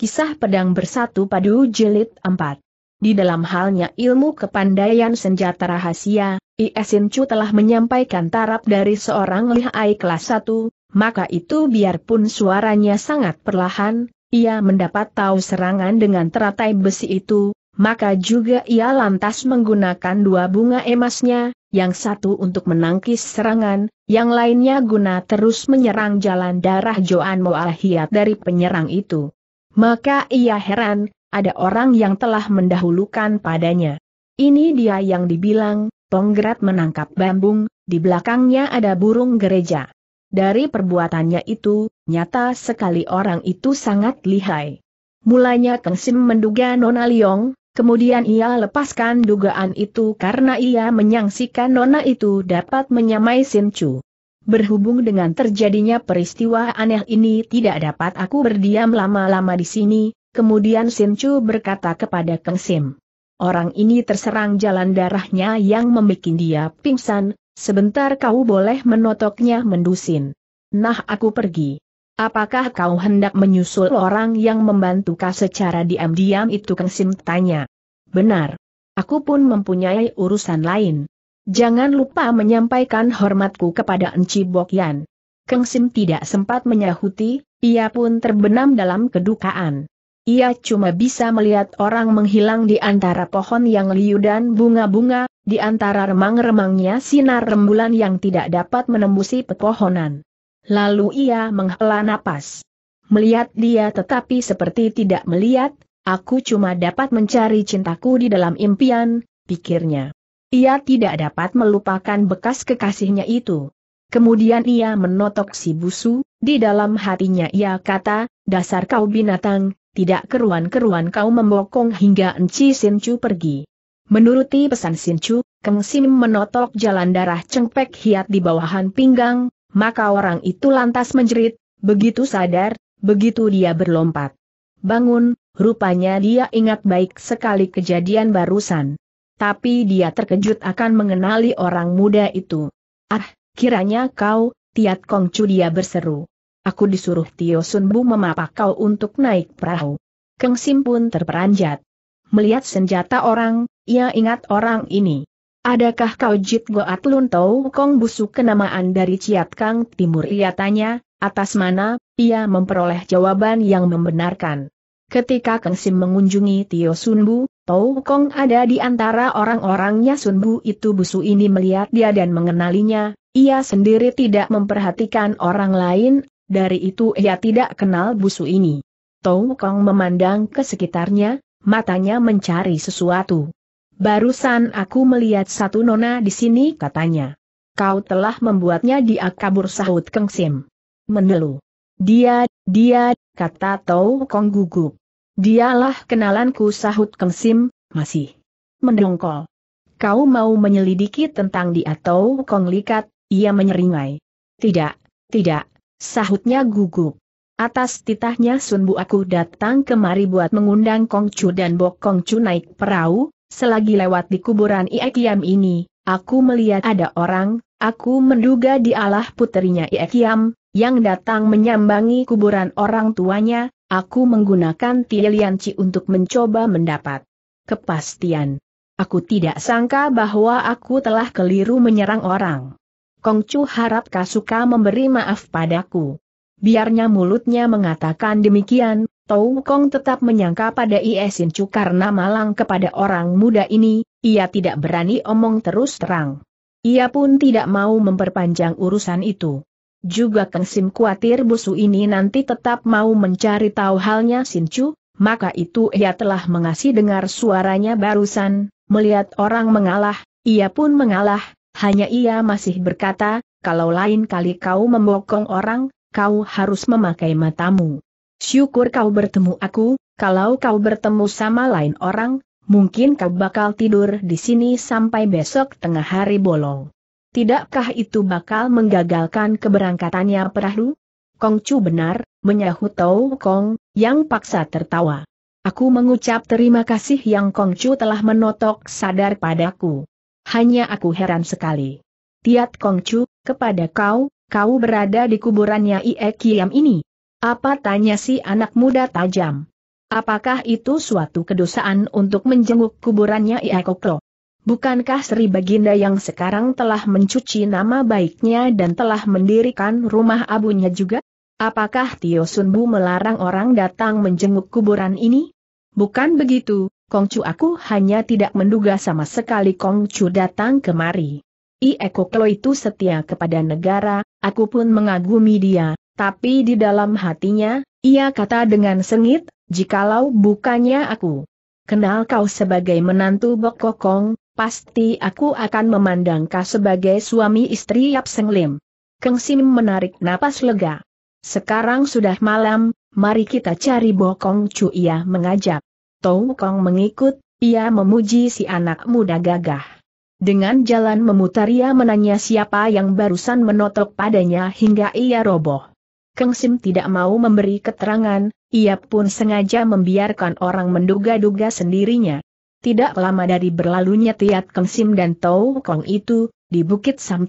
Kisah Pedang Bersatu Padu Jelit 4 Di dalam halnya ilmu kepandaian senjata rahasia, Iesin Chu telah menyampaikan tarap dari seorang lihai kelas 1, maka itu biarpun suaranya sangat perlahan, ia mendapat tahu serangan dengan teratai besi itu, maka juga ia lantas menggunakan dua bunga emasnya, yang satu untuk menangkis serangan, yang lainnya guna terus menyerang jalan darah Joan Moalhiat dari penyerang itu. Maka ia heran, ada orang yang telah mendahulukan padanya. Ini dia yang dibilang, Tonggrat menangkap bambung, di belakangnya ada burung gereja. Dari perbuatannya itu, nyata sekali orang itu sangat lihai. Mulanya Keng Sim menduga Nona Liong, kemudian ia lepaskan dugaan itu karena ia menyangsikan Nona itu dapat menyamai Sin Chu. Berhubung dengan terjadinya peristiwa aneh ini tidak dapat aku berdiam lama-lama di sini, kemudian Sin Chu berkata kepada Kang Sim. Orang ini terserang jalan darahnya yang membuat dia pingsan, sebentar kau boleh menotoknya mendusin. Nah aku pergi. Apakah kau hendak menyusul orang yang membantu kau secara diam-diam itu Kang Sim tanya. Benar. Aku pun mempunyai urusan lain. Jangan lupa menyampaikan hormatku kepada Enci Bokyan. Keng Sim tidak sempat menyahuti, ia pun terbenam dalam kedukaan. Ia cuma bisa melihat orang menghilang di antara pohon yang liu dan bunga-bunga, di antara remang-remangnya sinar rembulan yang tidak dapat menembusi pepohonan. Lalu ia menghela napas. Melihat dia tetapi seperti tidak melihat, aku cuma dapat mencari cintaku di dalam impian, pikirnya. Ia tidak dapat melupakan bekas kekasihnya itu. Kemudian ia menotok si busu, di dalam hatinya ia kata, dasar kau binatang, tidak keruan-keruan kau membokong hingga Enci sinchu pergi. Menuruti pesan sinchu, Keng Sim menotok jalan darah cengpek hiat di bawahan pinggang, maka orang itu lantas menjerit, begitu sadar, begitu dia berlompat. Bangun, rupanya dia ingat baik sekali kejadian barusan tapi dia terkejut akan mengenali orang muda itu. Ah, kiranya kau, Tiat Kong Chu dia berseru. Aku disuruh Tio Sun Bu memapak kau untuk naik perahu. Keng Sim pun terperanjat. Melihat senjata orang, ia ingat orang ini. Adakah kau Jit Goat Lun Tau Kong Busuk kenamaan dari Ciat Kang Timur ia tanya, atas mana, ia memperoleh jawaban yang membenarkan. Ketika Keng Sim mengunjungi Tio Sunbu, Tau Kong ada di antara orang-orangnya Sunbu itu busu ini melihat dia dan mengenalinya, ia sendiri tidak memperhatikan orang lain, dari itu ia tidak kenal busu ini. Tau Kong memandang ke sekitarnya, matanya mencari sesuatu. Barusan aku melihat satu nona di sini katanya. Kau telah membuatnya dia kabur sahut Keng Sim. Menelu. Dia, dia, kata Tau Kong gugup. Dialah kenalanku sahut Keng Sim, masih mendongkol. Kau mau menyelidiki tentang dia atau Kong Likat, ia menyeringai. Tidak, tidak, sahutnya gugup. Atas titahnya Sunbu aku datang kemari buat mengundang Kong Chu dan Bok Kong Chu naik perahu, selagi lewat di kuburan Iekiam ini, aku melihat ada orang, aku menduga dialah puterinya Iekiam, yang datang menyambangi kuburan orang tuanya, Aku menggunakan Tielianci untuk mencoba mendapat kepastian. Aku tidak sangka bahwa aku telah keliru menyerang orang. Kongcu harap Kasuka memberi maaf padaku. Biarnya mulutnya mengatakan demikian, Tau Kong tetap menyangka pada Iesin Chu karena malang kepada orang muda ini, ia tidak berani omong terus terang. Ia pun tidak mau memperpanjang urusan itu. Juga Kang Sim khawatir busu ini nanti tetap mau mencari tahu halnya Sin maka itu ia telah mengasih dengar suaranya barusan, melihat orang mengalah, ia pun mengalah, hanya ia masih berkata, kalau lain kali kau membokong orang, kau harus memakai matamu. Syukur kau bertemu aku, kalau kau bertemu sama lain orang, mungkin kau bakal tidur di sini sampai besok tengah hari bolong. Tidakkah itu bakal menggagalkan keberangkatannya perahu? Kong Chu benar, menyahut Tau Kong, yang paksa tertawa. Aku mengucap terima kasih yang Kong Chu telah menotok sadar padaku. Hanya aku heran sekali. Tiat Kong Chu, kepada kau, kau berada di kuburannya Ie Kiam ini. Apa tanya si anak muda tajam? Apakah itu suatu kedosaan untuk menjenguk kuburannya Ie Kokro? bukankah Sri Baginda yang sekarang telah mencuci nama baiknya dan telah mendirikan rumah abunya juga? Apakah Tio Sunbu melarang orang datang menjenguk kuburan ini? Bukan begitu, Kongcu aku hanya tidak menduga sama sekali Kongcu datang kemari. Ieko Klo itu setia kepada negara, aku pun mengagumi dia, tapi di dalam hatinya, ia kata dengan sengit, jikalau bukannya aku. Kenal kau sebagai menantu Bokokong, pasti aku akan memandang kau sebagai suami istri Yap Seng Lim. Keng Sim menarik napas lega. Sekarang sudah malam, mari kita cari Bokong Chu. ia mengajak. Tou Kong mengikut, ia memuji si anak muda gagah. Dengan jalan memutar ia menanya siapa yang barusan menotok padanya hingga ia roboh. Keng Sim tidak mau memberi keterangan, ia pun sengaja membiarkan orang menduga-duga sendirinya. Tidak lama dari berlalunya Tiat kengsim dan Tau Kong itu, di Bukit san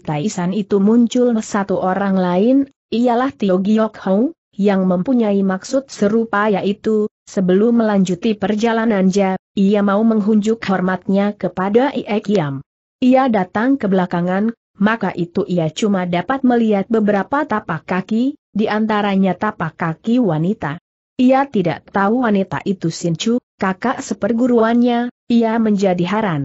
itu muncul satu orang lain, ialah Tio Giok Hong, yang mempunyai maksud serupa yaitu, sebelum melanjuti Ja, ia mau menghunjuk hormatnya kepada Ie Kiam. Ia datang ke belakangan, maka itu ia cuma dapat melihat beberapa tapak kaki, di antaranya tapak kaki wanita. Ia tidak tahu wanita itu Chu, kakak seperguruannya, ia menjadi haran.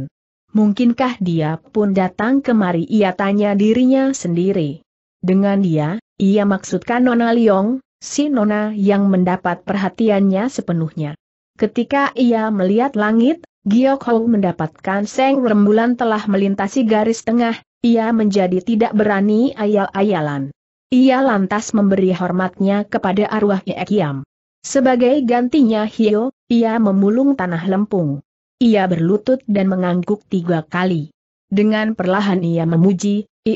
Mungkinkah dia pun datang kemari ia tanya dirinya sendiri. Dengan dia, ia maksudkan Nona Liong, si Nona yang mendapat perhatiannya sepenuhnya. Ketika ia melihat langit, Giok Hou mendapatkan seng rembulan telah melintasi garis tengah, ia menjadi tidak berani ayal-ayalan. Ia lantas memberi hormatnya kepada arwah Ye Kiam. Sebagai gantinya Hio, ia memulung tanah lempung. Ia berlutut dan mengangguk tiga kali. Dengan perlahan ia memuji, Ie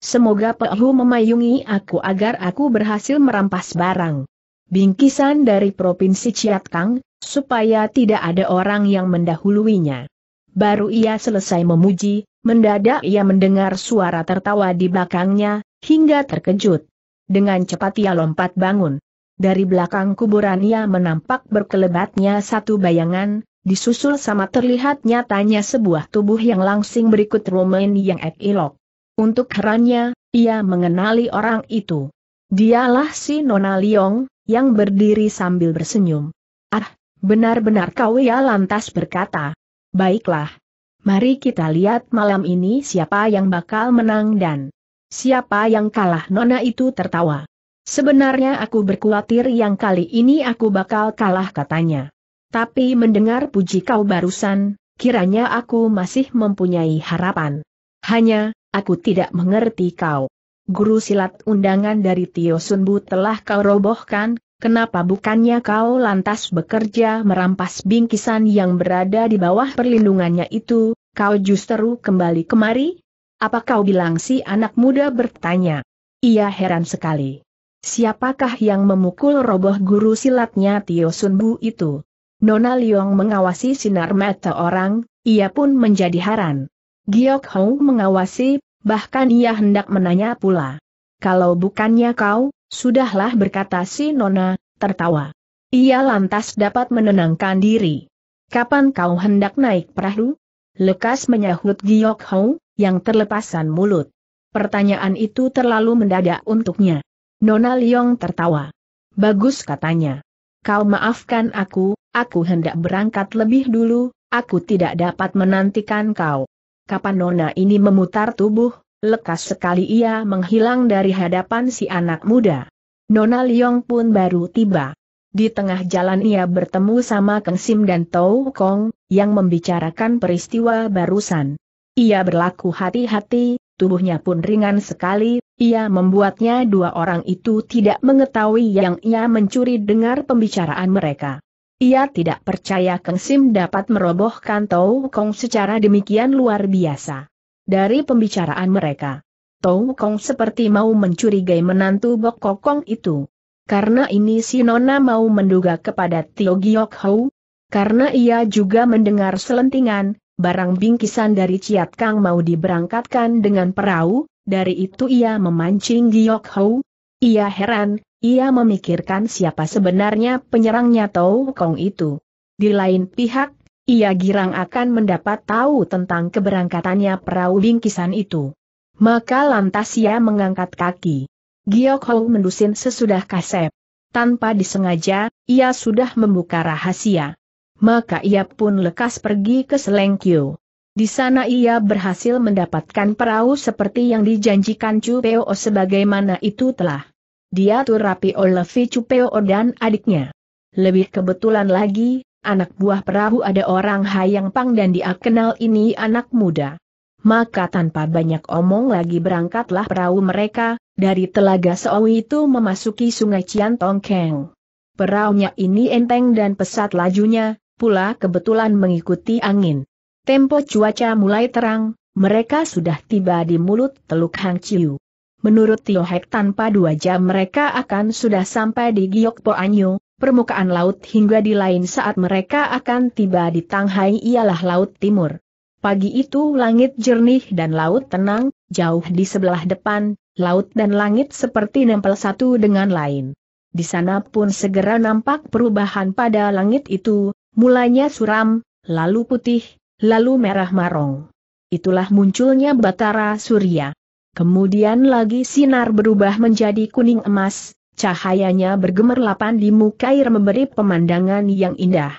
semoga Peau memayungi aku agar aku berhasil merampas barang. Bingkisan dari Provinsi Ciatkang, supaya tidak ada orang yang mendahuluinya. Baru ia selesai memuji, mendadak ia mendengar suara tertawa di belakangnya, hingga terkejut. Dengan cepat ia lompat bangun. Dari belakang kuburan ia menampak berkelebatnya satu bayangan, disusul sama terlihat nyatanya sebuah tubuh yang langsing berikut Roman yang ekilok. Untuk herannya, ia mengenali orang itu. Dialah si Nona Liong, yang berdiri sambil bersenyum. Ah, benar-benar kau ya lantas berkata. Baiklah. Mari kita lihat malam ini siapa yang bakal menang dan siapa yang kalah Nona itu tertawa. Sebenarnya aku berkhawatir yang kali ini aku bakal kalah katanya. Tapi mendengar puji kau barusan, kiranya aku masih mempunyai harapan. Hanya, aku tidak mengerti kau. Guru silat undangan dari Tio Sunbu telah kau robohkan, kenapa bukannya kau lantas bekerja merampas bingkisan yang berada di bawah perlindungannya itu, kau justru kembali kemari? Apa kau bilang si anak muda bertanya? Ia heran sekali. Siapakah yang memukul roboh guru silatnya Tio Sunbu itu? Nona Liong mengawasi sinar mata orang, ia pun menjadi heran. Giok Hong mengawasi, bahkan ia hendak menanya pula. Kalau bukannya kau, sudahlah berkata si Nona, tertawa. Ia lantas dapat menenangkan diri. Kapan kau hendak naik perahu? Lekas menyahut Giok Hong, yang terlepasan mulut. Pertanyaan itu terlalu mendadak untuknya. Nona Liong tertawa. Bagus katanya. Kau maafkan aku, aku hendak berangkat lebih dulu, aku tidak dapat menantikan kau. Kapan Nona ini memutar tubuh, lekas sekali ia menghilang dari hadapan si anak muda. Nona Liong pun baru tiba. Di tengah jalan ia bertemu sama Keng Sim dan Tau Kong, yang membicarakan peristiwa barusan. Ia berlaku hati-hati, tubuhnya pun ringan sekali, ia membuatnya dua orang itu tidak mengetahui yang ia mencuri dengar pembicaraan mereka. Ia tidak percaya Kang Sim dapat merobohkan Tau Kong secara demikian luar biasa. Dari pembicaraan mereka, Tau Kong seperti mau mencurigai menantu Bok Kokong itu. Karena ini si Nona mau menduga kepada Tio Giok Hou, karena ia juga mendengar selentingan, barang bingkisan dari Ciat Kang mau diberangkatkan dengan perahu, dari itu ia memancing Giok Hou. Ia heran, ia memikirkan siapa sebenarnya penyerangnya Tau Kong itu. Di lain pihak, ia girang akan mendapat tahu tentang keberangkatannya perahu bingkisan itu. Maka lantas ia mengangkat kaki. Giok Hou mendusin sesudah kasep. Tanpa disengaja, ia sudah membuka rahasia maka ia pun lekas pergi ke Selengkyo. Di sana ia berhasil mendapatkan perahu seperti yang dijanjikan Cupeo sebagaimana itu telah diatur rapi oleh Cupeo dan adiknya. Lebih kebetulan lagi, anak buah perahu ada orang Hayang Pang dan dia kenal ini anak muda. Maka tanpa banyak omong lagi berangkatlah perahu mereka, dari telaga Seowi itu memasuki sungai Cian Tongkeng. Perahunya ini enteng dan pesat lajunya, pula kebetulan mengikuti angin. Tempo cuaca mulai terang, mereka sudah tiba di mulut Teluk Hang Chiu. Menurut Tio Hek tanpa dua jam mereka akan sudah sampai di Giok Po Anyu, permukaan laut hingga di lain saat mereka akan tiba di Tanghai ialah Laut Timur. Pagi itu langit jernih dan laut tenang, jauh di sebelah depan, laut dan langit seperti nempel satu dengan lain. Di sana pun segera nampak perubahan pada langit itu, Mulanya suram, lalu putih, lalu merah marong. Itulah munculnya Batara Surya. Kemudian lagi sinar berubah menjadi kuning emas, cahayanya bergemerlapan di muka air memberi pemandangan yang indah.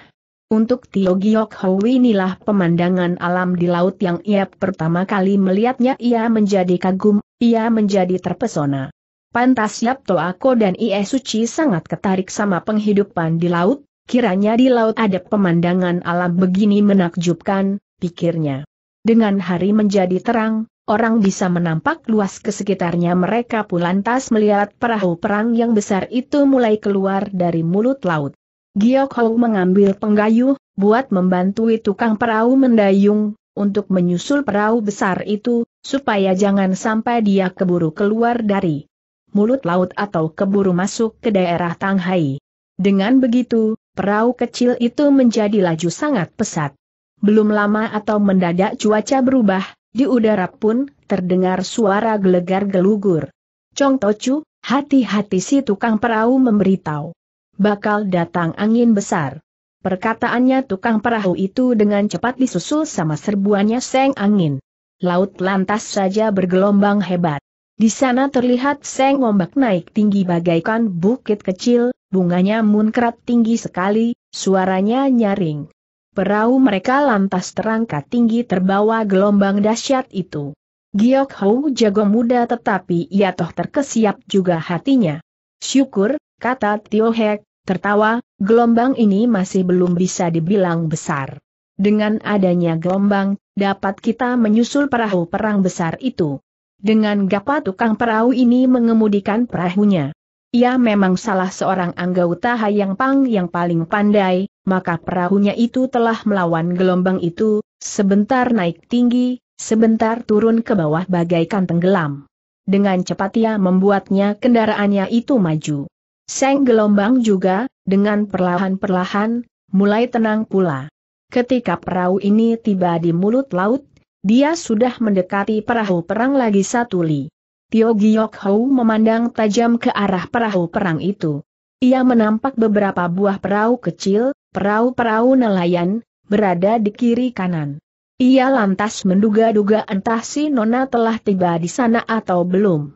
Untuk Tio Giok Hou inilah pemandangan alam di laut yang ia pertama kali melihatnya ia menjadi kagum, ia menjadi terpesona. Pantas Yapto Ako dan Ie Suci sangat ketarik sama penghidupan di laut, Kiranya di laut ada pemandangan alam begini menakjubkan, pikirnya. Dengan hari menjadi terang, orang bisa menampak luas ke sekitarnya mereka pun lantas melihat perahu perang yang besar itu mulai keluar dari mulut laut. Giok Hou mengambil penggayuh, buat membantu tukang perahu mendayung, untuk menyusul perahu besar itu, supaya jangan sampai dia keburu keluar dari mulut laut atau keburu masuk ke daerah Tanghai. Dengan begitu, Perahu kecil itu menjadi laju sangat pesat. Belum lama atau mendadak cuaca berubah, di udara pun terdengar suara gelegar gelugur. Chong Tochu, hati-hati si tukang perahu memberitahu. Bakal datang angin besar. Perkataannya tukang perahu itu dengan cepat disusul sama serbuannya seng angin. Laut lantas saja bergelombang hebat. Di sana terlihat seng ombak naik tinggi bagaikan bukit kecil, bunganya munkrat tinggi sekali, suaranya nyaring. Perahu mereka lantas terangkat tinggi terbawa gelombang dahsyat itu. Giok Hou jago muda tetapi ia toh terkesiap juga hatinya. Syukur, kata Tio Hek, tertawa, gelombang ini masih belum bisa dibilang besar. Dengan adanya gelombang, dapat kita menyusul perahu perang besar itu. Dengan gapa tukang perahu ini mengemudikan perahunya. Ia memang salah seorang anggota Hayang Pang yang paling pandai, maka perahunya itu telah melawan gelombang itu, sebentar naik tinggi, sebentar turun ke bawah bagaikan tenggelam. Dengan cepat ia membuatnya kendaraannya itu maju. Seng gelombang juga, dengan perlahan-perlahan, mulai tenang pula. Ketika perahu ini tiba di mulut laut, dia sudah mendekati perahu perang lagi satu li. Tio Giok Hou memandang tajam ke arah perahu perang itu. Ia menampak beberapa buah perahu kecil, perahu-perahu nelayan, berada di kiri kanan. Ia lantas menduga-duga entah si Nona telah tiba di sana atau belum.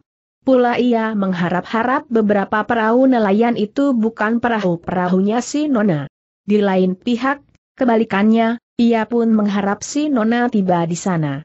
Pula ia mengharap-harap beberapa perahu nelayan itu bukan perahu-perahunya si Nona. Di lain pihak, kebalikannya, ia pun mengharap si Nona tiba di sana.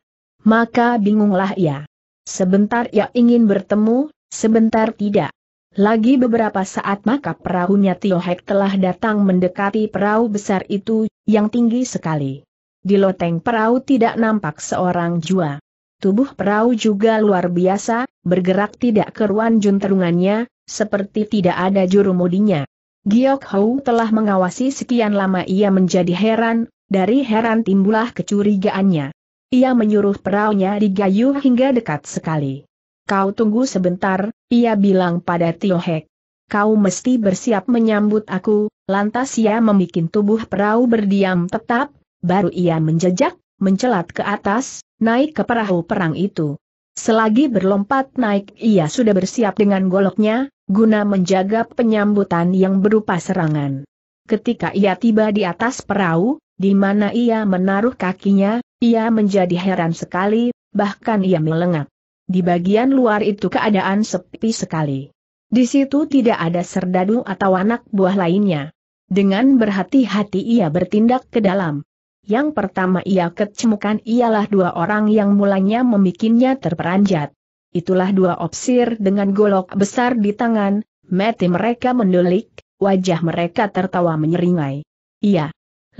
Maka bingunglah ia. Sebentar ia ingin bertemu, sebentar tidak. Lagi beberapa saat maka perahunya Tio Hek telah datang mendekati perahu besar itu, yang tinggi sekali. Di loteng perahu tidak nampak seorang jua. Tubuh perahu juga luar biasa, bergerak tidak keruan junterungannya, seperti tidak ada juru mudinya. Giok Hou telah mengawasi sekian lama ia menjadi heran, dari heran timbulah kecurigaannya. Ia menyuruh peraunya digayuh hingga dekat sekali. Kau tunggu sebentar, ia bilang pada Tio Hek. Kau mesti bersiap menyambut aku, lantas ia membuat tubuh perahu berdiam tetap, baru ia menjejak, mencelat ke atas, naik ke perahu perang itu. Selagi berlompat naik ia sudah bersiap dengan goloknya, guna menjaga penyambutan yang berupa serangan. Ketika ia tiba di atas perahu, di mana ia menaruh kakinya, ia menjadi heran sekali, bahkan ia melengak. Di bagian luar itu keadaan sepi sekali. Di situ tidak ada serdadu atau anak buah lainnya. Dengan berhati-hati ia bertindak ke dalam. Yang pertama ia kecemukan ialah dua orang yang mulanya membikinnya terperanjat. Itulah dua opsir dengan golok besar di tangan, mati mereka mendelik, wajah mereka tertawa menyeringai. Ia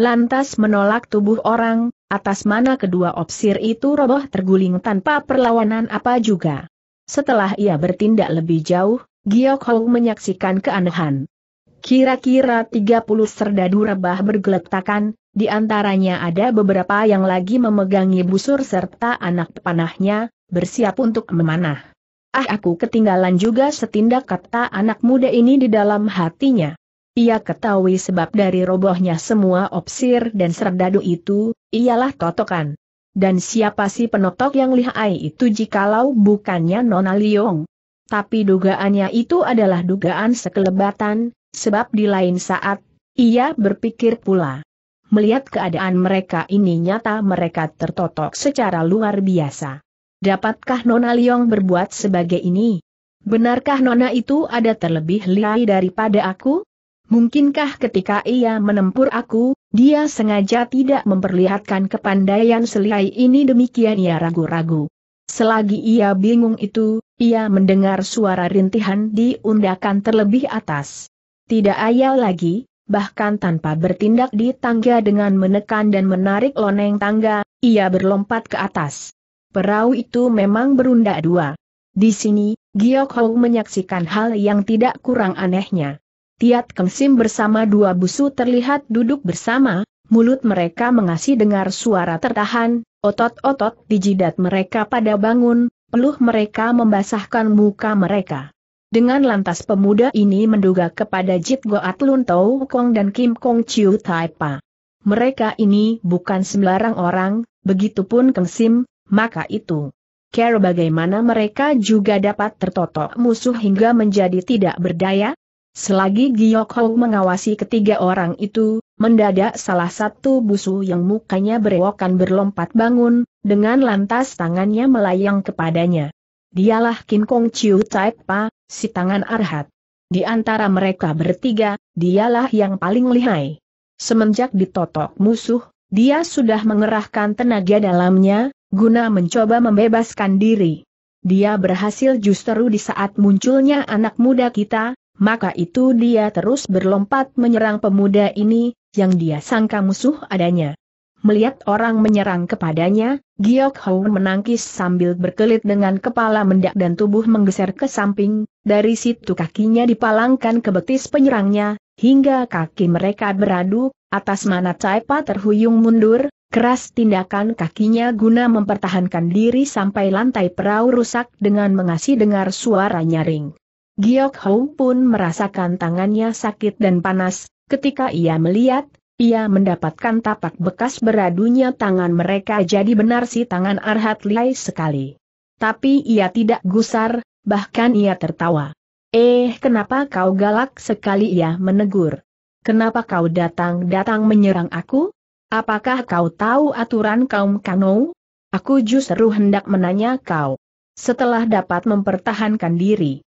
lantas menolak tubuh orang, atas mana kedua opsir itu roboh terguling tanpa perlawanan apa juga. Setelah ia bertindak lebih jauh, Giok Hong menyaksikan keanehan. Kira-kira 30 serdadu rebah bergeletakan, di antaranya ada beberapa yang lagi memegangi busur serta anak panahnya, bersiap untuk memanah. Ah aku ketinggalan juga setindak kata anak muda ini di dalam hatinya. Ia ketahui sebab dari robohnya semua opsir dan serdadu itu, ialah totokan. Dan siapa sih penotok yang lihai itu jikalau bukannya Nona Liong? Tapi dugaannya itu adalah dugaan sekelebatan, sebab di lain saat, ia berpikir pula. Melihat keadaan mereka ini nyata mereka tertotok secara luar biasa. Dapatkah Nona Liong berbuat sebagai ini? Benarkah Nona itu ada terlebih lihai daripada aku? Mungkinkah ketika ia menempur aku, dia sengaja tidak memperlihatkan kepandaian selai ini demikian ia ragu-ragu. Selagi ia bingung itu, ia mendengar suara rintihan diundakan terlebih atas. Tidak ayal lagi, bahkan tanpa bertindak di tangga dengan menekan dan menarik loneng tangga, ia berlompat ke atas. Perahu itu memang berundak dua. Di sini, Giok menyaksikan hal yang tidak kurang anehnya. Tiat kensim bersama dua busu terlihat duduk bersama, mulut mereka mengasih dengar suara tertahan, otot-otot di jidat mereka pada bangun, peluh mereka membasahkan muka mereka. Dengan lantas pemuda ini menduga kepada Jit Goat Lun Tau Kong dan Kim Kong Chiu Tai Pa. Mereka ini bukan sembarang orang, begitupun pun maka itu. Care bagaimana mereka juga dapat tertotok musuh hingga menjadi tidak berdaya? Selagi Giok Hou mengawasi ketiga orang itu, mendadak salah satu busu yang mukanya berewokan berlompat bangun, dengan lantas tangannya melayang kepadanya. Dialah Kin Kong Chiu Tai Pa, si tangan arhat. Di antara mereka bertiga, dialah yang paling lihai. Semenjak ditotok musuh, dia sudah mengerahkan tenaga dalamnya, guna mencoba membebaskan diri. Dia berhasil justru di saat munculnya anak muda kita, maka itu dia terus berlompat menyerang pemuda ini, yang dia sangka musuh adanya. Melihat orang menyerang kepadanya, Giok Hou menangkis sambil berkelit dengan kepala mendak dan tubuh menggeser ke samping, dari situ kakinya dipalangkan ke betis penyerangnya, hingga kaki mereka beradu, atas mana Caipa terhuyung mundur, keras tindakan kakinya guna mempertahankan diri sampai lantai perahu rusak dengan mengasih dengar suara nyaring. Giok Hou pun merasakan tangannya sakit dan panas, ketika ia melihat, ia mendapatkan tapak bekas beradunya tangan mereka jadi benar si tangan Arhat Liai sekali. Tapi ia tidak gusar, bahkan ia tertawa. Eh kenapa kau galak sekali ia menegur. Kenapa kau datang-datang menyerang aku? Apakah kau tahu aturan kaum Kano? Aku justru hendak menanya kau. Setelah dapat mempertahankan diri,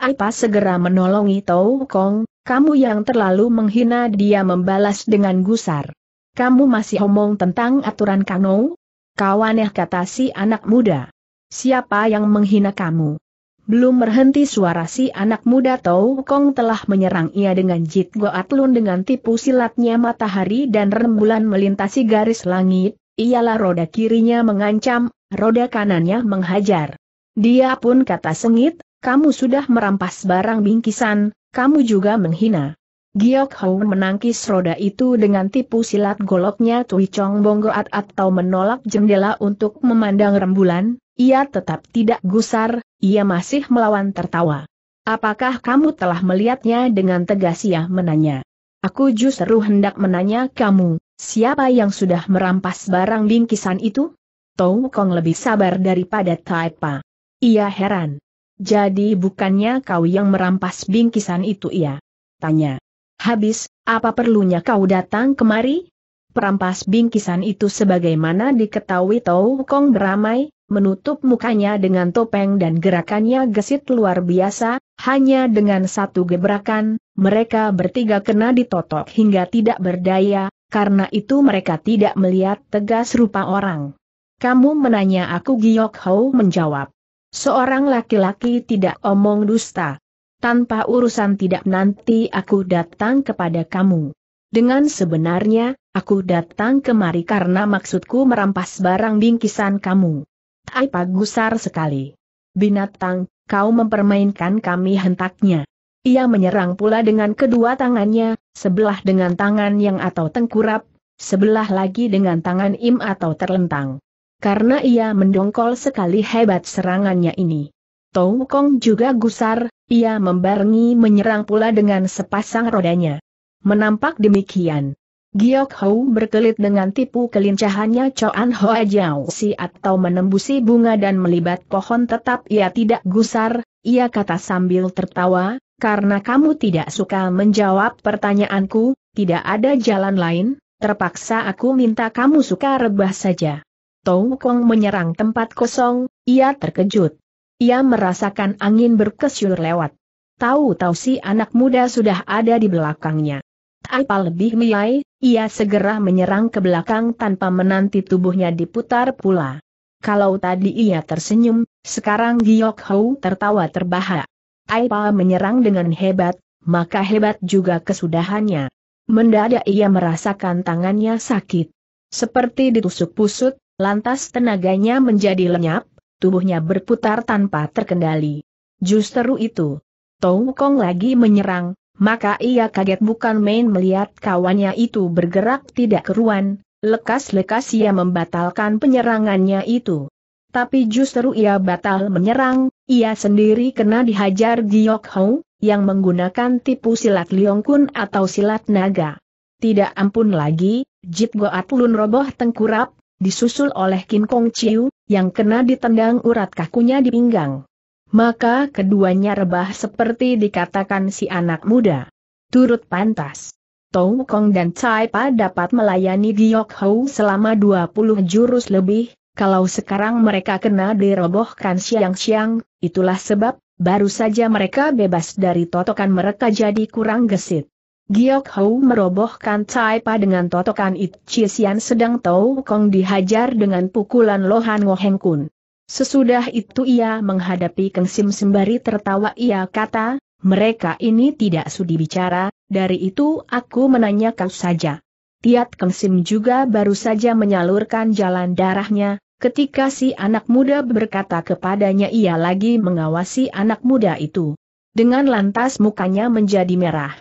Aipa segera menolongi Tau Kong, kamu yang terlalu menghina dia membalas dengan gusar. Kamu masih omong tentang aturan kano? Kawaneh kata si anak muda. Siapa yang menghina kamu? Belum berhenti suara si anak muda Tau Kong telah menyerang ia dengan Jit Goat Lun dengan tipu silatnya matahari dan rembulan melintasi garis langit, ialah roda kirinya mengancam, roda kanannya menghajar. Dia pun kata sengit, kamu sudah merampas barang bingkisan, kamu juga menghina. Giok Hou menangkis roda itu dengan tipu silat goloknya Tui Chong Bonggoat atau menolak jendela untuk memandang rembulan, ia tetap tidak gusar, ia masih melawan tertawa. Apakah kamu telah melihatnya dengan tegas ia menanya. Aku justru hendak menanya kamu, siapa yang sudah merampas barang bingkisan itu? Tou Kong lebih sabar daripada Taipa. Ia heran. Jadi bukannya kau yang merampas bingkisan itu ya? Tanya. Habis, apa perlunya kau datang kemari? Perampas bingkisan itu sebagaimana diketahui Tau Kong beramai, menutup mukanya dengan topeng dan gerakannya gesit luar biasa, hanya dengan satu gebrakan, mereka bertiga kena ditotok hingga tidak berdaya, karena itu mereka tidak melihat tegas rupa orang. Kamu menanya aku Giok Hou menjawab. Seorang laki-laki tidak omong dusta. Tanpa urusan tidak nanti aku datang kepada kamu. Dengan sebenarnya, aku datang kemari karena maksudku merampas barang bingkisan kamu. Tai gusar sekali. Binatang, kau mempermainkan kami hentaknya. Ia menyerang pula dengan kedua tangannya, sebelah dengan tangan yang atau tengkurap, sebelah lagi dengan tangan im atau terlentang karena ia mendongkol sekali hebat serangannya ini. Tong Kong juga gusar, ia membarengi menyerang pula dengan sepasang rodanya. Menampak demikian. Giok Hou berkelit dengan tipu kelincahannya Choan Hoa Jiao Si atau menembusi bunga dan melibat pohon tetap ia tidak gusar, ia kata sambil tertawa, karena kamu tidak suka menjawab pertanyaanku, tidak ada jalan lain, terpaksa aku minta kamu suka rebah saja. Tou Kong menyerang tempat kosong, ia terkejut. Ia merasakan angin berkesyur lewat. Tahu-tahu si anak muda sudah ada di belakangnya. Apa lebih miai, ia segera menyerang ke belakang tanpa menanti tubuhnya diputar pula. Kalau tadi ia tersenyum, sekarang Giok Hou tertawa terbahak. Aipa menyerang dengan hebat, maka hebat juga kesudahannya. Mendadak ia merasakan tangannya sakit. Seperti ditusuk pusut, Lantas tenaganya menjadi lenyap, tubuhnya berputar tanpa terkendali. Justru itu, Tong Kong lagi menyerang, maka ia kaget bukan main melihat kawannya itu bergerak tidak keruan, lekas-lekas ia membatalkan penyerangannya itu. Tapi justru ia batal menyerang, ia sendiri kena dihajar Giok Hou, yang menggunakan tipu silat Liong Kun atau silat naga. Tidak ampun lagi, Jit Goat Lun roboh tengkurap, disusul oleh Kim Kong Chiu, yang kena ditendang urat kakunya di pinggang. Maka keduanya rebah seperti dikatakan si anak muda. Turut pantas. Tong Kong dan Cai Pa dapat melayani Giok Hou selama 20 jurus lebih, kalau sekarang mereka kena dirobohkan siang-siang, itulah sebab, baru saja mereka bebas dari totokan mereka jadi kurang gesit. Giok Hou merobohkan Pa dengan totokan It Chisian sedang Tau Kong dihajar dengan pukulan Lohan Ngoheng Kun. Sesudah itu ia menghadapi Keng Sim sembari tertawa ia kata, mereka ini tidak sudi bicara, dari itu aku menanyakan saja. Tiat Keng Sim juga baru saja menyalurkan jalan darahnya, ketika si anak muda berkata kepadanya ia lagi mengawasi anak muda itu. Dengan lantas mukanya menjadi merah.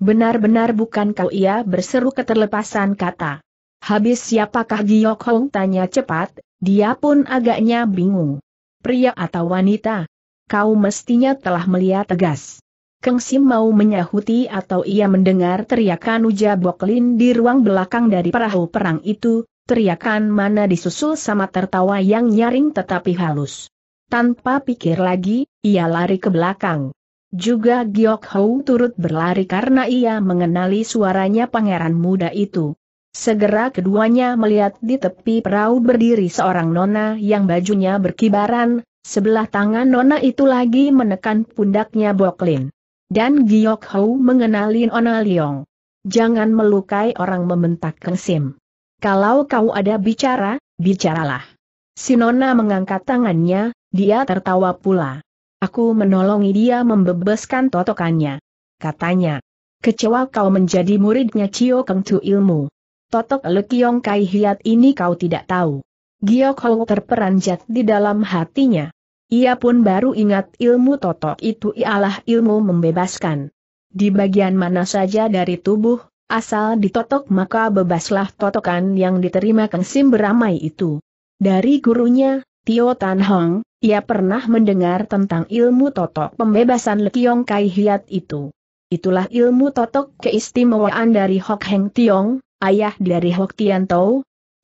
Benar-benar bukan kau ia berseru keterlepasan kata. Habis siapakah Giok Hong tanya cepat, dia pun agaknya bingung. Pria atau wanita? Kau mestinya telah melihat tegas. Keng Sim mau menyahuti atau ia mendengar teriakan Uja Boklin di ruang belakang dari perahu perang itu, teriakan mana disusul sama tertawa yang nyaring tetapi halus. Tanpa pikir lagi, ia lari ke belakang. Juga Giok Hou turut berlari karena ia mengenali suaranya pangeran muda itu. Segera keduanya melihat di tepi perahu berdiri seorang nona yang bajunya berkibaran, sebelah tangan nona itu lagi menekan pundaknya Boklin. Dan Giok Hou mengenali Nona Liong. Jangan melukai orang membentak Keng Kalau kau ada bicara, bicaralah. Si nona mengangkat tangannya, dia tertawa pula. Aku menolongi dia membebaskan totokannya. Katanya. Kecewa kau menjadi muridnya Cio Keng Tu ilmu. Totok Lekiong Kai Hiat ini kau tidak tahu. Giok Hou terperanjat di dalam hatinya. Ia pun baru ingat ilmu totok itu ialah ilmu membebaskan. Di bagian mana saja dari tubuh, Asal ditotok maka bebaslah totokan yang diterima Keng Sim beramai itu. Dari gurunya, Tio Tan Hong, ia pernah mendengar tentang ilmu totok pembebasan Lekiong Kai Hiat itu. Itulah ilmu totok keistimewaan dari Hok Heng Tiong, ayah dari Hok Tian Tau.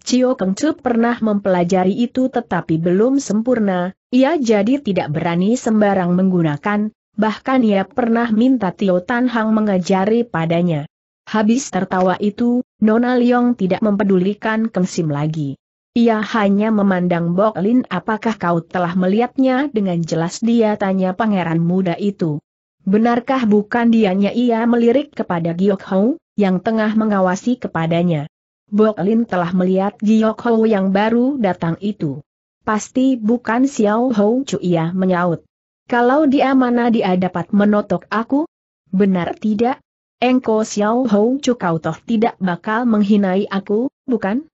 Cio Keng Chu pernah mempelajari itu tetapi belum sempurna, ia jadi tidak berani sembarang menggunakan, bahkan ia pernah minta Tio Tan Hang mengajari padanya. Habis tertawa itu, Nona Leong tidak mempedulikan Keng Sim lagi. Ia hanya memandang Boklin apakah kau telah melihatnya dengan jelas dia tanya pangeran muda itu. Benarkah bukan dianya ia melirik kepada Giok Hou, yang tengah mengawasi kepadanya. Boklin telah melihat Giok Hou yang baru datang itu. Pasti bukan Xiao Hou Chu ia menyaut. Kalau dia mana dia dapat menotok aku? Benar tidak? Engko Xiao Hou Chu kau toh tidak bakal menghinai aku, bukan?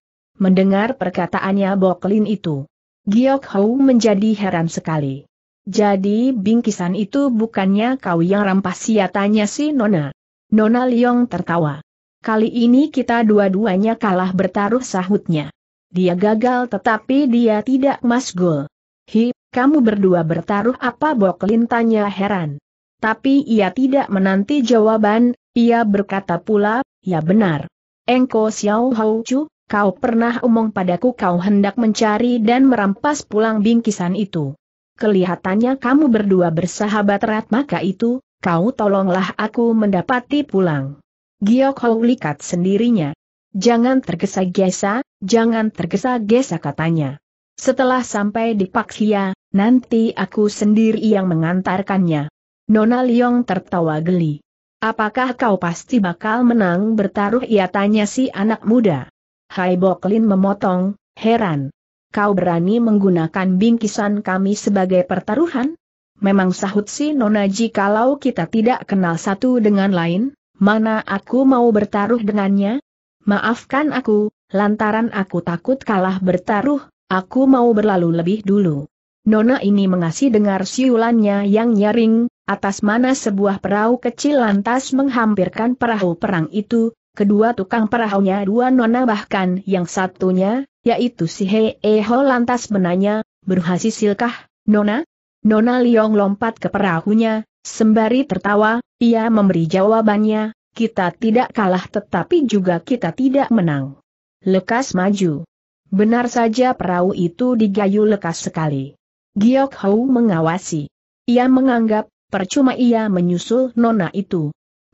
Mendengar perkataannya Boklin itu, Giok Hou menjadi heran sekali. Jadi bingkisan itu bukannya kau yang rampas siatanya si Nona. Nona Liong tertawa. Kali ini kita dua-duanya kalah bertaruh sahutnya. Dia gagal tetapi dia tidak masgul. Hi, kamu berdua bertaruh apa Boklin tanya heran. Tapi ia tidak menanti jawaban, ia berkata pula, ya benar. Engko Xiao Hou Chu, kau pernah omong padaku kau hendak mencari dan merampas pulang bingkisan itu. Kelihatannya kamu berdua bersahabat erat maka itu, kau tolonglah aku mendapati pulang. Giok Hou likat sendirinya. Jangan tergesa-gesa, jangan tergesa-gesa katanya. Setelah sampai di Paksia, nanti aku sendiri yang mengantarkannya. Nona Liong tertawa geli. Apakah kau pasti bakal menang bertaruh ia tanya si anak muda. Hai Boklin memotong, heran. Kau berani menggunakan bingkisan kami sebagai pertaruhan? Memang sahut si Nona Kalau kita tidak kenal satu dengan lain, mana aku mau bertaruh dengannya? Maafkan aku, lantaran aku takut kalah bertaruh, aku mau berlalu lebih dulu. Nona ini mengasih dengar siulannya yang nyaring, atas mana sebuah perahu kecil lantas menghampirkan perahu perang itu, Kedua tukang perahunya dua nona bahkan yang satunya, yaitu si He Eho lantas menanya, berhasil silkah, nona? Nona Liong lompat ke perahunya, sembari tertawa, ia memberi jawabannya, kita tidak kalah tetapi juga kita tidak menang. Lekas maju. Benar saja perahu itu digayu lekas sekali. Giok Hou mengawasi. Ia menganggap, percuma ia menyusul nona itu,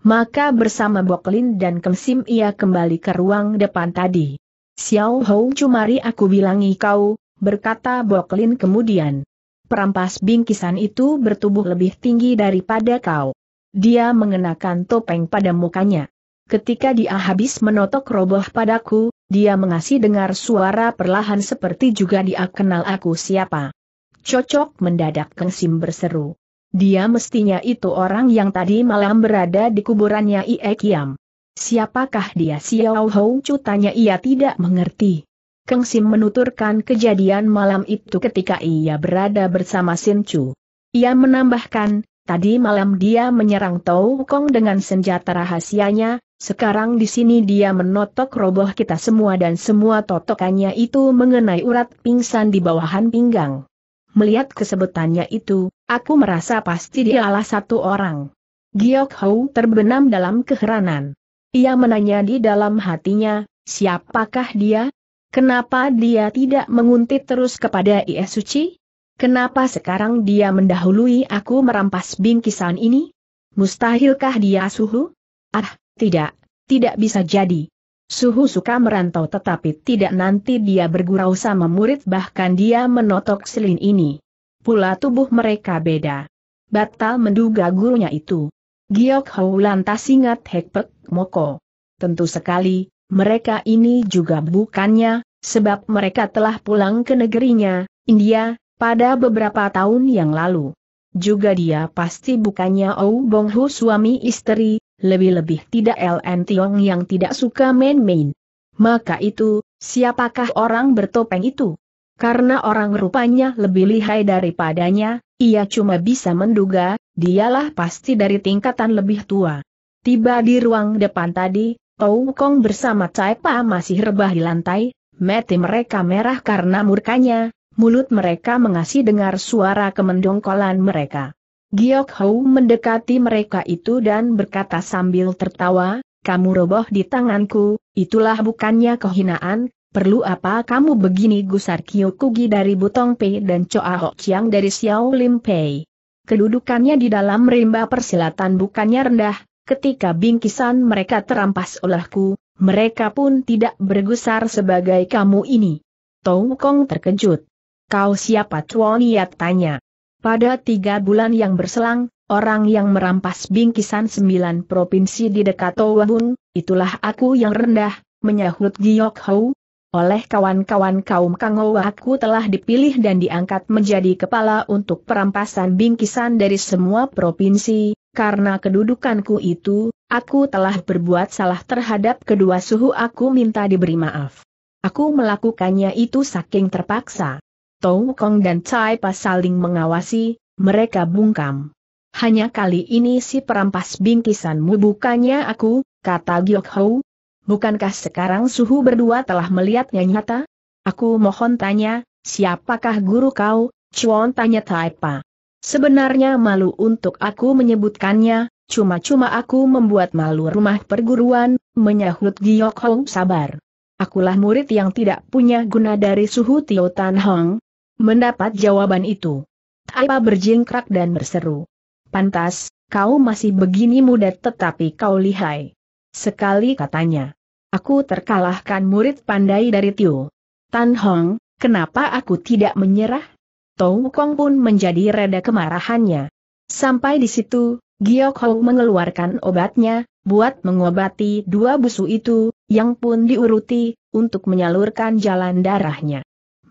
maka bersama Boklin dan Kemsim ia kembali ke ruang depan tadi. Xiao Hou cumari aku bilangi kau, berkata Boklin kemudian. Perampas bingkisan itu bertubuh lebih tinggi daripada kau. Dia mengenakan topeng pada mukanya. Ketika dia habis menotok roboh padaku, dia mengasih dengar suara perlahan seperti juga dia kenal aku siapa. Cocok mendadak Kengsim berseru. Dia mestinya itu orang yang tadi malam berada di kuburannya Ie Kiam. Siapakah dia Xiao Hou Chu tanya ia tidak mengerti. Keng Sim menuturkan kejadian malam itu ketika ia berada bersama Sin Chu. Ia menambahkan, tadi malam dia menyerang Tau Kong dengan senjata rahasianya, sekarang di sini dia menotok roboh kita semua dan semua totokannya itu mengenai urat pingsan di bawahan pinggang. Melihat kesebutannya itu, aku merasa pasti dialah satu orang. Giok Hou terbenam dalam keheranan. Ia menanya di dalam hatinya, siapakah dia? Kenapa dia tidak menguntit terus kepada Ie Suci? Kenapa sekarang dia mendahului aku merampas bingkisan ini? Mustahilkah dia suhu? Ah, tidak, tidak bisa jadi. Suhu suka merantau tetapi tidak nanti dia bergurau sama murid bahkan dia menotok selin ini. Pula tubuh mereka beda. Batal menduga gurunya itu. Giok Hou lantas ingat Hekpek Moko. Tentu sekali, mereka ini juga bukannya, sebab mereka telah pulang ke negerinya, India, pada beberapa tahun yang lalu. Juga dia pasti bukannya Ou Bong Hu suami istri, lebih-lebih tidak LN Tiong yang tidak suka main-main. Maka itu, siapakah orang bertopeng itu? Karena orang rupanya lebih lihai daripadanya, ia cuma bisa menduga, dialah pasti dari tingkatan lebih tua. Tiba di ruang depan tadi, Tau Kong bersama Cai Pa masih rebah di lantai, mati mereka merah karena murkanya, mulut mereka mengasih dengar suara kemendongkolan mereka. Giok Hou mendekati mereka itu dan berkata sambil tertawa, kamu roboh di tanganku, itulah bukannya kehinaan, perlu apa kamu begini gusar Kugi dari Butong Pei dan Choa Hok Chiang dari Xiao Lim Pei. Kedudukannya di dalam rimba persilatan bukannya rendah, ketika bingkisan mereka terampas olehku, mereka pun tidak bergusar sebagai kamu ini. Tong Kong terkejut. Kau siapa Chuan Yat tanya. Pada tiga bulan yang berselang, orang yang merampas bingkisan sembilan provinsi di dekat Towabun, itulah aku yang rendah, menyahut Giok Hou. Oleh kawan-kawan kaum Kangowa aku telah dipilih dan diangkat menjadi kepala untuk perampasan bingkisan dari semua provinsi, karena kedudukanku itu, aku telah berbuat salah terhadap kedua suhu aku minta diberi maaf. Aku melakukannya itu saking terpaksa. Tou Kong dan Cai Pa saling mengawasi, mereka bungkam. Hanya kali ini si perampas bingkisanmu bukannya aku, kata Giok Hou. Bukankah sekarang suhu berdua telah melihatnya nyata? Aku mohon tanya, siapakah guru kau? Chuan tanya Tai Pa. Sebenarnya malu untuk aku menyebutkannya, cuma-cuma aku membuat malu rumah perguruan, menyahut Giok Hou sabar. Akulah murid yang tidak punya guna dari suhu Tio Tan Hong, Mendapat jawaban itu, Taipa berjingkrak dan berseru. Pantas, kau masih begini muda tetapi kau lihai. Sekali katanya. Aku terkalahkan murid pandai dari Tiu. Tan Hong, kenapa aku tidak menyerah? Tong Kong pun menjadi reda kemarahannya. Sampai di situ, Giok Hou mengeluarkan obatnya, buat mengobati dua busu itu, yang pun diuruti, untuk menyalurkan jalan darahnya.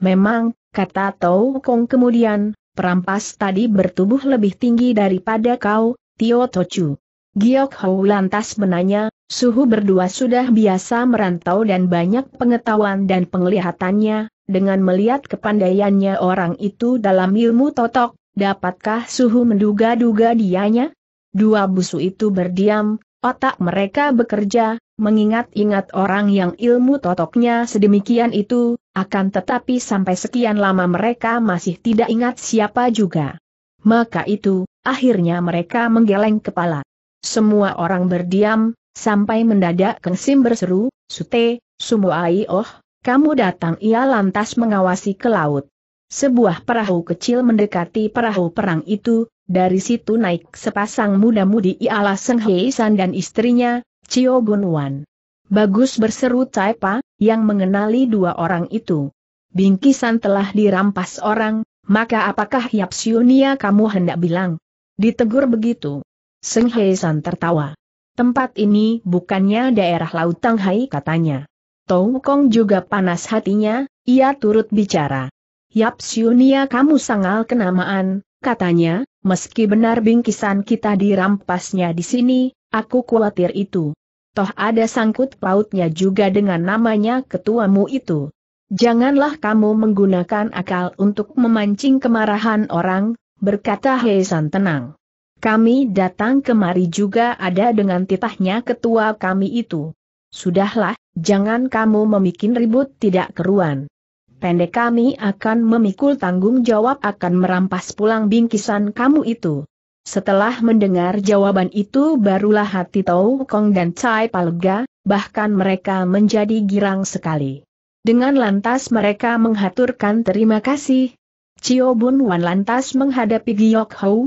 Memang, kata Tau Kong kemudian, perampas tadi bertubuh lebih tinggi daripada kau, Tio Tochu. Giok Hou lantas menanya, suhu berdua sudah biasa merantau dan banyak pengetahuan dan penglihatannya, dengan melihat kepandaiannya orang itu dalam ilmu totok, dapatkah suhu menduga-duga dianya? Dua busu itu berdiam, otak mereka bekerja, mengingat-ingat orang yang ilmu totoknya sedemikian itu, akan tetapi sampai sekian lama mereka masih tidak ingat siapa juga. Maka itu, akhirnya mereka menggeleng kepala. Semua orang berdiam, sampai mendadak Keng berseru, Sute, Sumuai oh, kamu datang ia lantas mengawasi ke laut. Sebuah perahu kecil mendekati perahu perang itu, dari situ naik sepasang muda-mudi ialah Seng Hei San dan istrinya, Chio Wan. Bagus berseru Taipa, yang mengenali dua orang itu. Bingkisan telah dirampas orang, maka apakah Yap Siunia kamu hendak bilang? Ditegur begitu. Seng Hei San tertawa. Tempat ini bukannya daerah Laut Tanghai katanya. Tou Kong juga panas hatinya, ia turut bicara. Yap Siunia kamu sangal kenamaan, katanya, meski benar bingkisan kita dirampasnya di sini, aku khawatir itu toh ada sangkut pautnya juga dengan namanya ketuamu itu. Janganlah kamu menggunakan akal untuk memancing kemarahan orang, berkata Heisan tenang. Kami datang kemari juga ada dengan titahnya ketua kami itu. Sudahlah, jangan kamu memikin ribut tidak keruan. Pendek kami akan memikul tanggung jawab akan merampas pulang bingkisan kamu itu. Setelah mendengar jawaban itu barulah hati Tau Kong dan Cai Palga, bahkan mereka menjadi girang sekali. Dengan lantas mereka menghaturkan terima kasih. Cio Bun Wan lantas menghadapi Giok Hou.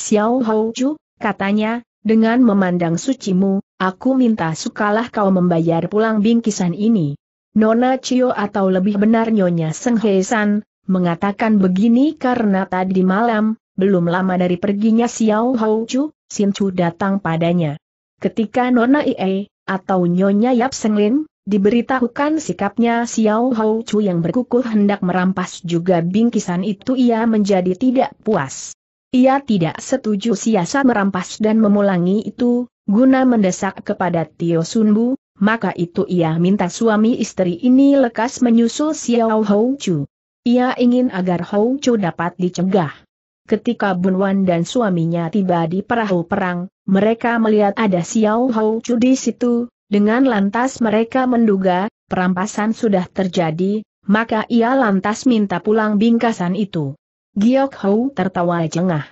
Xiao Hou Chu, katanya, dengan memandang sucimu, aku minta sukalah kau membayar pulang bingkisan ini. Nona Cio atau lebih benar Nyonya Seng Hei San, mengatakan begini karena tadi malam, belum lama dari perginya Xiao Hou Chu, Xin Chu datang padanya. Ketika Nona Ie, atau Nyonya Yap Senglin, diberitahukan sikapnya Xiao Hou Chu yang berkukuh hendak merampas juga bingkisan itu ia menjadi tidak puas. Ia tidak setuju siasat merampas dan memulangi itu, guna mendesak kepada Tio Sunbu, maka itu ia minta suami istri ini lekas menyusul Xiao Hou Chu. Ia ingin agar Hou Chu dapat dicegah. Ketika Wan dan suaminya tiba di perahu perang, mereka melihat ada Xiao Hou Chu di situ, dengan lantas mereka menduga, perampasan sudah terjadi, maka ia lantas minta pulang bingkasan itu. Giok Hou tertawa jengah.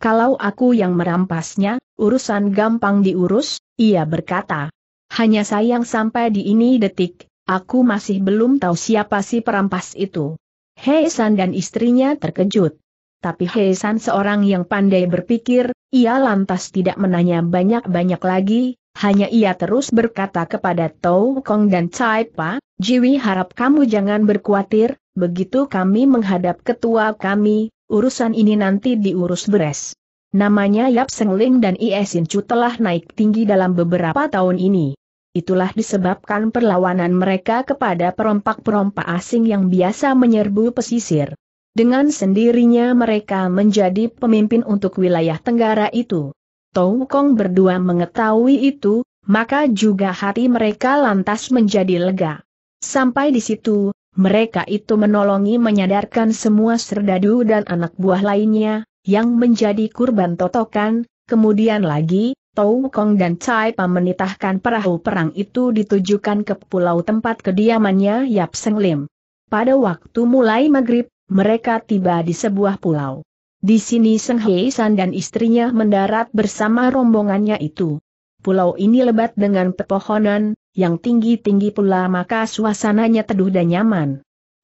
Kalau aku yang merampasnya, urusan gampang diurus, ia berkata. Hanya sayang sampai di ini detik, aku masih belum tahu siapa si perampas itu. Hei San dan istrinya terkejut tapi Heisan seorang yang pandai berpikir, ia lantas tidak menanya banyak-banyak lagi, hanya ia terus berkata kepada Tau Kong dan Cai Pa, Jiwi harap kamu jangan berkhawatir, begitu kami menghadap ketua kami, urusan ini nanti diurus beres. Namanya Yap Seng Sengling dan Ie Sin Chu telah naik tinggi dalam beberapa tahun ini. Itulah disebabkan perlawanan mereka kepada perompak-perompak asing yang biasa menyerbu pesisir. Dengan sendirinya mereka menjadi pemimpin untuk wilayah Tenggara itu. Tou Kong berdua mengetahui itu, maka juga hati mereka lantas menjadi lega. Sampai di situ, mereka itu menolongi menyadarkan semua serdadu dan anak buah lainnya, yang menjadi kurban totokan, kemudian lagi, Tau Kong dan Cai Pa menitahkan perahu perang itu ditujukan ke pulau tempat kediamannya Yap Seng Lim. Pada waktu mulai maghrib, mereka tiba di sebuah pulau. Di sini Seng Hei San dan istrinya mendarat bersama rombongannya itu. Pulau ini lebat dengan pepohonan, yang tinggi-tinggi pula maka suasananya teduh dan nyaman.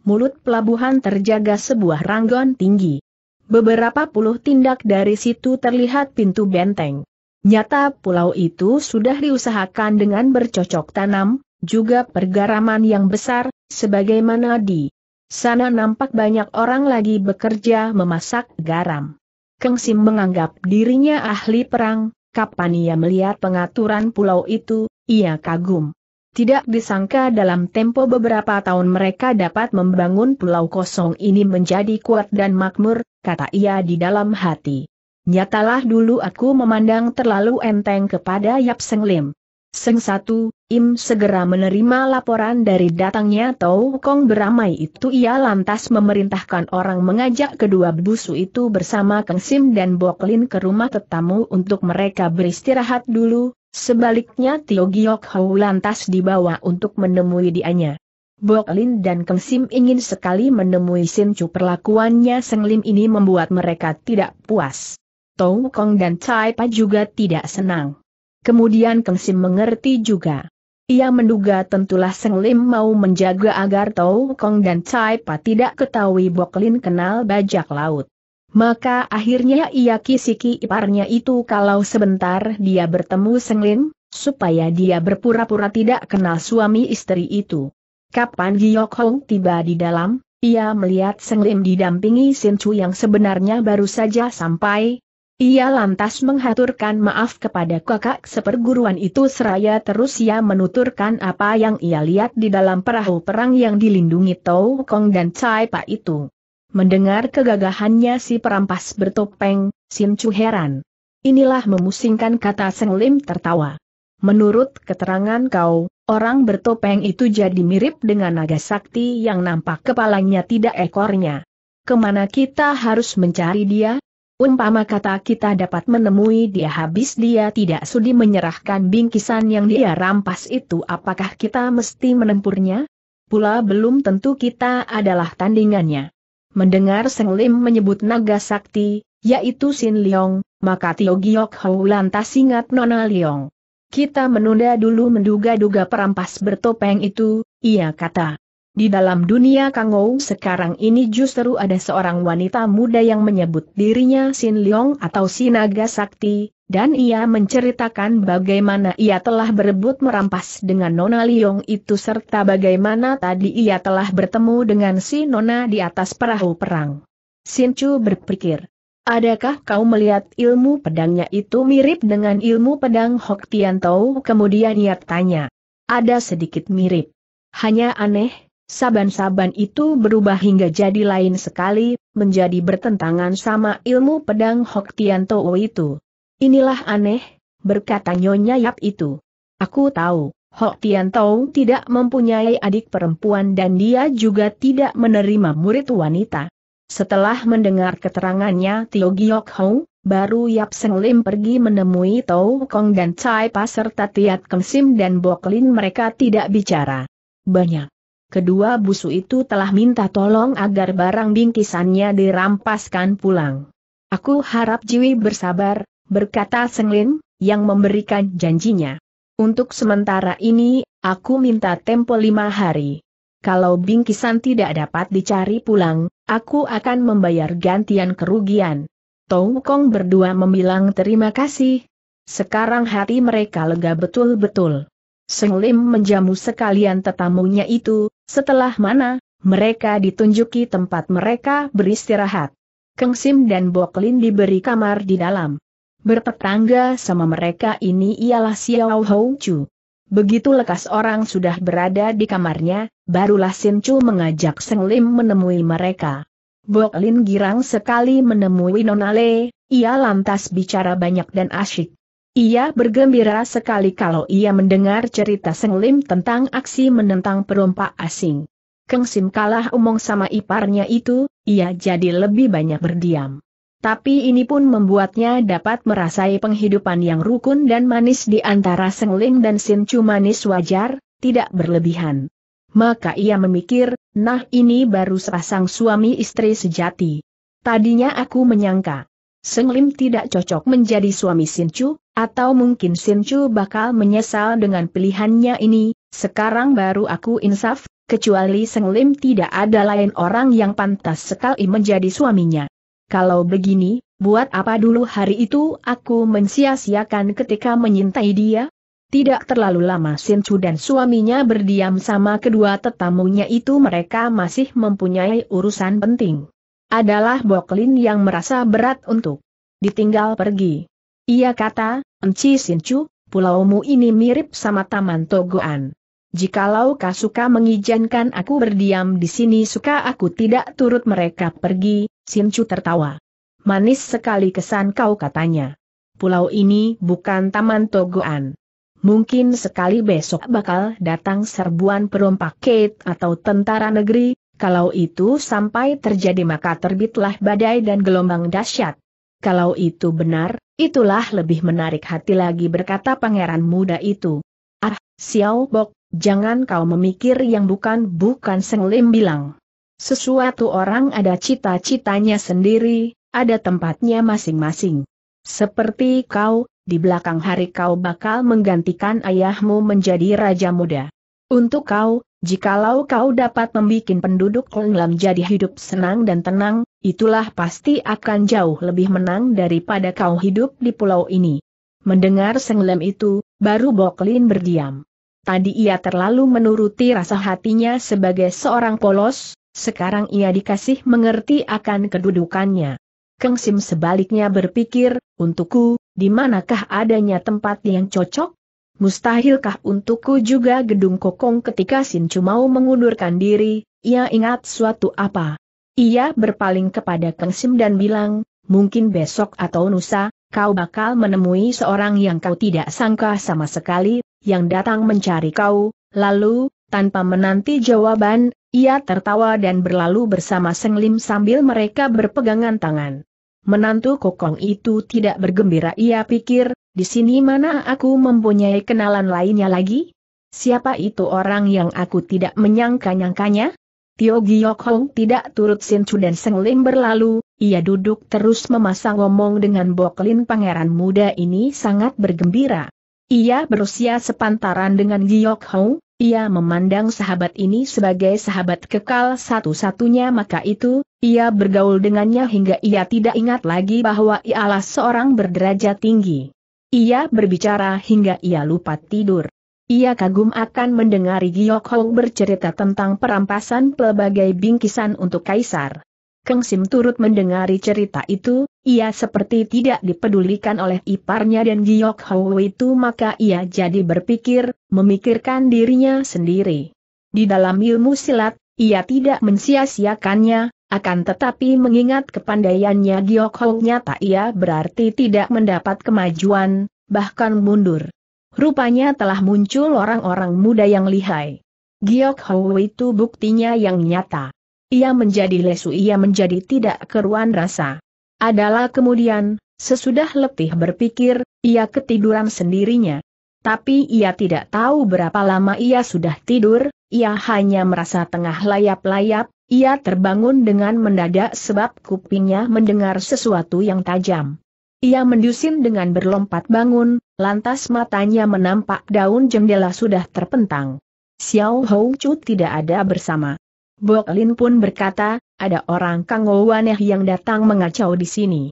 Mulut pelabuhan terjaga sebuah ranggon tinggi. Beberapa puluh tindak dari situ terlihat pintu benteng. Nyata pulau itu sudah diusahakan dengan bercocok tanam, juga pergaraman yang besar, sebagaimana di Sana nampak banyak orang lagi bekerja memasak garam. Keng Sim menganggap dirinya ahli perang, kapan ia melihat pengaturan pulau itu, ia kagum. Tidak disangka dalam tempo beberapa tahun mereka dapat membangun pulau kosong ini menjadi kuat dan makmur, kata ia di dalam hati. Nyatalah dulu aku memandang terlalu enteng kepada Yap Seng Lim. Seng satu, Im segera menerima laporan dari datangnya Tau Kong beramai itu ia lantas memerintahkan orang mengajak kedua busu itu bersama Keng Sim dan Bok Lin ke rumah tetamu untuk mereka beristirahat dulu, sebaliknya Tio Giok Hou lantas dibawa untuk menemui dianya. Lin dan Keng Sim ingin sekali menemui Sin Chu perlakuannya Seng Lim ini membuat mereka tidak puas. Tau Kong dan Cai Pa juga tidak senang. Kemudian Keng Sim mengerti juga. Ia menduga tentulah Seng Lim mau menjaga agar Tau Kong dan Cai Pa tidak ketahui Boklin kenal bajak laut. Maka akhirnya ia kisiki iparnya itu kalau sebentar dia bertemu Seng Lim, supaya dia berpura-pura tidak kenal suami istri itu. Kapan Giok Hong tiba di dalam, ia melihat Seng Lim didampingi Sin Chu yang sebenarnya baru saja sampai, ia lantas menghaturkan maaf kepada kakak seperguruan itu seraya terus ia menuturkan apa yang ia lihat di dalam perahu perang yang dilindungi Tau Kong dan Cai Pa itu. Mendengar kegagahannya si perampas bertopeng, Sim Chu heran. Inilah memusingkan kata Seng Lim tertawa. Menurut keterangan kau, orang bertopeng itu jadi mirip dengan naga sakti yang nampak kepalanya tidak ekornya. Kemana kita harus mencari dia? Umpama kata kita dapat menemui dia habis dia tidak sudi menyerahkan bingkisan yang dia rampas itu apakah kita mesti menempurnya? Pula belum tentu kita adalah tandingannya. Mendengar Seng Lim menyebut naga sakti, yaitu Sin Leong, maka Tio Giok Hou lantas ingat Nona Leong. Kita menunda dulu menduga-duga perampas bertopeng itu, ia kata. Di dalam dunia Kangou sekarang ini justru ada seorang wanita muda yang menyebut dirinya Sin Leong atau Sinaga Sakti, dan ia menceritakan bagaimana ia telah berebut merampas dengan Nona Leong itu serta bagaimana tadi ia telah bertemu dengan si Nona di atas perahu perang. Sin Chu berpikir, Adakah kau melihat ilmu pedangnya itu mirip dengan ilmu pedang Hok Tian Tau? Kemudian ia tanya. Ada sedikit mirip. Hanya aneh, Saban-saban itu berubah hingga jadi lain sekali, menjadi bertentangan sama ilmu pedang Hok Tian Tao itu. Inilah aneh, berkata Nyonya Yap itu. Aku tahu, Hok Tian Tao tidak mempunyai adik perempuan dan dia juga tidak menerima murid wanita. Setelah mendengar keterangannya Tio Giok Hou, baru Yap Seng Lim pergi menemui Tao Kong dan Cai Pa serta Tiat Keng Sim dan Bok Lin mereka tidak bicara. Banyak kedua busu itu telah minta tolong agar barang bingkisannya dirampaskan pulang. Aku harap Jiwi bersabar, berkata Senglin, yang memberikan janjinya. Untuk sementara ini, aku minta tempo lima hari. Kalau bingkisan tidak dapat dicari pulang, aku akan membayar gantian kerugian. Tong Kong berdua membilang terima kasih. Sekarang hati mereka lega betul-betul. Seng Lim menjamu sekalian tetamunya itu, setelah mana, mereka ditunjuki tempat mereka beristirahat. Keng Sim dan Boklin diberi kamar di dalam. Bertetangga sama mereka ini ialah Xiao Hou Chu. Begitu lekas orang sudah berada di kamarnya, barulah Sin Chu mengajak Seng Lim menemui mereka. Boklin girang sekali menemui Nonale, ia lantas bicara banyak dan asyik. Ia bergembira sekali kalau ia mendengar cerita Seng Lim tentang aksi menentang perompak asing. Keng Sim kalah omong sama iparnya itu, ia jadi lebih banyak berdiam. Tapi ini pun membuatnya dapat merasai penghidupan yang rukun dan manis di antara Seng Lim dan Sin Chu manis wajar, tidak berlebihan. Maka ia memikir, nah ini baru sepasang suami istri sejati. Tadinya aku menyangka, Seng Lim tidak cocok menjadi suami Sin Chu, atau mungkin Sin Chu bakal menyesal dengan pilihannya ini, sekarang baru aku insaf, kecuali Seng Lim tidak ada lain orang yang pantas sekali menjadi suaminya. Kalau begini, buat apa dulu hari itu aku mensia-siakan ketika menyintai dia? Tidak terlalu lama Sin Chu dan suaminya berdiam sama kedua tetamunya itu mereka masih mempunyai urusan penting adalah Boklin yang merasa berat untuk ditinggal pergi. Ia kata, Enci Sincu, pulaumu ini mirip sama Taman Togoan. Jikalau kau suka mengizinkan aku berdiam di sini suka aku tidak turut mereka pergi, Sincu tertawa. Manis sekali kesan kau katanya. Pulau ini bukan Taman Togoan. Mungkin sekali besok bakal datang serbuan perompak Kate atau tentara negeri, kalau itu sampai terjadi maka terbitlah badai dan gelombang dahsyat. Kalau itu benar, itulah lebih menarik hati lagi berkata pangeran muda itu. Ah, Xiao Bok, jangan kau memikir yang bukan-bukan Seng Lim bilang. Sesuatu orang ada cita-citanya sendiri, ada tempatnya masing-masing. Seperti kau, di belakang hari kau bakal menggantikan ayahmu menjadi raja muda. Untuk kau, Jikalau kau dapat membuat penduduk Lenglam jadi hidup senang dan tenang, itulah pasti akan jauh lebih menang daripada kau hidup di pulau ini. Mendengar Senglem itu, baru Boklin berdiam. Tadi ia terlalu menuruti rasa hatinya sebagai seorang polos, sekarang ia dikasih mengerti akan kedudukannya. Kengsim sebaliknya berpikir, untukku, di manakah adanya tempat yang cocok? Mustahilkah untukku juga gedung kokong ketika sin mau mengundurkan diri, ia ingat suatu apa. Ia berpaling kepada Kang Sim dan bilang, mungkin besok atau nusa, kau bakal menemui seorang yang kau tidak sangka sama sekali, yang datang mencari kau, lalu, tanpa menanti jawaban, ia tertawa dan berlalu bersama Seng Lim sambil mereka berpegangan tangan. Menantu kokong itu tidak bergembira ia pikir, di sini mana aku mempunyai kenalan lainnya lagi? Siapa itu orang yang aku tidak menyangka-nyangkanya? Tio Giok Hong tidak turut Chu dan Seng Lim berlalu, ia duduk terus memasang ngomong dengan Boklin pangeran muda ini sangat bergembira. Ia berusia sepantaran dengan Giok Hong, ia memandang sahabat ini sebagai sahabat kekal satu-satunya maka itu, ia bergaul dengannya hingga ia tidak ingat lagi bahwa ialah seorang berderajat tinggi. Ia berbicara hingga ia lupa tidur. Ia kagum akan mendengar Giok Hou bercerita tentang perampasan pelbagai bingkisan untuk kaisar. Keng Sim turut mendengari cerita itu, ia seperti tidak dipedulikan oleh iparnya dan Giok Hou itu maka ia jadi berpikir, memikirkan dirinya sendiri. Di dalam ilmu silat, ia tidak mensia-siakannya, akan tetapi mengingat kepandaiannya Giok Hong nyata ia berarti tidak mendapat kemajuan, bahkan mundur. Rupanya telah muncul orang-orang muda yang lihai. Giok Hou itu buktinya yang nyata. Ia menjadi lesu ia menjadi tidak keruan rasa. Adalah kemudian, sesudah letih berpikir, ia ketiduran sendirinya. Tapi ia tidak tahu berapa lama ia sudah tidur, ia hanya merasa tengah layap-layap, ia terbangun dengan mendadak sebab kupingnya mendengar sesuatu yang tajam. Ia mendusin dengan berlompat bangun, lantas matanya menampak daun jendela sudah terpentang. Xiao Hou Chu tidak ada bersama. Bok Lin pun berkata, ada orang Kang Waneh yang datang mengacau di sini.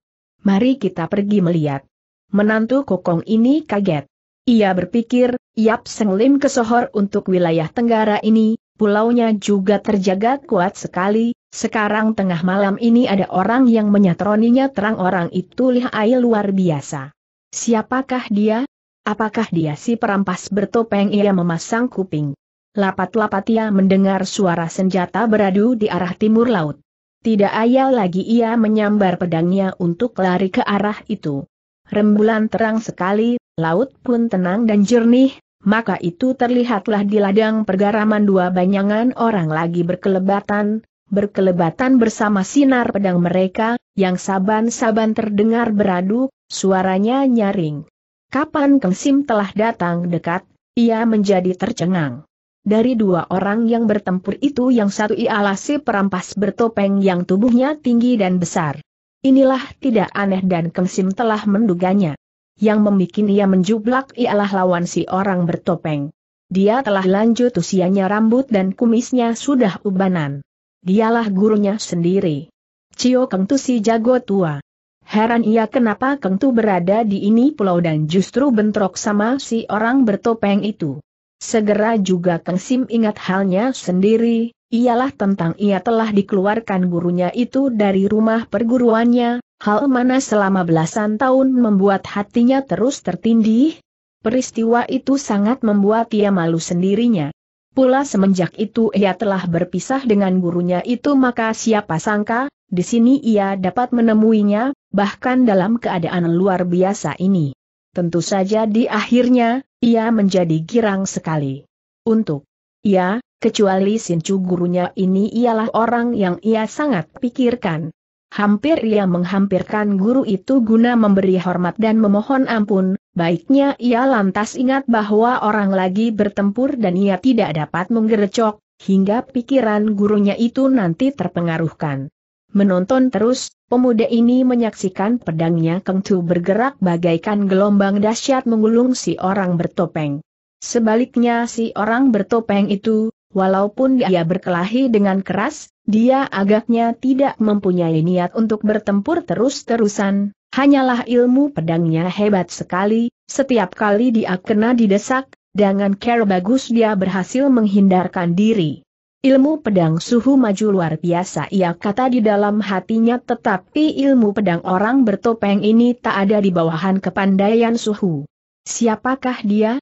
Mari kita pergi melihat. Menantu kokong ini kaget. Ia berpikir, Yap Seng Lim kesohor untuk wilayah tenggara ini, Pulaunya juga terjaga kuat sekali, sekarang tengah malam ini ada orang yang menyatroninya terang orang itu lihai luar biasa. Siapakah dia? Apakah dia si perampas bertopeng ia memasang kuping? Lapat-lapat ia mendengar suara senjata beradu di arah timur laut. Tidak ayal lagi ia menyambar pedangnya untuk lari ke arah itu. Rembulan terang sekali, laut pun tenang dan jernih, maka itu terlihatlah di ladang pergaraman dua banyangan orang lagi berkelebatan, berkelebatan bersama sinar pedang mereka, yang saban-saban terdengar beradu, suaranya nyaring. Kapan Kengsim telah datang dekat, ia menjadi tercengang. Dari dua orang yang bertempur itu yang satu ialah si perampas bertopeng yang tubuhnya tinggi dan besar. Inilah tidak aneh dan Kengsim telah menduganya yang membuat ia menjublak ialah lawan si orang bertopeng. Dia telah lanjut usianya rambut dan kumisnya sudah ubanan. Dialah gurunya sendiri. Cio Keng Tu si jago tua. Heran ia kenapa Keng Tu berada di ini pulau dan justru bentrok sama si orang bertopeng itu. Segera juga Keng Sim ingat halnya sendiri, ialah tentang ia telah dikeluarkan gurunya itu dari rumah perguruannya, Hal mana selama belasan tahun membuat hatinya terus tertindih? Peristiwa itu sangat membuat ia malu sendirinya. Pula semenjak itu ia telah berpisah dengan gurunya itu maka siapa sangka, di sini ia dapat menemuinya, bahkan dalam keadaan luar biasa ini. Tentu saja di akhirnya, ia menjadi girang sekali. Untuk ia, ya, kecuali Sincu gurunya ini ialah orang yang ia sangat pikirkan. Hampir ia menghampirkan guru itu guna memberi hormat dan memohon ampun, baiknya ia lantas ingat bahwa orang lagi bertempur dan ia tidak dapat menggerecok, hingga pikiran gurunya itu nanti terpengaruhkan. Menonton terus, pemuda ini menyaksikan pedangnya kengtu bergerak bagaikan gelombang dahsyat mengulung si orang bertopeng. Sebaliknya si orang bertopeng itu, Walaupun dia berkelahi dengan keras, dia agaknya tidak mempunyai niat untuk bertempur terus-terusan, hanyalah ilmu pedangnya hebat sekali, setiap kali dia kena didesak, dengan care bagus dia berhasil menghindarkan diri. Ilmu pedang suhu maju luar biasa ia kata di dalam hatinya tetapi ilmu pedang orang bertopeng ini tak ada di bawahan kepandaian suhu. Siapakah dia?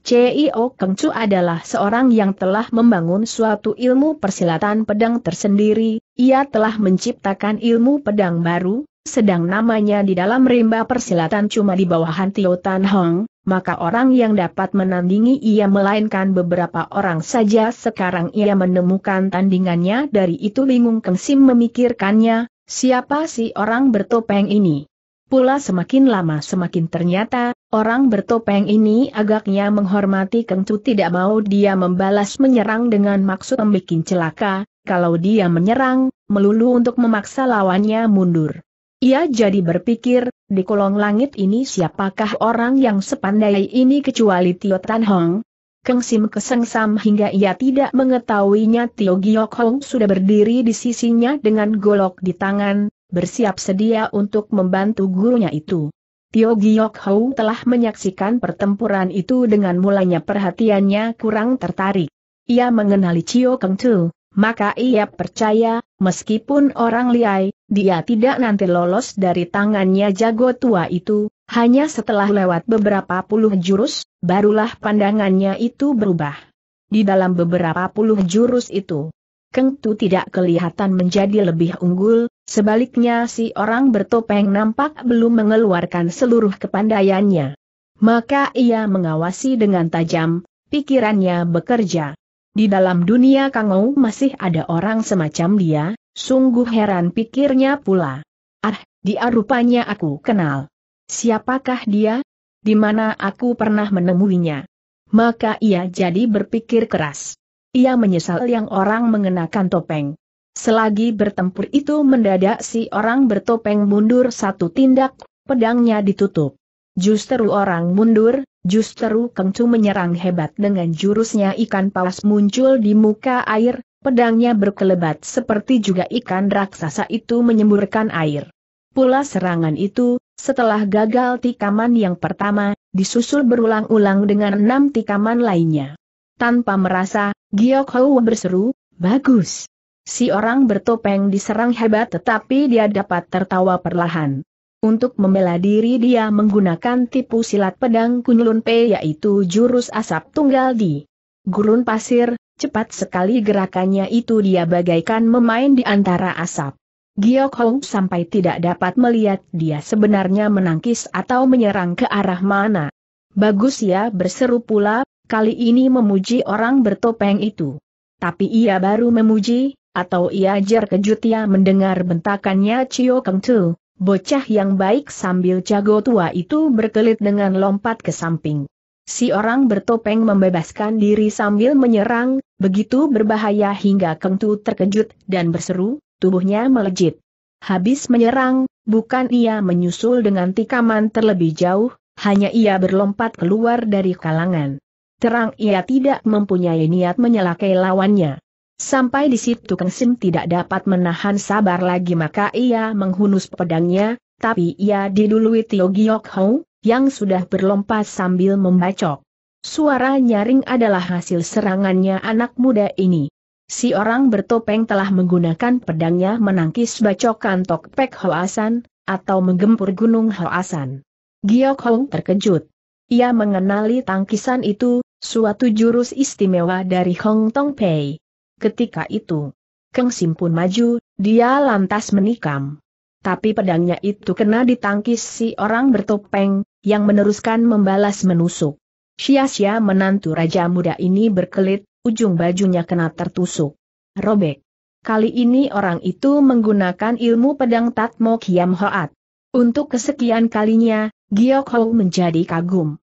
CIO Kengcu adalah seorang yang telah membangun suatu ilmu persilatan pedang tersendiri, ia telah menciptakan ilmu pedang baru, sedang namanya di dalam rimba persilatan cuma di bawah Tio Tan Hong, maka orang yang dapat menandingi ia melainkan beberapa orang saja sekarang ia menemukan tandingannya dari itu bingung Kengsim memikirkannya, siapa si orang bertopeng ini? Pula semakin lama semakin ternyata, orang bertopeng ini agaknya menghormati Kengcu tidak mau dia membalas menyerang dengan maksud membuat celaka, kalau dia menyerang, melulu untuk memaksa lawannya mundur. Ia jadi berpikir, di kolong langit ini siapakah orang yang sepandai ini kecuali Tio Tan Hong? Keng Sim kesengsam hingga ia tidak mengetahuinya Tio Giok Hong sudah berdiri di sisinya dengan golok di tangan, bersiap sedia untuk membantu gurunya itu. Tio Giok Hou telah menyaksikan pertempuran itu dengan mulanya perhatiannya kurang tertarik. Ia mengenali Cio Keng tu maka ia percaya, meskipun orang liai, dia tidak nanti lolos dari tangannya jago tua itu, hanya setelah lewat beberapa puluh jurus, barulah pandangannya itu berubah. Di dalam beberapa puluh jurus itu, Keng Tu tidak kelihatan menjadi lebih unggul, Sebaliknya si orang bertopeng nampak belum mengeluarkan seluruh kepandaiannya. Maka ia mengawasi dengan tajam, pikirannya bekerja. Di dalam dunia Kangou masih ada orang semacam dia, sungguh heran pikirnya pula. Ah, dia rupanya aku kenal. Siapakah dia? Di mana aku pernah menemuinya? Maka ia jadi berpikir keras. Ia menyesal yang orang mengenakan topeng. Selagi bertempur itu mendadak si orang bertopeng mundur satu tindak, pedangnya ditutup. Justru orang mundur, justru kencu menyerang hebat dengan jurusnya ikan paus muncul di muka air, pedangnya berkelebat seperti juga ikan raksasa itu menyemburkan air. Pula serangan itu, setelah gagal tikaman yang pertama, disusul berulang-ulang dengan enam tikaman lainnya. Tanpa merasa, Giyok Hou berseru, bagus. Si orang bertopeng diserang hebat tetapi dia dapat tertawa perlahan. Untuk membela diri dia menggunakan tipu silat pedang Kunyulun P yaitu jurus asap tunggal di gurun pasir, cepat sekali gerakannya itu dia bagaikan memain di antara asap. Giok Hong sampai tidak dapat melihat dia sebenarnya menangkis atau menyerang ke arah mana. Bagus ya berseru pula, kali ini memuji orang bertopeng itu. Tapi ia baru memuji, atau ia terkejut ia mendengar bentakannya Cio Keng Tu, bocah yang baik sambil jago tua itu berkelit dengan lompat ke samping. Si orang bertopeng membebaskan diri sambil menyerang, begitu berbahaya hingga Keng Tu terkejut dan berseru, tubuhnya melejit. Habis menyerang, bukan ia menyusul dengan tikaman terlebih jauh, hanya ia berlompat keluar dari kalangan. Terang ia tidak mempunyai niat menyelakai lawannya. Sampai di situ Kang Sim tidak dapat menahan sabar lagi maka ia menghunus pedangnya, tapi ia didului Tio Giok Hou, yang sudah berlompat sambil membacok. Suara nyaring adalah hasil serangannya anak muda ini. Si orang bertopeng telah menggunakan pedangnya menangkis bacokan Tokpek Hoasan, atau menggempur gunung Hoasan. Giok Hong terkejut. Ia mengenali tangkisan itu, suatu jurus istimewa dari Hong Tong Pei. Ketika itu, Keng Sim pun maju, dia lantas menikam. Tapi pedangnya itu kena ditangkis si orang bertopeng, yang meneruskan membalas menusuk. Sia-sia menantu raja muda ini berkelit, ujung bajunya kena tertusuk. Robek. Kali ini orang itu menggunakan ilmu pedang Tatmo Kiam Hoat. Untuk kesekian kalinya, Giok Ho menjadi kagum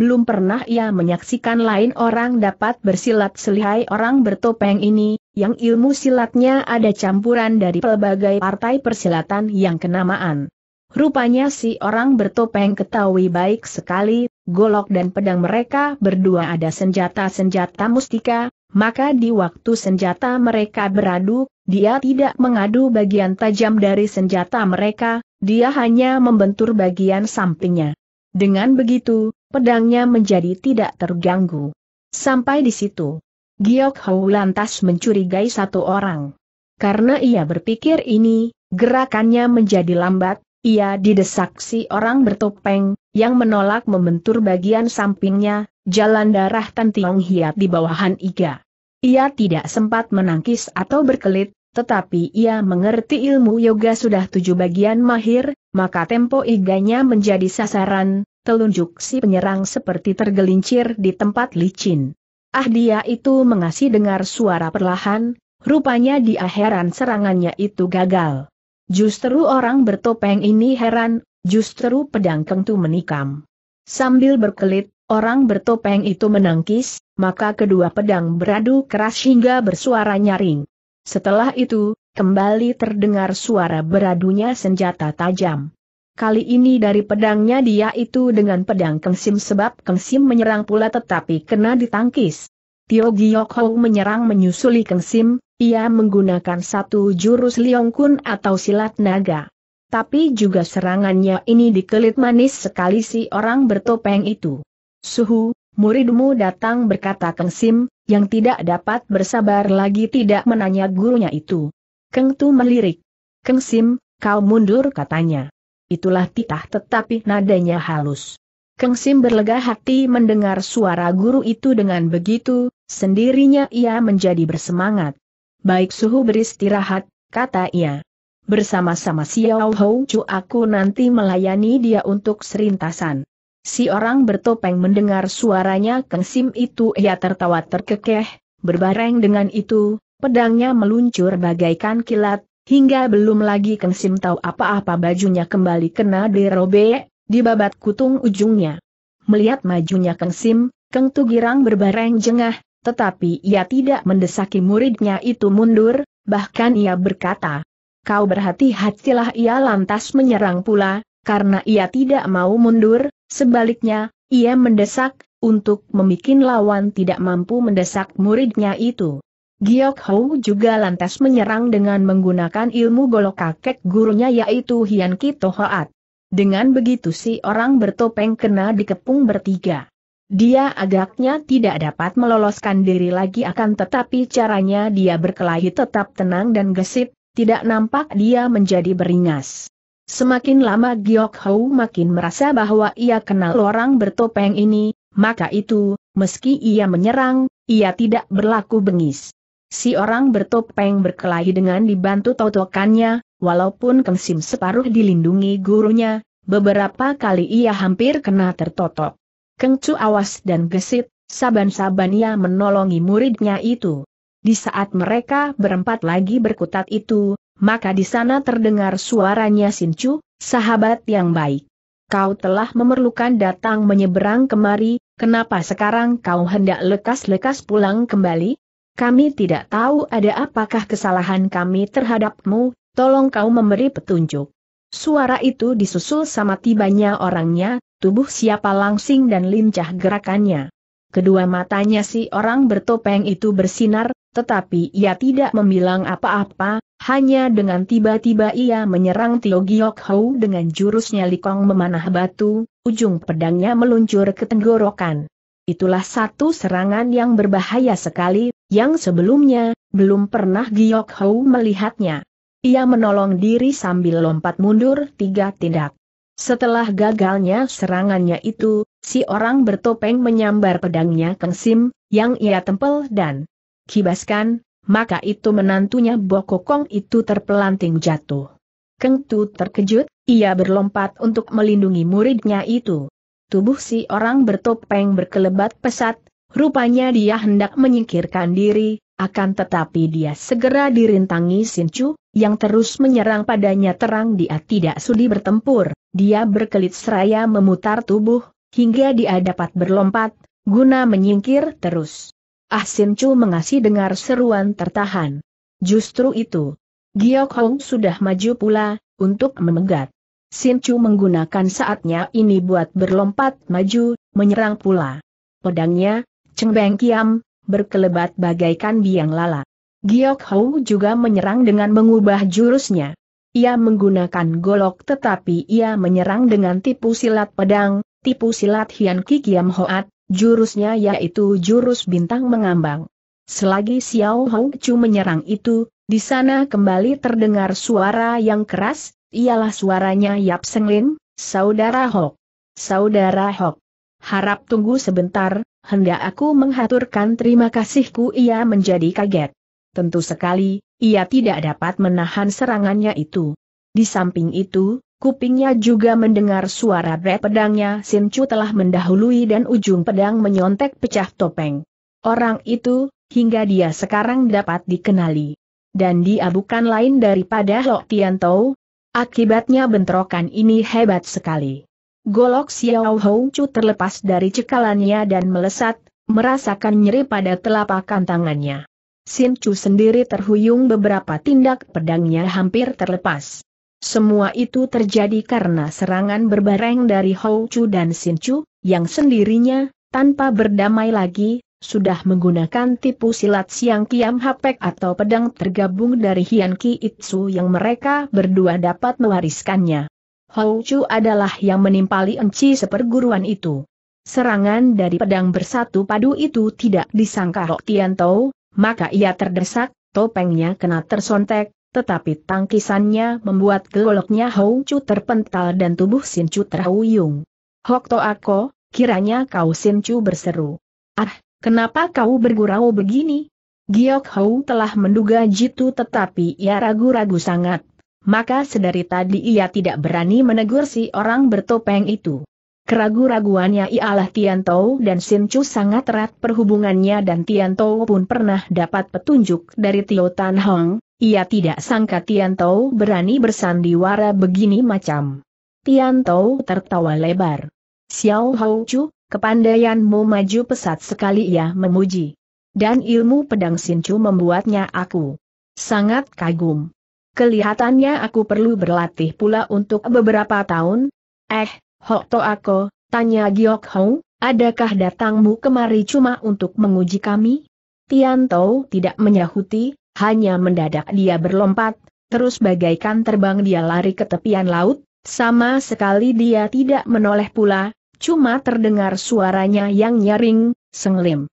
belum pernah ia menyaksikan lain orang dapat bersilat selihai orang bertopeng ini, yang ilmu silatnya ada campuran dari pelbagai partai persilatan yang kenamaan. Rupanya si orang bertopeng ketahui baik sekali, golok dan pedang mereka berdua ada senjata-senjata mustika, maka di waktu senjata mereka beradu, dia tidak mengadu bagian tajam dari senjata mereka, dia hanya membentur bagian sampingnya. Dengan begitu, pedangnya menjadi tidak terganggu. Sampai di situ, Giok Hou lantas mencurigai satu orang. Karena ia berpikir ini, gerakannya menjadi lambat, ia didesak si orang bertopeng, yang menolak membentur bagian sampingnya, jalan darah Tan Tiong Hiat di bawahan iga. Ia tidak sempat menangkis atau berkelit, tetapi ia mengerti ilmu yoga sudah tujuh bagian mahir, maka tempo iganya menjadi sasaran, telunjuk si penyerang seperti tergelincir di tempat licin. Ah dia itu mengasih dengar suara perlahan, rupanya di heran serangannya itu gagal. Justru orang bertopeng ini heran, justru pedang kentu menikam. Sambil berkelit, orang bertopeng itu menangkis, maka kedua pedang beradu keras hingga bersuara nyaring. Setelah itu, kembali terdengar suara beradunya senjata tajam. Kali ini dari pedangnya dia itu dengan pedang Kengsim sebab Kengsim menyerang pula tetapi kena ditangkis. Tio Giyok Hou menyerang menyusuli Kengsim, ia menggunakan satu jurus Liong Kun atau silat naga. Tapi juga serangannya ini dikelit manis sekali si orang bertopeng itu. Suhu, Muridmu datang berkata Keng Sim, yang tidak dapat bersabar lagi tidak menanya gurunya itu. Keng Tu melirik. Keng Sim, kau mundur katanya. Itulah titah tetapi nadanya halus. Keng Sim berlega hati mendengar suara guru itu dengan begitu, sendirinya ia menjadi bersemangat. Baik suhu beristirahat, kata ia. Bersama-sama Xiao Hou Chu aku nanti melayani dia untuk serintasan. Si orang bertopeng mendengar suaranya kengsim itu ia tertawa terkekeh, berbareng dengan itu, pedangnya meluncur bagaikan kilat, hingga belum lagi kengsim tahu apa-apa bajunya kembali kena dirobek, dibabat kutung ujungnya. Melihat majunya kengsim, Sim, Kang Tugirang berbareng jengah, tetapi ia tidak mendesaki muridnya itu mundur, bahkan ia berkata, Kau berhati-hatilah ia lantas menyerang pula, karena ia tidak mau mundur, sebaliknya, ia mendesak, untuk membuat lawan tidak mampu mendesak muridnya itu. Giok Hou juga lantas menyerang dengan menggunakan ilmu golok kakek gurunya yaitu Hian Kito Hoat. Dengan begitu si orang bertopeng kena dikepung bertiga. Dia agaknya tidak dapat meloloskan diri lagi akan tetapi caranya dia berkelahi tetap tenang dan gesit, tidak nampak dia menjadi beringas. Semakin lama Giok Hou makin merasa bahwa ia kenal orang bertopeng ini, maka itu, meski ia menyerang, ia tidak berlaku bengis. Si orang bertopeng berkelahi dengan dibantu totokannya, walaupun kengsim separuh dilindungi gurunya, beberapa kali ia hampir kena tertotok. Kengcu awas dan gesit, saban-saban ia menolongi muridnya itu. Di saat mereka berempat lagi berkutat itu, maka di sana terdengar suaranya Sincu, sahabat yang baik. Kau telah memerlukan datang menyeberang kemari, kenapa sekarang kau hendak lekas-lekas pulang kembali? Kami tidak tahu ada apakah kesalahan kami terhadapmu, tolong kau memberi petunjuk. Suara itu disusul sama tibanya orangnya, tubuh siapa langsing dan lincah gerakannya. Kedua matanya si orang bertopeng itu bersinar, tetapi ia tidak membilang apa-apa, hanya dengan tiba-tiba ia menyerang Tio Giok Hou dengan jurusnya Likong memanah batu, ujung pedangnya meluncur ke tenggorokan. Itulah satu serangan yang berbahaya sekali, yang sebelumnya, belum pernah Giok Hou melihatnya. Ia menolong diri sambil lompat mundur tiga tindak. Setelah gagalnya serangannya itu, si orang bertopeng menyambar pedangnya Keng Sim, yang ia tempel dan kibaskan, maka itu menantunya Bokokong itu terpelanting jatuh. Keng Tu terkejut, ia berlompat untuk melindungi muridnya itu. Tubuh si orang bertopeng berkelebat pesat, rupanya dia hendak menyingkirkan diri, akan tetapi dia segera dirintangi Sincu, yang terus menyerang padanya terang dia tidak sudi bertempur, dia berkelit seraya memutar tubuh, hingga dia dapat berlompat, guna menyingkir terus. Ah Sin Chu mengasih dengar seruan tertahan. Justru itu. Giok Hong sudah maju pula, untuk memegat. Sin Chu menggunakan saatnya ini buat berlompat maju, menyerang pula. Pedangnya, cengbeng kiam, berkelebat bagaikan biang lala. Giok Hou juga menyerang dengan mengubah jurusnya. Ia menggunakan golok tetapi ia menyerang dengan tipu silat pedang, tipu silat Hian Ki Kiam Hoat, Jurusnya yaitu jurus bintang mengambang. Selagi Xiao Hong Chu menyerang itu, di sana kembali terdengar suara yang keras, ialah suaranya Yap Senglin, Saudara Hok. Saudara Hok. Harap tunggu sebentar, hendak aku menghaturkan terima kasihku ia menjadi kaget. Tentu sekali, ia tidak dapat menahan serangannya itu. Di samping itu, Kupingnya juga mendengar suara bre pedangnya Chu telah mendahului dan ujung pedang menyontek pecah topeng. Orang itu, hingga dia sekarang dapat dikenali. Dan dia bukan lain daripada Lok Tiantou. Akibatnya bentrokan ini hebat sekali. Golok Xiao Hou Chu terlepas dari cekalannya dan melesat, merasakan nyeri pada telapak tangannya. Sin Chu sendiri terhuyung beberapa tindak pedangnya hampir terlepas. Semua itu terjadi karena serangan berbareng dari Hou Chu dan Sin Chu, yang sendirinya, tanpa berdamai lagi, sudah menggunakan tipu silat Siang Kiam Hapek atau pedang tergabung dari Hian Ki Itsu yang mereka berdua dapat mewariskannya. Hou Chu adalah yang menimpali enci seperguruan itu. Serangan dari pedang bersatu padu itu tidak disangka Rok Tian Tou, maka ia terdesak, topengnya kena tersontek, tetapi tangkisannya membuat geloknya Hou Chu terpental dan tubuh Sin Chu terhuyung. Hok to aku, kiranya kau Sin Chu berseru. Ah, kenapa kau bergurau begini? Giok Hou telah menduga jitu tetapi ia ragu-ragu sangat. Maka sedari tadi ia tidak berani menegur si orang bertopeng itu. Keragu-raguannya ialah Tou dan Sincu sangat erat perhubungannya dan Tian Tou pun pernah dapat petunjuk dari Tio Tan Hong, ia tidak sangka Tian Tou berani bersandiwara begini macam. Tian Tou tertawa lebar. Xiao Hou Chu, kepandaianmu maju pesat sekali ya memuji. Dan ilmu pedang Sincu membuatnya aku sangat kagum. Kelihatannya aku perlu berlatih pula untuk beberapa tahun. Eh, Hok to aku, tanya Giok Hong, adakah datangmu kemari cuma untuk menguji kami? Tian Tianto tidak menyahuti, hanya mendadak dia berlompat, terus bagaikan terbang dia lari ke tepian laut, sama sekali dia tidak menoleh pula, cuma terdengar suaranya yang nyaring, senglim.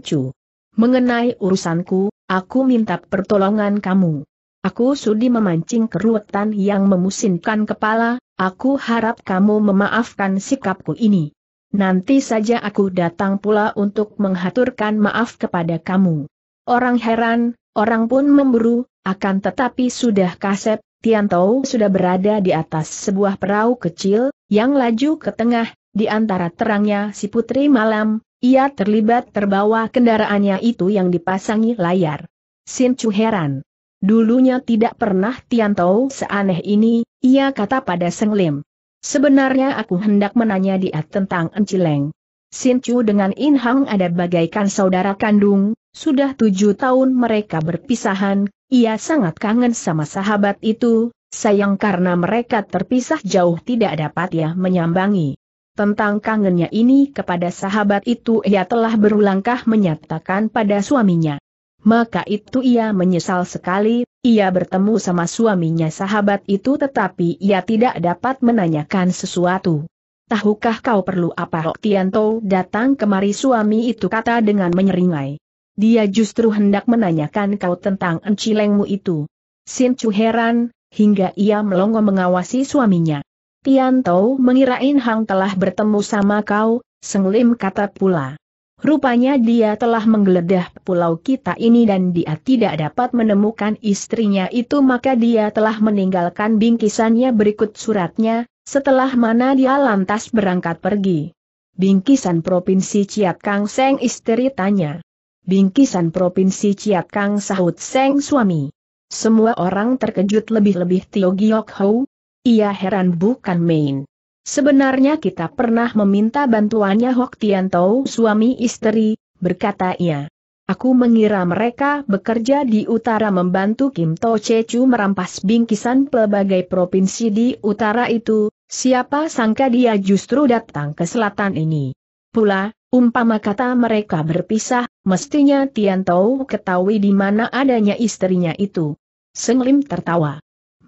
Chu, Mengenai urusanku, aku minta pertolongan kamu. Aku sudi memancing keruwetan yang memusinkan kepala, aku harap kamu memaafkan sikapku ini. Nanti saja aku datang pula untuk menghaturkan maaf kepada kamu. Orang heran, orang pun memburu, akan tetapi sudah kasep, Tiantou sudah berada di atas sebuah perahu kecil, yang laju ke tengah, di antara terangnya si putri malam, ia terlibat terbawa kendaraannya itu yang dipasangi layar. Sin Chu heran. Dulunya tidak pernah Tiantau seaneh ini, ia kata pada Seng Lim. Sebenarnya aku hendak menanya dia tentang Encileng. Sin Chu dengan In Hang ada bagaikan saudara kandung, sudah tujuh tahun mereka berpisahan, ia sangat kangen sama sahabat itu, sayang karena mereka terpisah jauh tidak dapat ia menyambangi. Tentang kangennya ini kepada sahabat itu ia telah berulangkah menyatakan pada suaminya maka itu ia menyesal sekali, ia bertemu sama suaminya sahabat itu tetapi ia tidak dapat menanyakan sesuatu. Tahukah kau perlu apa Hok Tianto datang kemari suami itu kata dengan menyeringai. Dia justru hendak menanyakan kau tentang encilengmu itu. Sin Chu heran, hingga ia melongo mengawasi suaminya. Tianto mengirain Hang telah bertemu sama kau, Senglim kata pula. Rupanya dia telah menggeledah pulau kita ini dan dia tidak dapat menemukan istrinya itu maka dia telah meninggalkan bingkisannya berikut suratnya, setelah mana dia lantas berangkat pergi. Bingkisan Provinsi Ciat Kang Seng istri tanya. Bingkisan Provinsi Ciat Kang sahut Seng suami. Semua orang terkejut lebih-lebih Tio Giok Hou. Ia heran bukan main. Sebenarnya kita pernah meminta bantuannya Hok Tian Tau suami istri, berkata ia. Aku mengira mereka bekerja di utara membantu Kim To Chu merampas bingkisan pelbagai provinsi di utara itu, siapa sangka dia justru datang ke selatan ini. Pula, umpama kata mereka berpisah, mestinya Tian Tau ketahui di mana adanya istrinya itu. Seng Lim tertawa.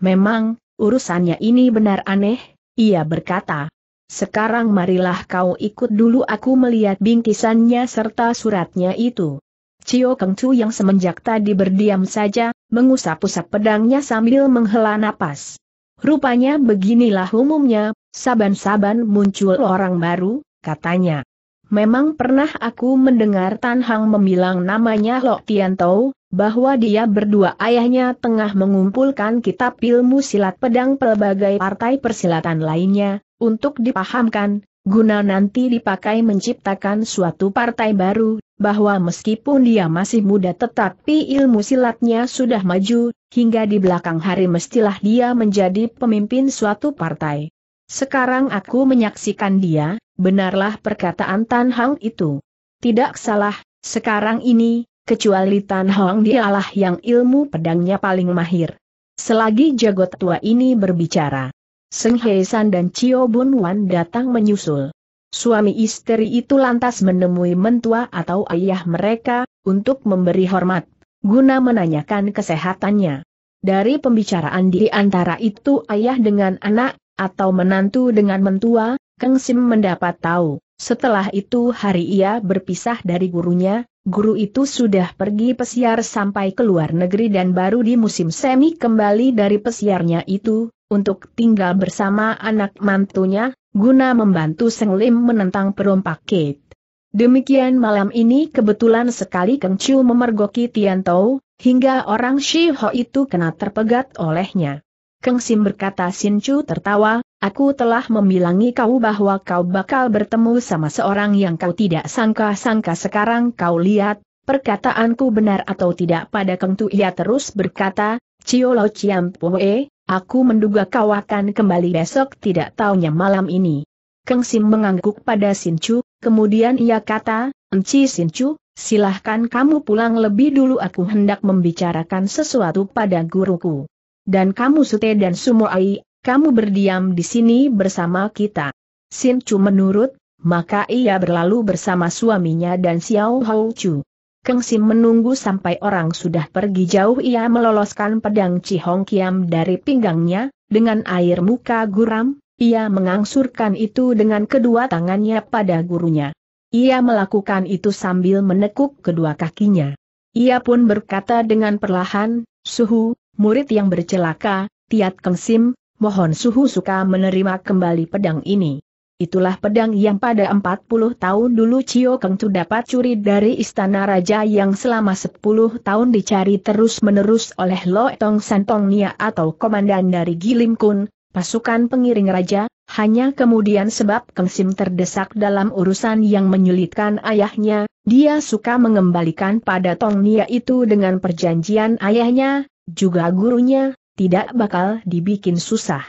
Memang, urusannya ini benar aneh, ia berkata, sekarang marilah kau ikut dulu aku melihat bingkisannya serta suratnya itu. Cio Keng Chu yang semenjak tadi berdiam saja, mengusap-usap pedangnya sambil menghela napas. Rupanya beginilah umumnya, saban-saban muncul orang baru, katanya. Memang pernah aku mendengar Tan Hang membilang namanya Lok Tian Tau, bahwa dia berdua ayahnya tengah mengumpulkan kitab ilmu silat pedang pelbagai partai persilatan lainnya, untuk dipahamkan, guna nanti dipakai menciptakan suatu partai baru, bahwa meskipun dia masih muda tetapi ilmu silatnya sudah maju, hingga di belakang hari mestilah dia menjadi pemimpin suatu partai. Sekarang aku menyaksikan dia, benarlah perkataan Tan Hang itu. Tidak salah, sekarang ini, kecuali Tan Hang dialah yang ilmu pedangnya paling mahir. Selagi jagot tua ini berbicara, Seng Hei San dan Chio Bun Wan datang menyusul. Suami istri itu lantas menemui mentua atau ayah mereka, untuk memberi hormat, guna menanyakan kesehatannya. Dari pembicaraan di antara itu ayah dengan anak, atau menantu dengan mentua, Kang Sim mendapat tahu. Setelah itu hari ia berpisah dari gurunya, guru itu sudah pergi pesiar sampai ke luar negeri dan baru di musim semi kembali dari pesiarnya itu, untuk tinggal bersama anak mantunya, guna membantu Seng Lim menentang perompak Kate. Demikian malam ini kebetulan sekali Keng Chu memergoki Tian Tou, hingga orang shi ho itu kena terpegat olehnya. Keng Sim berkata Sin Chu tertawa, aku telah membilangi kau bahwa kau bakal bertemu sama seorang yang kau tidak sangka-sangka sekarang kau lihat, perkataanku benar atau tidak pada Keng Tu ia terus berkata, Ciolo Chiam Poe, aku menduga kau akan kembali besok tidak taunya malam ini. Keng Sim mengangguk pada Sin Chu, kemudian ia kata, Enci Sin Chu, silahkan kamu pulang lebih dulu aku hendak membicarakan sesuatu pada guruku dan kamu Sute dan Sumoai, kamu berdiam di sini bersama kita. Sin Chu menurut, maka ia berlalu bersama suaminya dan Xiao Hou Chu. Keng Sim menunggu sampai orang sudah pergi jauh ia meloloskan pedang Cihong Kiam dari pinggangnya, dengan air muka guram, ia mengangsurkan itu dengan kedua tangannya pada gurunya. Ia melakukan itu sambil menekuk kedua kakinya. Ia pun berkata dengan perlahan, Suhu, murid yang bercelaka, Tiat Kengsim, mohon suhu suka menerima kembali pedang ini. Itulah pedang yang pada 40 tahun dulu Cio Keng dapat curi dari istana raja yang selama 10 tahun dicari terus-menerus oleh Lo Tong Santong Nia atau komandan dari Gilim Kun, pasukan pengiring raja, hanya kemudian sebab Kengsim terdesak dalam urusan yang menyulitkan ayahnya, dia suka mengembalikan pada Tong Nia itu dengan perjanjian ayahnya, juga gurunya, tidak bakal dibikin susah.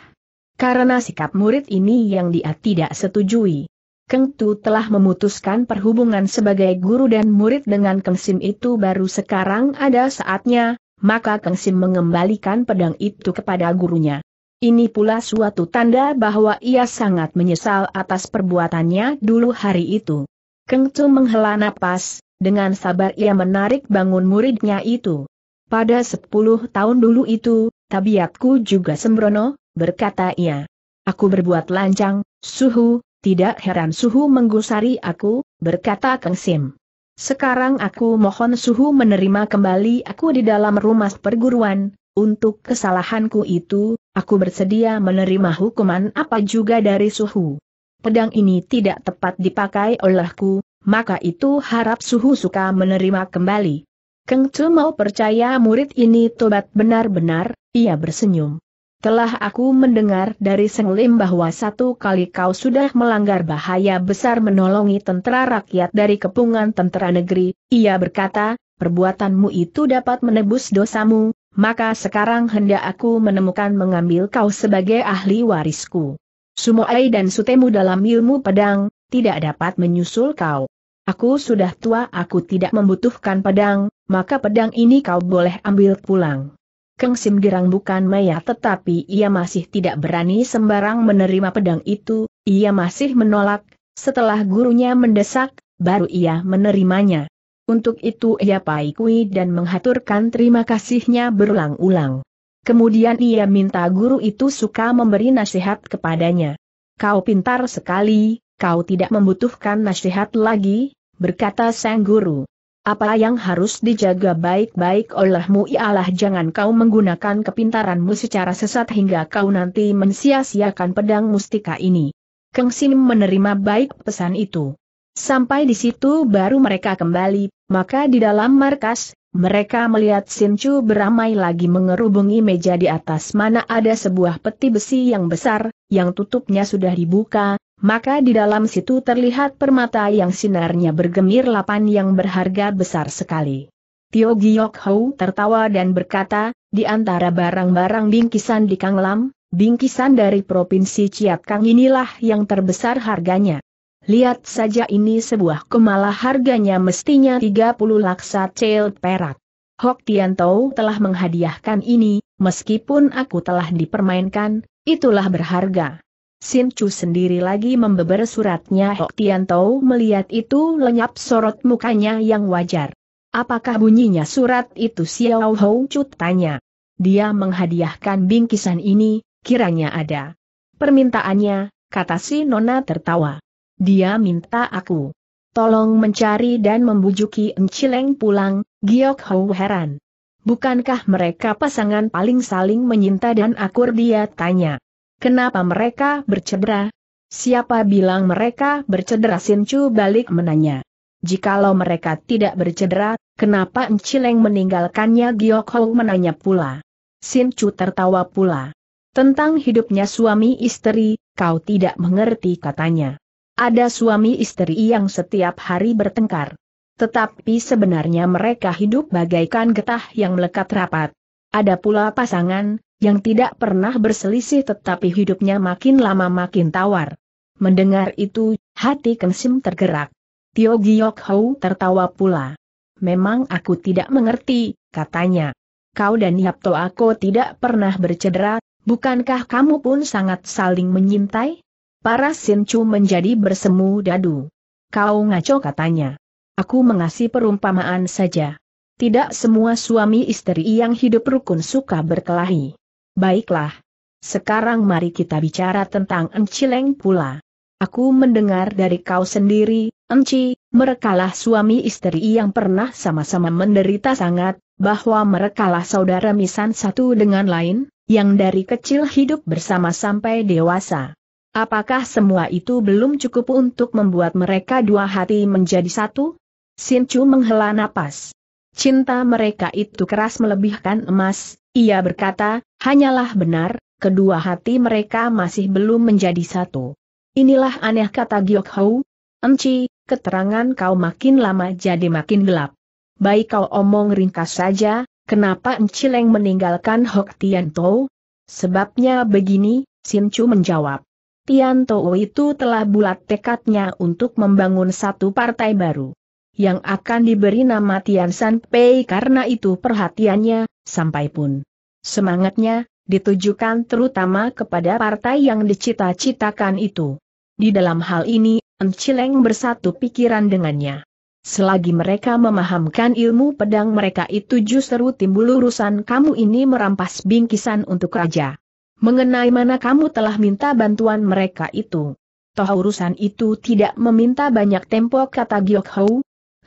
Karena sikap murid ini yang dia tidak setujui. Keng Tu telah memutuskan perhubungan sebagai guru dan murid dengan Keng Sim itu baru sekarang ada saatnya, maka Keng Sim mengembalikan pedang itu kepada gurunya. Ini pula suatu tanda bahwa ia sangat menyesal atas perbuatannya dulu hari itu. Keng Tu menghela napas, dengan sabar ia menarik bangun muridnya itu. Pada sepuluh tahun dulu itu, tabiatku juga sembrono, berkata ia. Aku berbuat lancang, suhu, tidak heran suhu menggusari aku, berkata Kang Sim. Sekarang aku mohon suhu menerima kembali aku di dalam rumah perguruan, untuk kesalahanku itu, aku bersedia menerima hukuman apa juga dari suhu. Pedang ini tidak tepat dipakai olehku, maka itu harap suhu suka menerima kembali. Keng cuma mau percaya murid ini tobat benar-benar, ia bersenyum. Telah aku mendengar dari Seng Lim bahwa satu kali kau sudah melanggar bahaya besar menolongi tentara rakyat dari kepungan tentara negeri, ia berkata, perbuatanmu itu dapat menebus dosamu, maka sekarang hendak aku menemukan mengambil kau sebagai ahli warisku. Sumoai dan Sutemu dalam ilmu pedang, tidak dapat menyusul kau. Aku sudah tua aku tidak membutuhkan pedang, maka pedang ini kau boleh ambil pulang. Keng Sim Girang bukan maya tetapi ia masih tidak berani sembarang menerima pedang itu, ia masih menolak, setelah gurunya mendesak, baru ia menerimanya. Untuk itu ia paikui dan menghaturkan terima kasihnya berulang-ulang. Kemudian ia minta guru itu suka memberi nasihat kepadanya. Kau pintar sekali, kau tidak membutuhkan nasihat lagi, berkata sang guru. Apa yang harus dijaga baik-baik olehmu ialah jangan kau menggunakan kepintaranmu secara sesat hingga kau nanti mensia-siakan pedang mustika ini. Keng Sim menerima baik pesan itu. Sampai di situ baru mereka kembali, maka di dalam markas, mereka melihat Sin Chu beramai lagi mengerubungi meja di atas mana ada sebuah peti besi yang besar, yang tutupnya sudah dibuka, maka di dalam situ terlihat permata yang sinarnya bergemir lapan yang berharga besar sekali. Tio Giok Hou tertawa dan berkata, di antara barang-barang bingkisan di Kanglam, bingkisan dari Provinsi Ciat Kang inilah yang terbesar harganya. Lihat saja ini sebuah kemala harganya mestinya 30 laksa cel perak. Hok Tian Tau telah menghadiahkan ini, meskipun aku telah dipermainkan, itulah berharga. Sin Chu sendiri lagi membeber suratnya Hok Tian Tau melihat itu lenyap sorot mukanya yang wajar. Apakah bunyinya surat itu Xiao Hou Chu tanya. Dia menghadiahkan bingkisan ini, kiranya ada. Permintaannya, kata si Nona tertawa. Dia minta aku. Tolong mencari dan membujuki Encileng pulang, Giok Hou heran. Bukankah mereka pasangan paling saling menyinta dan akur dia tanya. Kenapa mereka bercedera? Siapa bilang mereka bercedera? Sincu balik menanya. Jikalau mereka tidak bercedera, kenapa Encileng meninggalkannya? Giok Hou menanya pula. Sincu tertawa pula. Tentang hidupnya suami istri, kau tidak mengerti katanya. Ada suami istri yang setiap hari bertengkar. Tetapi sebenarnya mereka hidup bagaikan getah yang melekat rapat. Ada pula pasangan, yang tidak pernah berselisih tetapi hidupnya makin lama makin tawar. Mendengar itu, hati Kensim tergerak. Tio Giok Hou tertawa pula. Memang aku tidak mengerti, katanya. Kau dan Yapto Ako tidak pernah bercedera, bukankah kamu pun sangat saling menyintai? Para Chu menjadi bersemu dadu. Kau ngaco katanya. Aku mengasih perumpamaan saja. Tidak semua suami istri yang hidup rukun suka berkelahi. Baiklah. Sekarang mari kita bicara tentang Encileng pula. Aku mendengar dari kau sendiri, Enci, merekalah suami istri yang pernah sama-sama menderita sangat, bahwa merekalah saudara misan satu dengan lain, yang dari kecil hidup bersama sampai dewasa. Apakah semua itu belum cukup untuk membuat mereka dua hati menjadi satu? Sinchu menghela napas. Cinta mereka itu keras melebihkan emas, ia berkata, Hanyalah benar, kedua hati mereka masih belum menjadi satu. Inilah aneh kata Giok Hou. Enci, keterangan kau makin lama jadi makin gelap. Baik kau omong ringkas saja, kenapa Enci leng meninggalkan Hok Tian Tou? Sebabnya begini, Sin Chu menjawab. Tian Tou itu telah bulat tekadnya untuk membangun satu partai baru. Yang akan diberi nama Tian San Pei karena itu perhatiannya, sampai pun Semangatnya, ditujukan terutama kepada partai yang dicita-citakan itu. Di dalam hal ini, Encileng bersatu pikiran dengannya. Selagi mereka memahamkan ilmu pedang mereka itu justru timbul urusan kamu ini merampas bingkisan untuk raja. Mengenai mana kamu telah minta bantuan mereka itu. Toh urusan itu tidak meminta banyak tempo kata Giok Hou.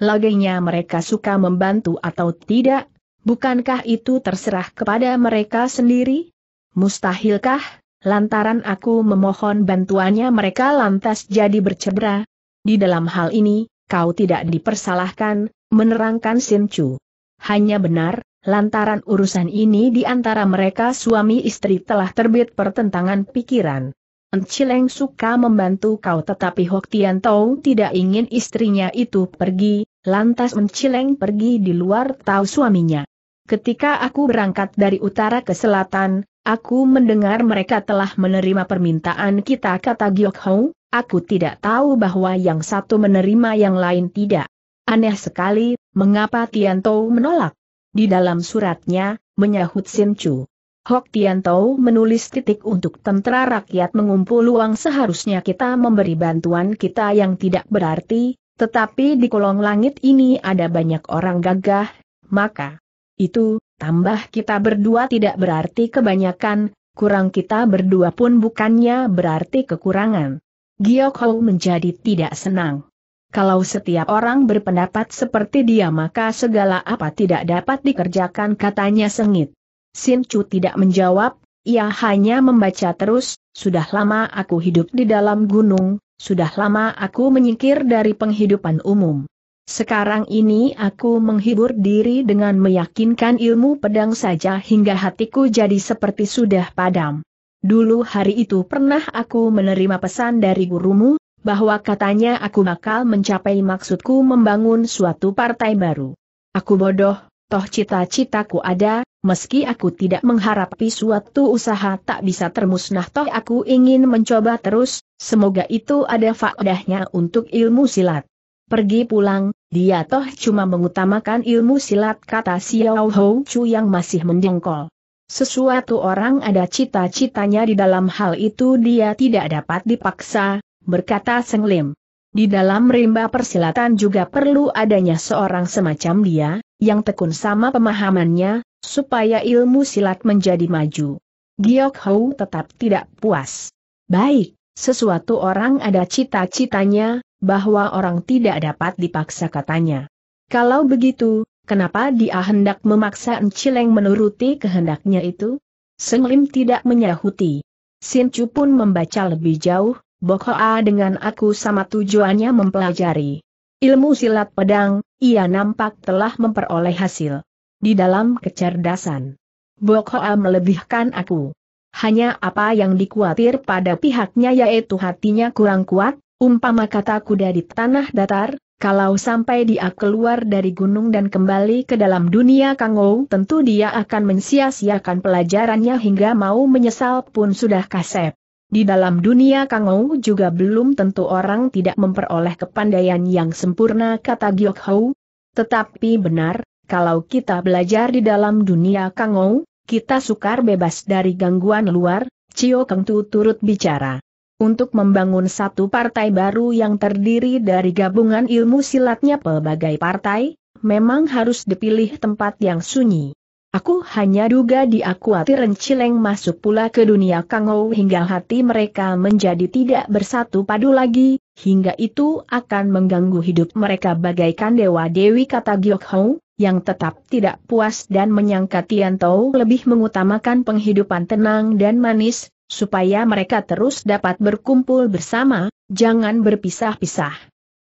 Lagainya mereka suka membantu atau tidak, bukankah itu terserah kepada mereka sendiri? Mustahilkah, lantaran aku memohon bantuannya mereka lantas jadi bercebra? Di dalam hal ini, kau tidak dipersalahkan, menerangkan Chu. Hanya benar, lantaran urusan ini di antara mereka suami istri telah terbit pertentangan pikiran. Encileng suka membantu kau tetapi Hok Tian Tong tidak ingin istrinya itu pergi, lantas Encileng pergi di luar tahu suaminya. Ketika aku berangkat dari utara ke selatan, aku mendengar mereka telah menerima permintaan kita kata Giok Hou, aku tidak tahu bahwa yang satu menerima yang lain tidak. Aneh sekali, mengapa Tianto menolak? Di dalam suratnya, menyahut Sin Chu. Hok Tianto menulis titik untuk tentara rakyat mengumpul uang seharusnya kita memberi bantuan kita yang tidak berarti, tetapi di kolong langit ini ada banyak orang gagah, maka itu, tambah kita berdua tidak berarti kebanyakan, kurang kita berdua pun bukannya berarti kekurangan. Giok Hou menjadi tidak senang. Kalau setiap orang berpendapat seperti dia maka segala apa tidak dapat dikerjakan katanya sengit. Sin Chu tidak menjawab, ia hanya membaca terus, sudah lama aku hidup di dalam gunung, sudah lama aku menyingkir dari penghidupan umum. Sekarang ini aku menghibur diri dengan meyakinkan ilmu pedang saja hingga hatiku jadi seperti sudah padam. Dulu hari itu pernah aku menerima pesan dari gurumu, bahwa katanya aku bakal mencapai maksudku membangun suatu partai baru. Aku bodoh, toh cita-citaku ada, meski aku tidak mengharapi suatu usaha tak bisa termusnah toh aku ingin mencoba terus, semoga itu ada faedahnya untuk ilmu silat. Pergi pulang, dia toh cuma mengutamakan ilmu silat kata Xiao Hou Chu yang masih mendengkol. Sesuatu orang ada cita-citanya di dalam hal itu dia tidak dapat dipaksa, berkata Seng Lim. Di dalam rimba persilatan juga perlu adanya seorang semacam dia, yang tekun sama pemahamannya, supaya ilmu silat menjadi maju. Giok Hou tetap tidak puas. Baik, sesuatu orang ada cita-citanya, bahwa orang tidak dapat dipaksa katanya. Kalau begitu, kenapa dia hendak memaksa Encileng menuruti kehendaknya itu? Seng Lim tidak menyahuti. Sin Chu pun membaca lebih jauh, Bokoa dengan aku sama tujuannya mempelajari. Ilmu silat pedang, ia nampak telah memperoleh hasil. Di dalam kecerdasan. Bokoa melebihkan aku. Hanya apa yang dikhawatir pada pihaknya yaitu hatinya kurang kuat, Umpama kata kuda di tanah datar, kalau sampai dia keluar dari gunung dan kembali ke dalam dunia Kangou tentu dia akan mensia-siakan pelajarannya hingga mau menyesal pun sudah kasep. Di dalam dunia Kangou juga belum tentu orang tidak memperoleh kepandaian yang sempurna kata Giok Hou. Tetapi benar, kalau kita belajar di dalam dunia Kangou, kita sukar bebas dari gangguan luar, Cio Kengtu turut bicara untuk membangun satu partai baru yang terdiri dari gabungan ilmu silatnya pelbagai partai, memang harus dipilih tempat yang sunyi. Aku hanya duga di akuatiren Cileng masuk pula ke dunia Kangou hingga hati mereka menjadi tidak bersatu padu lagi, hingga itu akan mengganggu hidup mereka bagaikan Dewa Dewi kata Giok Hou, yang tetap tidak puas dan menyangka Tian Tao lebih mengutamakan penghidupan tenang dan manis, supaya mereka terus dapat berkumpul bersama, jangan berpisah-pisah.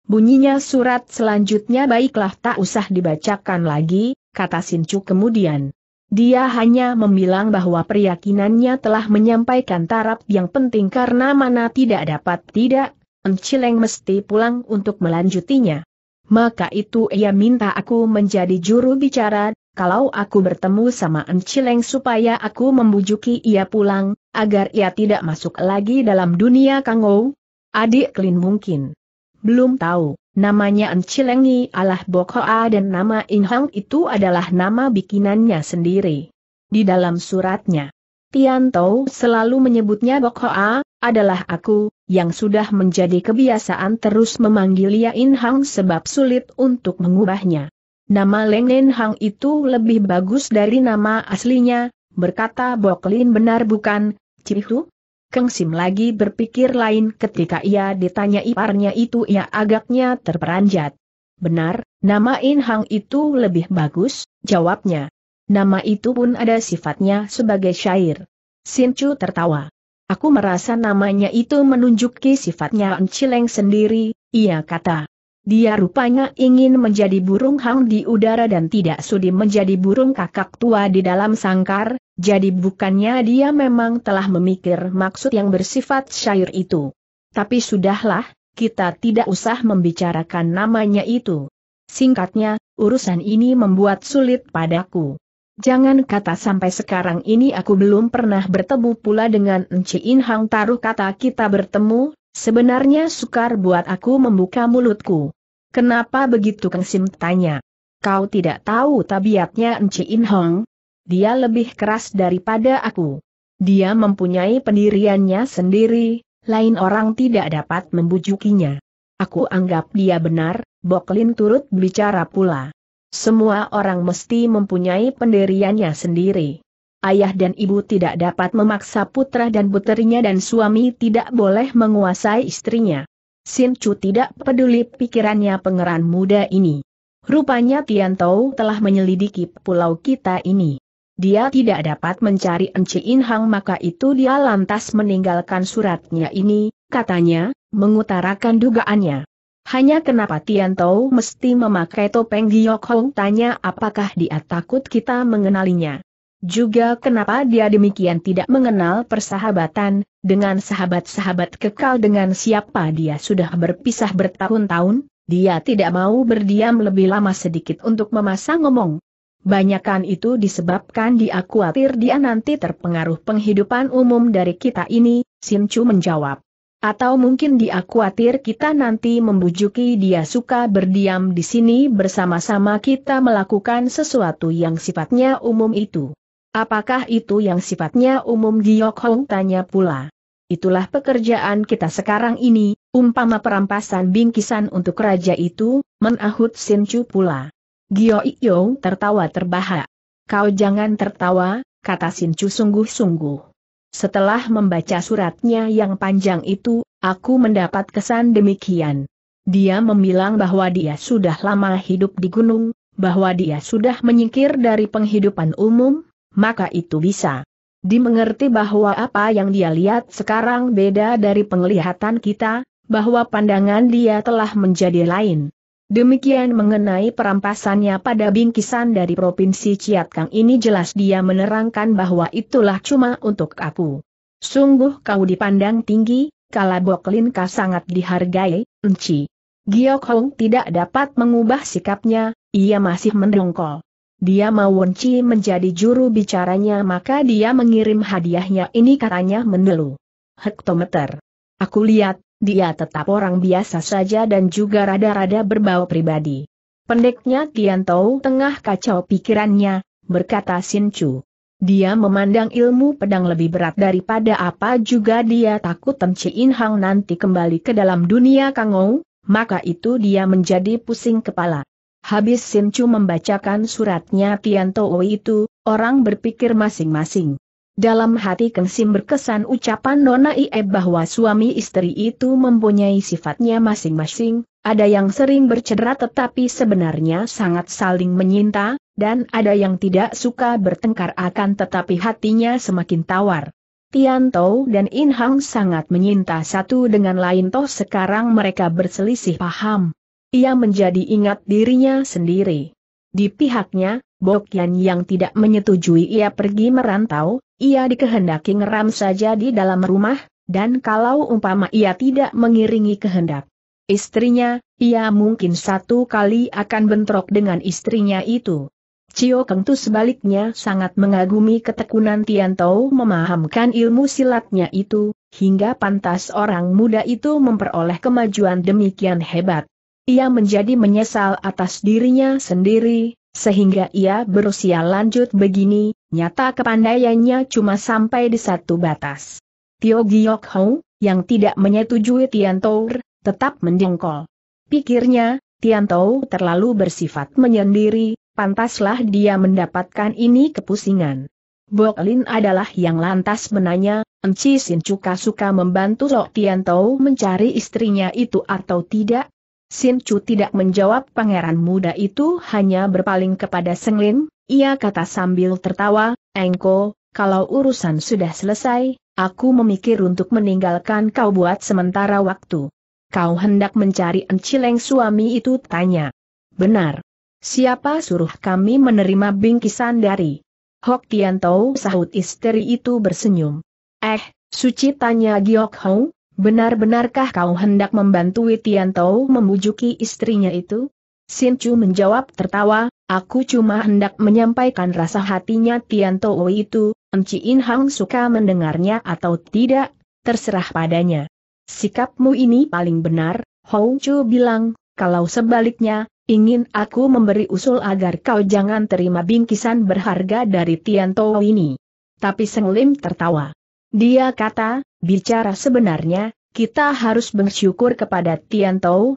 Bunyinya surat selanjutnya baiklah tak usah dibacakan lagi, kata Sincu kemudian. Dia hanya membilang bahwa peryakinannya telah menyampaikan taraf yang penting karena mana tidak dapat tidak, Encileng mesti pulang untuk melanjutinya. Maka itu ia minta aku menjadi juru bicara, kalau aku bertemu sama Encileng supaya aku membujuki ia pulang, agar ia tidak masuk lagi dalam dunia kangou? Adik klin mungkin. Belum tahu, namanya Encilengi alah Bokhoa dan nama Inhang itu adalah nama bikinannya sendiri. Di dalam suratnya, Tianto selalu menyebutnya Bokhoa, adalah aku, yang sudah menjadi kebiasaan terus memanggil ia Inhang sebab sulit untuk mengubahnya. Nama Leng Nen Hang itu lebih bagus dari nama aslinya, berkata Boklin benar bukan, Cihu? Keng Sim lagi berpikir lain ketika ia ditanya iparnya itu ia agaknya terperanjat. Benar, nama In Hang itu lebih bagus, jawabnya. Nama itu pun ada sifatnya sebagai syair. Chu tertawa. Aku merasa namanya itu menunjuki sifatnya Encileng sendiri, ia kata. Dia rupanya ingin menjadi burung hang di udara dan tidak sudi menjadi burung kakak tua di dalam sangkar, jadi bukannya dia memang telah memikir maksud yang bersifat syair itu. Tapi sudahlah, kita tidak usah membicarakan namanya itu. Singkatnya, urusan ini membuat sulit padaku. Jangan kata sampai sekarang ini aku belum pernah bertemu pula dengan Encin Hang Taruh kata kita bertemu, Sebenarnya sukar buat aku membuka mulutku. Kenapa begitu Kang Sim tanya? Kau tidak tahu tabiatnya Enci In Hong? Dia lebih keras daripada aku. Dia mempunyai pendiriannya sendiri, lain orang tidak dapat membujukinya. Aku anggap dia benar, Boklin turut bicara pula. Semua orang mesti mempunyai pendiriannya sendiri ayah dan ibu tidak dapat memaksa putra dan puterinya dan suami tidak boleh menguasai istrinya. Sin Chu tidak peduli pikirannya pangeran muda ini. Rupanya Tian Tao telah menyelidiki pulau kita ini. Dia tidak dapat mencari Enci In Hang maka itu dia lantas meninggalkan suratnya ini, katanya, mengutarakan dugaannya. Hanya kenapa Tian Tao mesti memakai topeng Giyok Hong tanya apakah dia takut kita mengenalinya. Juga kenapa dia demikian tidak mengenal persahabatan, dengan sahabat-sahabat kekal dengan siapa dia sudah berpisah bertahun-tahun, dia tidak mau berdiam lebih lama sedikit untuk memasang ngomong. Banyakan itu disebabkan dia khawatir dia nanti terpengaruh penghidupan umum dari kita ini, Sinchu menjawab. Atau mungkin dia khawatir kita nanti membujuki dia suka berdiam di sini bersama-sama kita melakukan sesuatu yang sifatnya umum itu. Apakah itu yang sifatnya umum Giyok Hong tanya pula. Itulah pekerjaan kita sekarang ini, umpama perampasan bingkisan untuk raja itu, menahut Sinchu pula. Gio Iyo tertawa terbahak. Kau jangan tertawa, kata Sinchu sungguh-sungguh. Setelah membaca suratnya yang panjang itu, aku mendapat kesan demikian. Dia membilang bahwa dia sudah lama hidup di gunung, bahwa dia sudah menyingkir dari penghidupan umum, maka itu bisa dimengerti bahwa apa yang dia lihat sekarang beda dari penglihatan kita, bahwa pandangan dia telah menjadi lain. Demikian mengenai perampasannya pada bingkisan dari Provinsi Ciatkang ini jelas dia menerangkan bahwa itulah cuma untuk aku. Sungguh kau dipandang tinggi, kalau Boklinka sangat dihargai, Enci. Giyok Hong tidak dapat mengubah sikapnya, ia masih mendongkol. Dia mau Wenci menjadi juru bicaranya maka dia mengirim hadiahnya ini katanya menelu. Hektometer. Aku lihat, dia tetap orang biasa saja dan juga rada-rada berbau pribadi. Pendeknya Tiantou tengah kacau pikirannya, berkata Sinchu. Dia memandang ilmu pedang lebih berat daripada apa juga dia takut In Hang nanti kembali ke dalam dunia Kangou, maka itu dia menjadi pusing kepala. Habis Chu membacakan suratnya Tian Tou itu, orang berpikir masing-masing. Dalam hati Keng Sim berkesan ucapan Nona Ie bahwa suami istri itu mempunyai sifatnya masing-masing, ada yang sering bercedera tetapi sebenarnya sangat saling menyinta, dan ada yang tidak suka bertengkar akan tetapi hatinya semakin tawar. Tian Tou dan In Hang sangat menyinta satu dengan lain toh sekarang mereka berselisih paham ia menjadi ingat dirinya sendiri. Di pihaknya, Yan yang tidak menyetujui ia pergi merantau, ia dikehendaki ngeram saja di dalam rumah, dan kalau umpama ia tidak mengiringi kehendak istrinya, ia mungkin satu kali akan bentrok dengan istrinya itu. Cio Kengtu sebaliknya sangat mengagumi ketekunan Tian Tiantou memahamkan ilmu silatnya itu, hingga pantas orang muda itu memperoleh kemajuan demikian hebat. Ia menjadi menyesal atas dirinya sendiri, sehingga ia berusia lanjut begini, nyata kepandaiannya cuma sampai di satu batas. Tio Giok Hou, yang tidak menyetujui Tian Tour, tetap mendengkol. Pikirnya, Tian Tiantou terlalu bersifat menyendiri, pantaslah dia mendapatkan ini kepusingan. Lin adalah yang lantas menanya, Enci Sin Cuka suka membantu Lok Tiantou mencari istrinya itu atau tidak? Sin Chu tidak menjawab pangeran muda itu hanya berpaling kepada Seng Lin, ia kata sambil tertawa, Engko, kalau urusan sudah selesai, aku memikir untuk meninggalkan kau buat sementara waktu. Kau hendak mencari encileng suami itu tanya. Benar. Siapa suruh kami menerima bingkisan dari? Hok Tian Tianto sahut istri itu bersenyum. Eh, suci tanya Giok Hong, Benar-benarkah kau hendak membantu Tian Tou membujuki istrinya itu? Sin Chu menjawab tertawa, aku cuma hendak menyampaikan rasa hatinya Tian Tou itu, Enci In Hang suka mendengarnya atau tidak, terserah padanya. Sikapmu ini paling benar, Hou Chu bilang, kalau sebaliknya, ingin aku memberi usul agar kau jangan terima bingkisan berharga dari Tian Tou ini. Tapi Seng Lim tertawa. Dia kata, bicara sebenarnya, kita harus bersyukur kepada Tian Tiantou.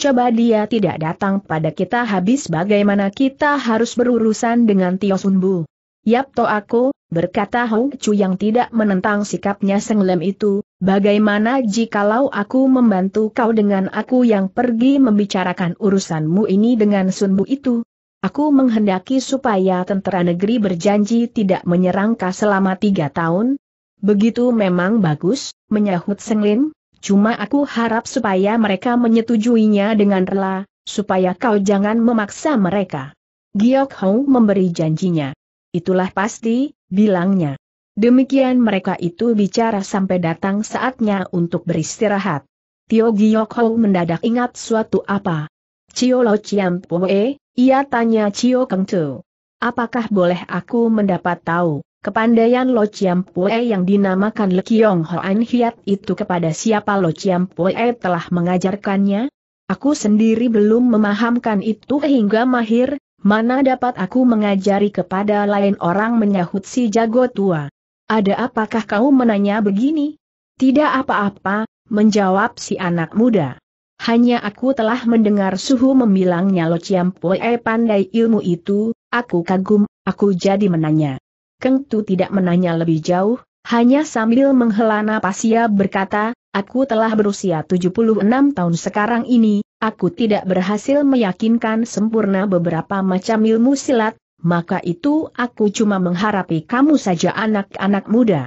Coba dia tidak datang pada kita habis bagaimana kita harus berurusan dengan Tio Sunbu. Yap to aku, berkata Hong Chu yang tidak menentang sikapnya Seng itu, bagaimana jikalau aku membantu kau dengan aku yang pergi membicarakan urusanmu ini dengan Sunbu itu? Aku menghendaki supaya tentara negeri berjanji tidak menyerang kau selama tiga tahun, Begitu memang bagus, menyahut Senglin, cuma aku harap supaya mereka menyetujuinya dengan rela, supaya kau jangan memaksa mereka. Giok Hong memberi janjinya. Itulah pasti, bilangnya. Demikian mereka itu bicara sampai datang saatnya untuk beristirahat. Tio Giok Hong mendadak ingat suatu apa. Cio Lo Chiam Poe, ia tanya Cio Keng Tu. Apakah boleh aku mendapat tahu? Kepandaian Lo Chiam Pue yang dinamakan Le Kiong Hoan Hiat itu kepada siapa Lo Chiam Pue telah mengajarkannya? Aku sendiri belum memahamkan itu hingga mahir, mana dapat aku mengajari kepada lain orang menyahut si jago tua. Ada apakah kau menanya begini? Tidak apa-apa, menjawab si anak muda. Hanya aku telah mendengar suhu membilangnya Lo Chiam Pue pandai ilmu itu, aku kagum, aku jadi menanya tu tidak menanya lebih jauh, hanya sambil menghela napas ia berkata, aku telah berusia 76 tahun sekarang ini, aku tidak berhasil meyakinkan sempurna beberapa macam ilmu silat, maka itu aku cuma mengharapi kamu saja anak-anak muda.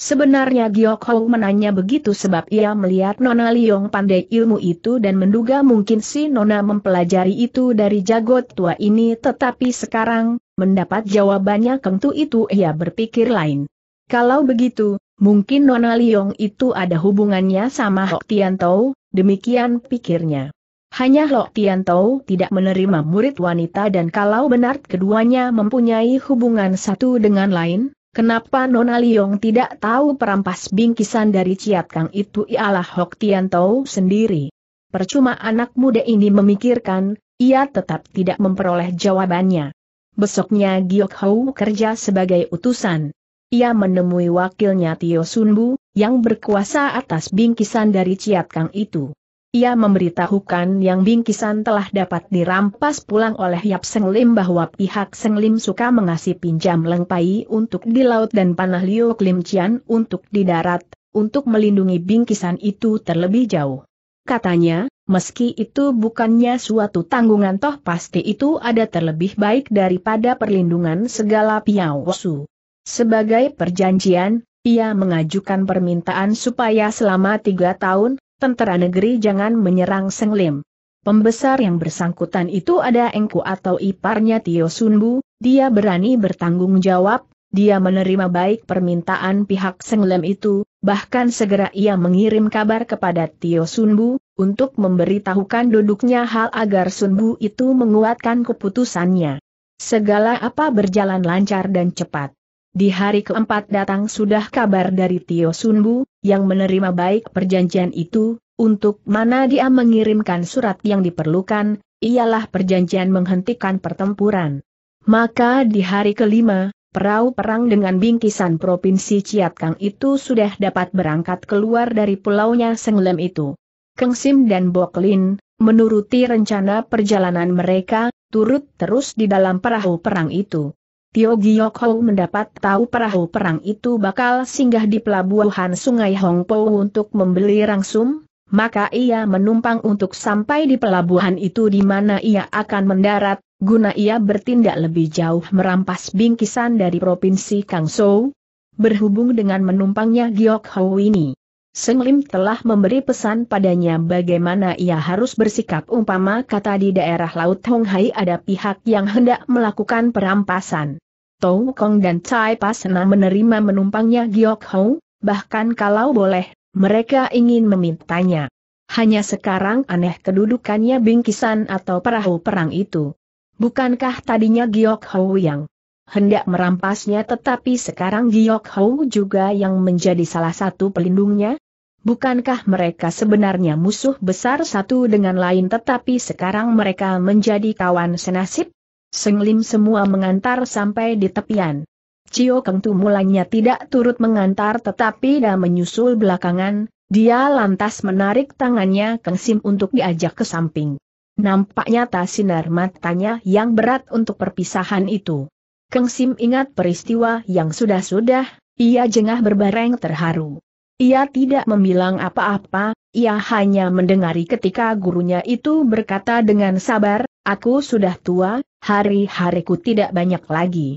Sebenarnya Giok Hou menanya begitu sebab ia melihat Nona Liong pandai ilmu itu dan menduga mungkin si Nona mempelajari itu dari jago tua ini tetapi sekarang, Mendapat jawabannya kentu itu ia berpikir lain. Kalau begitu, mungkin Nona Liong itu ada hubungannya sama Hok Tian Tau, demikian pikirnya. Hanya Hok Tian Tau tidak menerima murid wanita dan kalau benar keduanya mempunyai hubungan satu dengan lain, kenapa Nona Liong tidak tahu perampas bingkisan dari Ciat Kang itu ialah Hok Tian Tau sendiri. Percuma anak muda ini memikirkan, ia tetap tidak memperoleh jawabannya. Besoknya Giok Hou kerja sebagai utusan. Ia menemui wakilnya Tio Sunbu, yang berkuasa atas bingkisan dari Ciat Kang itu. Ia memberitahukan yang bingkisan telah dapat dirampas pulang oleh Yap Seng Lim bahwa pihak Seng Lim suka mengasih pinjam lengpai untuk di laut dan panah Liu Klim Cian untuk di darat, untuk melindungi bingkisan itu terlebih jauh katanya, meski itu bukannya suatu tanggungan toh pasti itu ada terlebih baik daripada perlindungan segala piawasu. Sebagai perjanjian, ia mengajukan permintaan supaya selama tiga tahun, tentara negeri jangan menyerang Senglim. Pembesar yang bersangkutan itu ada Engku atau iparnya Tio Sunbu, dia berani bertanggung jawab, dia menerima baik permintaan pihak Senglem itu, bahkan segera ia mengirim kabar kepada Tio Sunbu, untuk memberitahukan duduknya hal agar Sunbu itu menguatkan keputusannya. Segala apa berjalan lancar dan cepat. Di hari keempat datang sudah kabar dari Tio Sunbu, yang menerima baik perjanjian itu, untuk mana dia mengirimkan surat yang diperlukan, ialah perjanjian menghentikan pertempuran. Maka di hari kelima, Perahu perang dengan bingkisan Provinsi Ciatkang itu sudah dapat berangkat keluar dari pulaunya Senglem itu. Keng Sim dan Bok Lin, menuruti rencana perjalanan mereka, turut terus di dalam perahu perang itu. Tio Giyok Ho mendapat tahu perahu perang itu bakal singgah di pelabuhan Sungai Hong Hongpo untuk membeli rangsum, maka ia menumpang untuk sampai di pelabuhan itu di mana ia akan mendarat, Guna ia bertindak lebih jauh merampas bingkisan dari Provinsi Kangzhou, berhubung dengan menumpangnya Giok Hou ini. Seng Lim telah memberi pesan padanya bagaimana ia harus bersikap umpama kata di daerah Laut Honghai ada pihak yang hendak melakukan perampasan. Tou Kong dan Cai senang menerima menumpangnya Giok Hou, bahkan kalau boleh, mereka ingin memintanya. Hanya sekarang aneh kedudukannya bingkisan atau perahu perang itu. Bukankah tadinya Giok Hou yang hendak merampasnya tetapi sekarang Giok Hou juga yang menjadi salah satu pelindungnya? Bukankah mereka sebenarnya musuh besar satu dengan lain tetapi sekarang mereka menjadi kawan senasib? Senglim semua mengantar sampai di tepian. Cio Keng Tu mulanya tidak turut mengantar tetapi dah menyusul belakangan, dia lantas menarik tangannya Keng Sim untuk diajak ke samping. Nampaknya tak sinar matanya yang berat untuk perpisahan itu. Keng Sim ingat peristiwa yang sudah-sudah, ia jengah berbareng terharu. Ia tidak membilang apa-apa, ia hanya mendengari ketika gurunya itu berkata dengan sabar, aku sudah tua, hari-hariku tidak banyak lagi.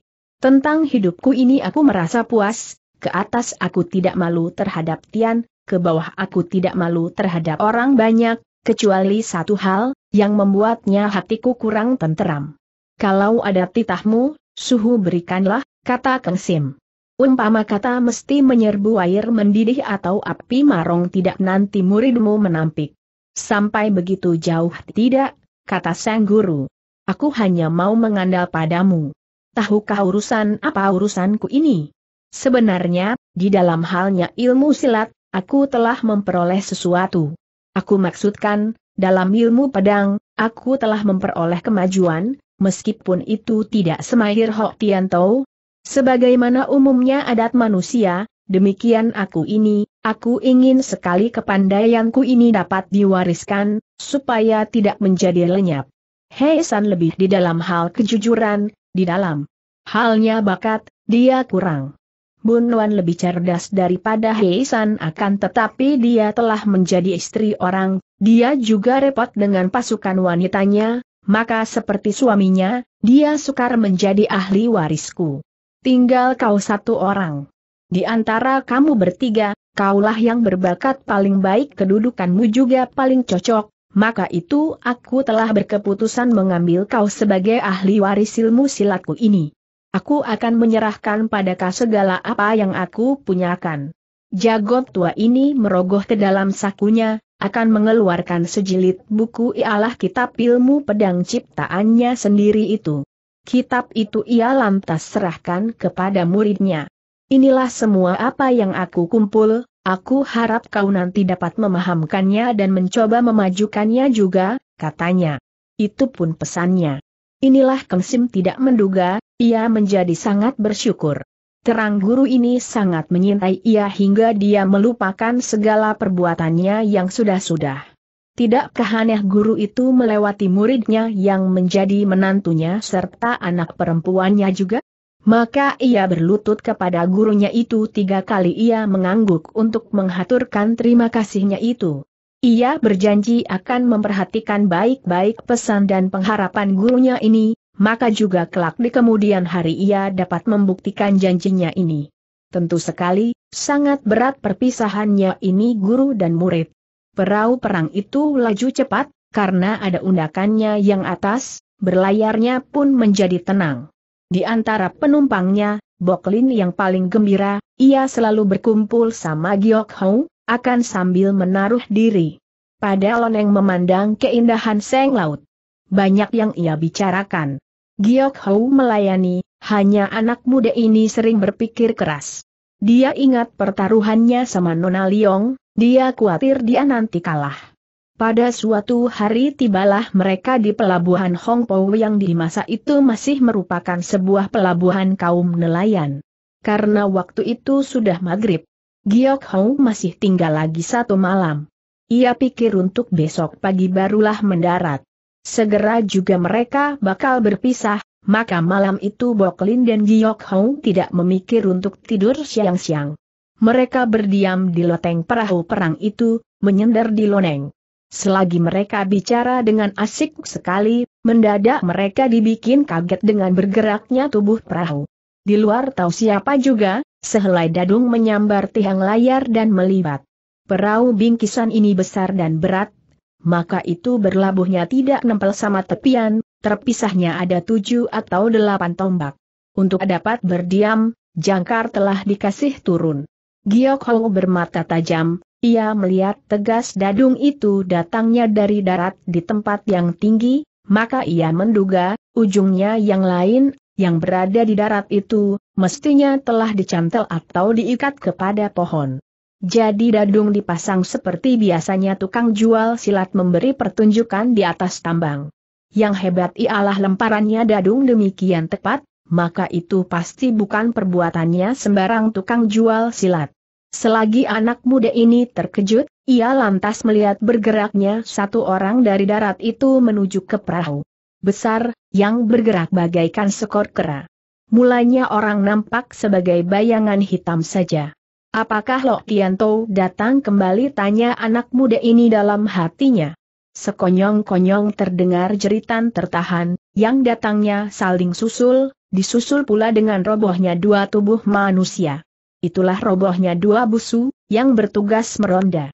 Tentang hidupku ini aku merasa puas, ke atas aku tidak malu terhadap Tian, ke bawah aku tidak malu terhadap orang banyak, kecuali satu hal, yang membuatnya hatiku kurang tenteram. Kalau ada titahmu, suhu berikanlah, kata Kang Sim. Umpama kata mesti menyerbu air mendidih atau api marong tidak nanti muridmu menampik. Sampai begitu jauh tidak, kata sang guru. Aku hanya mau mengandal padamu. Tahukah urusan apa urusanku ini? Sebenarnya, di dalam halnya ilmu silat, aku telah memperoleh sesuatu. Aku maksudkan, dalam ilmu pedang, aku telah memperoleh kemajuan, meskipun itu tidak semahir Hok Tianto. Sebagaimana umumnya adat manusia, demikian aku ini, aku ingin sekali kepandaianku ini dapat diwariskan, supaya tidak menjadi lenyap. Hei San lebih di dalam hal kejujuran, di dalam halnya bakat, dia kurang. Bun Wan lebih cerdas daripada Hei San akan tetapi dia telah menjadi istri orang, dia juga repot dengan pasukan wanitanya, maka seperti suaminya, dia sukar menjadi ahli warisku. Tinggal kau satu orang. Di antara kamu bertiga, kaulah yang berbakat paling baik kedudukanmu juga paling cocok, maka itu aku telah berkeputusan mengambil kau sebagai ahli waris ilmu silatku ini. Aku akan menyerahkan padaka segala apa yang aku punyakan. Jagot tua ini merogoh ke dalam sakunya, akan mengeluarkan sejilid buku ialah kitab ilmu pedang ciptaannya sendiri itu. Kitab itu ia lantas serahkan kepada muridnya. Inilah semua apa yang aku kumpul, aku harap kau nanti dapat memahamkannya dan mencoba memajukannya juga, katanya. Itu pun pesannya. Inilah Kengsim tidak menduga, ia menjadi sangat bersyukur. Terang guru ini sangat menyintai ia hingga dia melupakan segala perbuatannya yang sudah-sudah. Tidakkah aneh guru itu melewati muridnya yang menjadi menantunya serta anak perempuannya juga? Maka ia berlutut kepada gurunya itu tiga kali ia mengangguk untuk menghaturkan terima kasihnya itu. Ia berjanji akan memperhatikan baik-baik pesan dan pengharapan gurunya ini, maka juga kelak di kemudian hari ia dapat membuktikan janjinya ini. Tentu sekali, sangat berat perpisahannya ini guru dan murid. Perahu perang itu laju cepat, karena ada undakannya yang atas, berlayarnya pun menjadi tenang. Di antara penumpangnya, Boklin yang paling gembira, ia selalu berkumpul sama Giok Hou, akan sambil menaruh diri. Pada Loneng memandang keindahan seng laut banyak yang ia bicarakan. Giok Hou melayani, hanya anak muda ini sering berpikir keras. Dia ingat pertaruhannya sama Nona Liong, dia khawatir dia nanti kalah. Pada suatu hari tibalah mereka di pelabuhan Hong Hongpo yang di masa itu masih merupakan sebuah pelabuhan kaum nelayan. Karena waktu itu sudah maghrib, Giok Hong masih tinggal lagi satu malam. Ia pikir untuk besok pagi barulah mendarat. Segera juga mereka bakal berpisah, maka malam itu Boklin dan Giok Hong tidak memikir untuk tidur siang-siang. Mereka berdiam di loteng perahu perang itu, menyender di loneng. Selagi mereka bicara dengan asik sekali, mendadak mereka dibikin kaget dengan bergeraknya tubuh perahu. Di luar tahu siapa juga, sehelai dadung menyambar tiang layar dan melibat. Perahu bingkisan ini besar dan berat, maka itu berlabuhnya tidak nempel sama tepian, terpisahnya ada tujuh atau delapan tombak. Untuk dapat berdiam, jangkar telah dikasih turun. Giok Hong bermata tajam, ia melihat tegas dadung itu datangnya dari darat di tempat yang tinggi, maka ia menduga, ujungnya yang lain, yang berada di darat itu, mestinya telah dicantel atau diikat kepada pohon. Jadi dadung dipasang seperti biasanya tukang jual silat memberi pertunjukan di atas tambang. Yang hebat ialah lemparannya dadung demikian tepat, maka itu pasti bukan perbuatannya sembarang tukang jual silat. Selagi anak muda ini terkejut, ia lantas melihat bergeraknya satu orang dari darat itu menuju ke perahu besar, yang bergerak bagaikan sekor kera. Mulanya orang nampak sebagai bayangan hitam saja. Apakah Lo Tianto datang kembali tanya anak muda ini dalam hatinya? Sekonyong-konyong terdengar jeritan tertahan, yang datangnya saling susul, disusul pula dengan robohnya dua tubuh manusia. Itulah robohnya dua busu, yang bertugas meronda.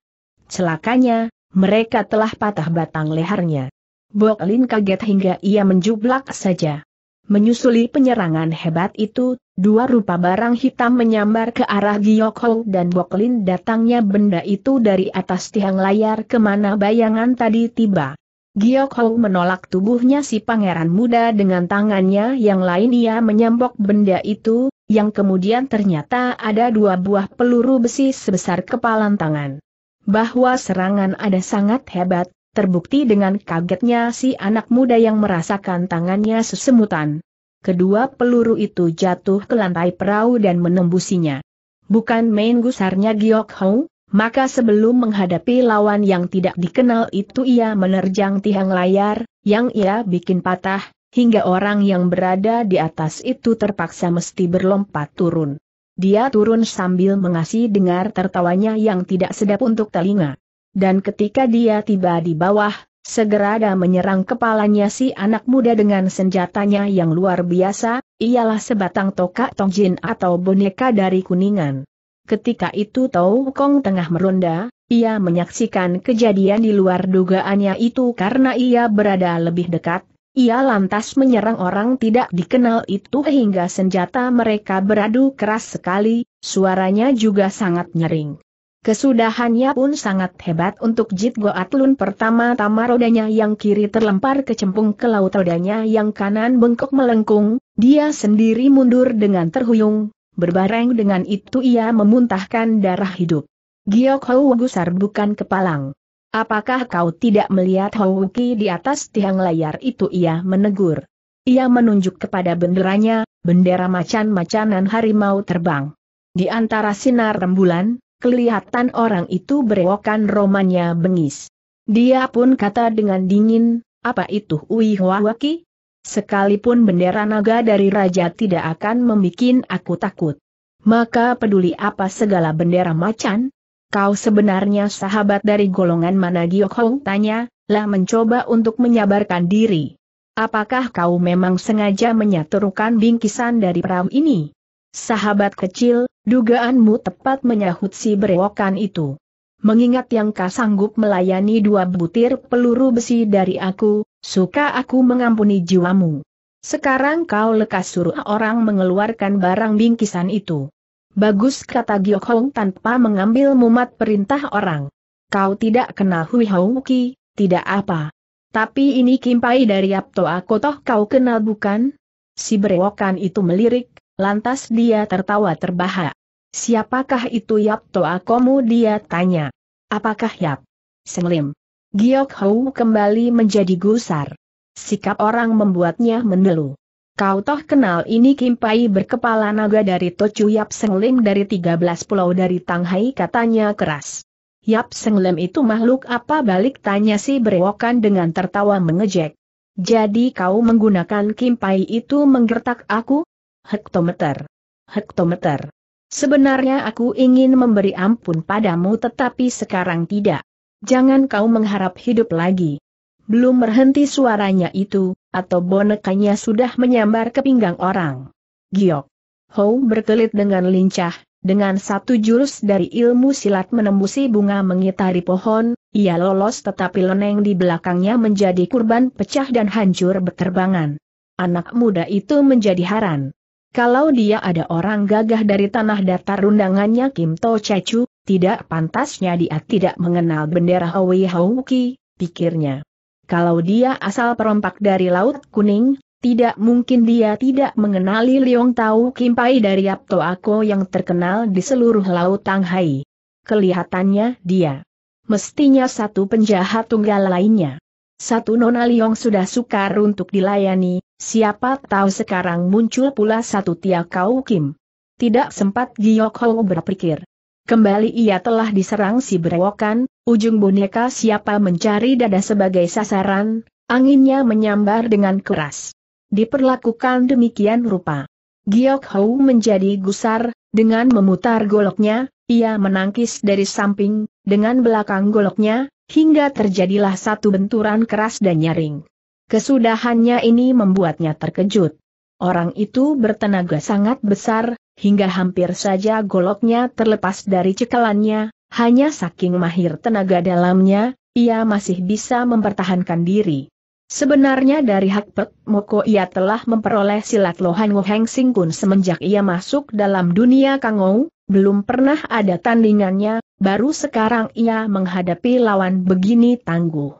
Celakanya, mereka telah patah batang lehernya. Boklin kaget hingga ia menjublak saja. Menyusuli penyerangan hebat itu, dua rupa barang hitam menyambar ke arah Giyokhou dan Boklin datangnya benda itu dari atas tiang layar kemana bayangan tadi tiba. Giyokhou menolak tubuhnya si pangeran muda dengan tangannya yang lain ia menyambok benda itu, yang kemudian ternyata ada dua buah peluru besi sebesar kepalan tangan. Bahwa serangan ada sangat hebat, Terbukti dengan kagetnya si anak muda yang merasakan tangannya sesemutan. Kedua peluru itu jatuh ke lantai perahu dan menembusinya. Bukan main gusarnya Giok Hou, maka sebelum menghadapi lawan yang tidak dikenal itu ia menerjang tiang layar, yang ia bikin patah, hingga orang yang berada di atas itu terpaksa mesti berlompat turun. Dia turun sambil mengasih dengar tertawanya yang tidak sedap untuk telinga dan ketika dia tiba di bawah, segera ada menyerang kepalanya si anak muda dengan senjatanya yang luar biasa, ialah sebatang tokak tongjin atau boneka dari kuningan. Ketika itu Tau Kong tengah meronda, ia menyaksikan kejadian di luar dugaannya itu karena ia berada lebih dekat, ia lantas menyerang orang tidak dikenal itu hingga senjata mereka beradu keras sekali, suaranya juga sangat nyering. Kesudahannya pun sangat hebat untuk Jit Goatlun pertama-tama rodanya yang kiri terlempar kecempung ke laut rodanya yang kanan bengkok melengkung, dia sendiri mundur dengan terhuyung, berbareng dengan itu ia memuntahkan darah hidup. Giok Hou gusar bukan kepalang. Apakah kau tidak melihat Ki di atas tiang layar itu ia menegur. Ia menunjuk kepada benderanya, bendera macan-macanan harimau terbang. Di antara sinar rembulan, kelihatan orang itu berewokan romannya bengis. Dia pun kata dengan dingin, apa itu Ui Waki? Sekalipun bendera naga dari raja tidak akan membuat aku takut. Maka peduli apa segala bendera macan? Kau sebenarnya sahabat dari golongan mana Hong tanya, lah mencoba untuk menyabarkan diri. Apakah kau memang sengaja menyaturkan bingkisan dari perahu ini? Sahabat kecil, dugaanmu tepat menyahut si berewokan itu. Mengingat yang kau sanggup melayani dua butir peluru besi dari aku, suka aku mengampuni jiwamu. Sekarang kau lekas suruh orang mengeluarkan barang bingkisan itu. Bagus kata Giok Hong tanpa mengambil mumat perintah orang. Kau tidak kenal Hui Hong tidak apa. Tapi ini kimpai dari Apto Akotoh kau kenal bukan? Si berewokan itu melirik, Lantas dia tertawa terbahak. Siapakah itu Yap Toa Komu dia tanya. Apakah Yap? Senglim. Giok Hou kembali menjadi gusar. Sikap orang membuatnya mendelu. Kau toh kenal ini Kim Pai berkepala naga dari Tocu Yap Senglim dari 13 pulau dari Tanghai katanya keras. Yap Senglim itu makhluk apa balik tanya si berewokan dengan tertawa mengejek. Jadi kau menggunakan Kim Pai itu menggertak aku? hektometer. Hektometer. Sebenarnya aku ingin memberi ampun padamu tetapi sekarang tidak. Jangan kau mengharap hidup lagi. Belum berhenti suaranya itu, atau bonekanya sudah menyambar ke pinggang orang. Giok. Hou berkelit dengan lincah, dengan satu jurus dari ilmu silat menembusi bunga mengitari pohon, ia lolos tetapi leneng di belakangnya menjadi kurban pecah dan hancur berterbangan. Anak muda itu menjadi haran. Kalau dia ada orang gagah dari tanah datar undangannya Kim To Chechu, tidak pantasnya dia tidak mengenal bendera Hawi Hawuki, pikirnya. Kalau dia asal perompak dari Laut Kuning, tidak mungkin dia tidak mengenali Leong Tau Kim Pai dari Apto Ako yang terkenal di seluruh Laut Tanghai. Kelihatannya dia. Mestinya satu penjahat tunggal lainnya. Satu nona Leong sudah sukar untuk dilayani, Siapa tahu sekarang muncul pula satu Tia Kau Kim. Tidak sempat Giok Ho berpikir. Kembali ia telah diserang si berewokan, ujung boneka siapa mencari dada sebagai sasaran, anginnya menyambar dengan keras. Diperlakukan demikian rupa. Giok ho menjadi gusar, dengan memutar goloknya, ia menangkis dari samping, dengan belakang goloknya, hingga terjadilah satu benturan keras dan nyaring. Kesudahannya ini membuatnya terkejut. Orang itu bertenaga sangat besar, hingga hampir saja goloknya terlepas dari cekalannya, hanya saking mahir tenaga dalamnya, ia masih bisa mempertahankan diri. Sebenarnya dari hak Pek Moko ia telah memperoleh silat Lohan Woheng Singkun semenjak ia masuk dalam dunia Kangou, belum pernah ada tandingannya, baru sekarang ia menghadapi lawan begini tangguh.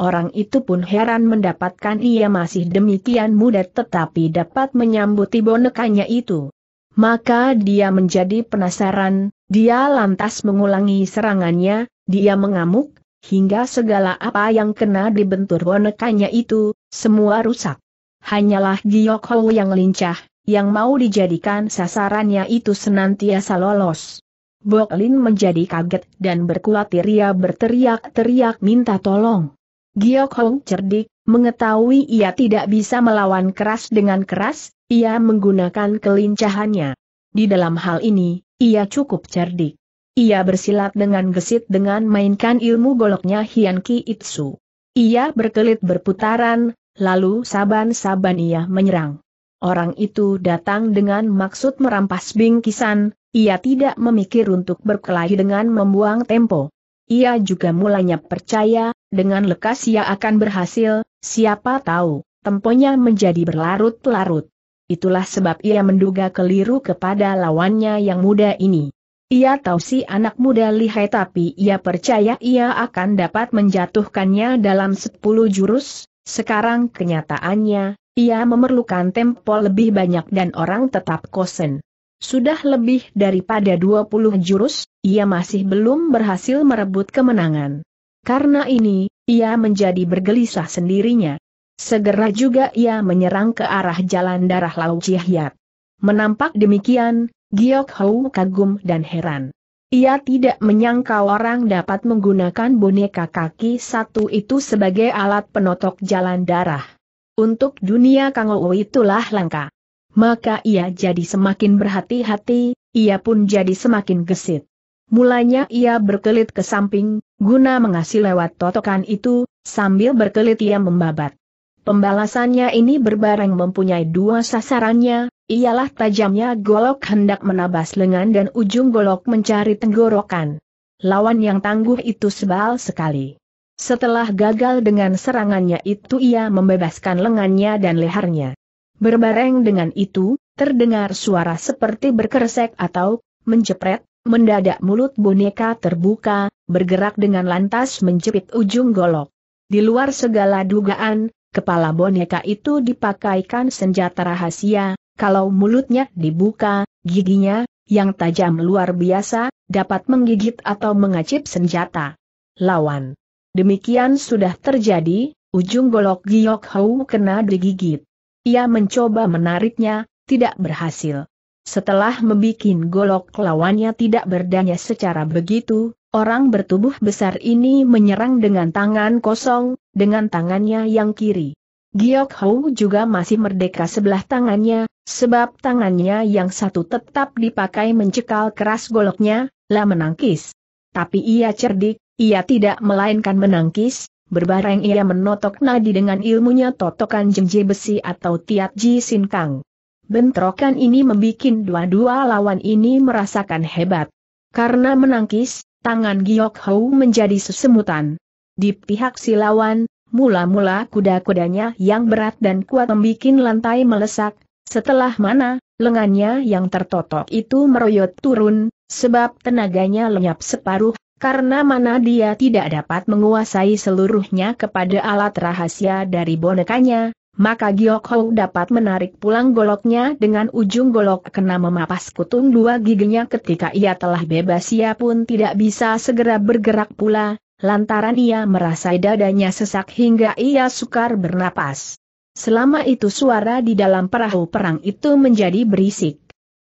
Orang itu pun heran mendapatkan ia masih demikian muda tetapi dapat menyambuti bonekanya itu. Maka dia menjadi penasaran, dia lantas mengulangi serangannya, dia mengamuk, hingga segala apa yang kena dibentur bonekanya itu, semua rusak. Hanyalah Giyok Ho yang lincah, yang mau dijadikan sasarannya itu senantiasa lolos. Boklin menjadi kaget dan berkulatir ia berteriak-teriak minta tolong. Giok Hong cerdik, mengetahui ia tidak bisa melawan keras dengan keras, ia menggunakan kelincahannya. Di dalam hal ini, ia cukup cerdik. Ia bersilat dengan gesit dengan mainkan ilmu goloknya Hian Ki Itsu. Ia berkelit berputaran, lalu saban-saban ia menyerang. Orang itu datang dengan maksud merampas bingkisan, ia tidak memikir untuk berkelahi dengan membuang tempo. Ia juga mulanya percaya, dengan lekas ia akan berhasil, siapa tahu, temponya menjadi berlarut-larut. Itulah sebab ia menduga keliru kepada lawannya yang muda ini. Ia tahu si anak muda lihai tapi ia percaya ia akan dapat menjatuhkannya dalam 10 jurus, sekarang kenyataannya, ia memerlukan tempo lebih banyak dan orang tetap kosen. Sudah lebih daripada 20 jurus, ia masih belum berhasil merebut kemenangan. Karena ini, ia menjadi bergelisah sendirinya. Segera juga ia menyerang ke arah jalan darah Lau Chihyat. Menampak demikian, Giok Hou kagum dan heran. Ia tidak menyangka orang dapat menggunakan boneka kaki satu itu sebagai alat penotok jalan darah. Untuk dunia Kang Ou itulah langka. Maka ia jadi semakin berhati-hati, ia pun jadi semakin gesit. Mulanya ia berkelit ke samping, guna mengasih lewat totokan itu, sambil berkelit ia membabat. Pembalasannya ini berbareng mempunyai dua sasarannya, ialah tajamnya golok hendak menabas lengan dan ujung golok mencari tenggorokan. Lawan yang tangguh itu sebal sekali. Setelah gagal dengan serangannya itu ia membebaskan lengannya dan lehernya. Berbareng dengan itu, terdengar suara seperti berkeresek atau menjepret, Mendadak mulut boneka terbuka, bergerak dengan lantas menjepit ujung golok. Di luar segala dugaan, kepala boneka itu dipakaikan senjata rahasia, kalau mulutnya dibuka, giginya, yang tajam luar biasa, dapat menggigit atau mengacip senjata. Lawan. Demikian sudah terjadi, ujung golok Giok Hou kena digigit. Ia mencoba menariknya, tidak berhasil. Setelah membuat golok lawannya tidak berdaya secara begitu, orang bertubuh besar ini menyerang dengan tangan kosong, dengan tangannya yang kiri. Giok Hou juga masih merdeka sebelah tangannya, sebab tangannya yang satu tetap dipakai mencekal keras goloknya, lah menangkis. Tapi ia cerdik, ia tidak melainkan menangkis, berbareng ia menotok nadi dengan ilmunya totokan jengji besi atau tiat ji sinkang. Bentrokan ini membuat dua-dua lawan ini merasakan hebat. Karena menangkis, tangan Giok Hou menjadi sesemutan. Di pihak si lawan, mula-mula kuda-kudanya yang berat dan kuat membuat lantai melesak, setelah mana, lengannya yang tertotok itu meroyot turun, sebab tenaganya lenyap separuh, karena mana dia tidak dapat menguasai seluruhnya kepada alat rahasia dari bonekanya, maka Giok Hou dapat menarik pulang goloknya dengan ujung golok kena memapas kutung dua giginya ketika ia telah bebas ia pun tidak bisa segera bergerak pula, lantaran ia merasa dadanya sesak hingga ia sukar bernapas. Selama itu suara di dalam perahu perang itu menjadi berisik.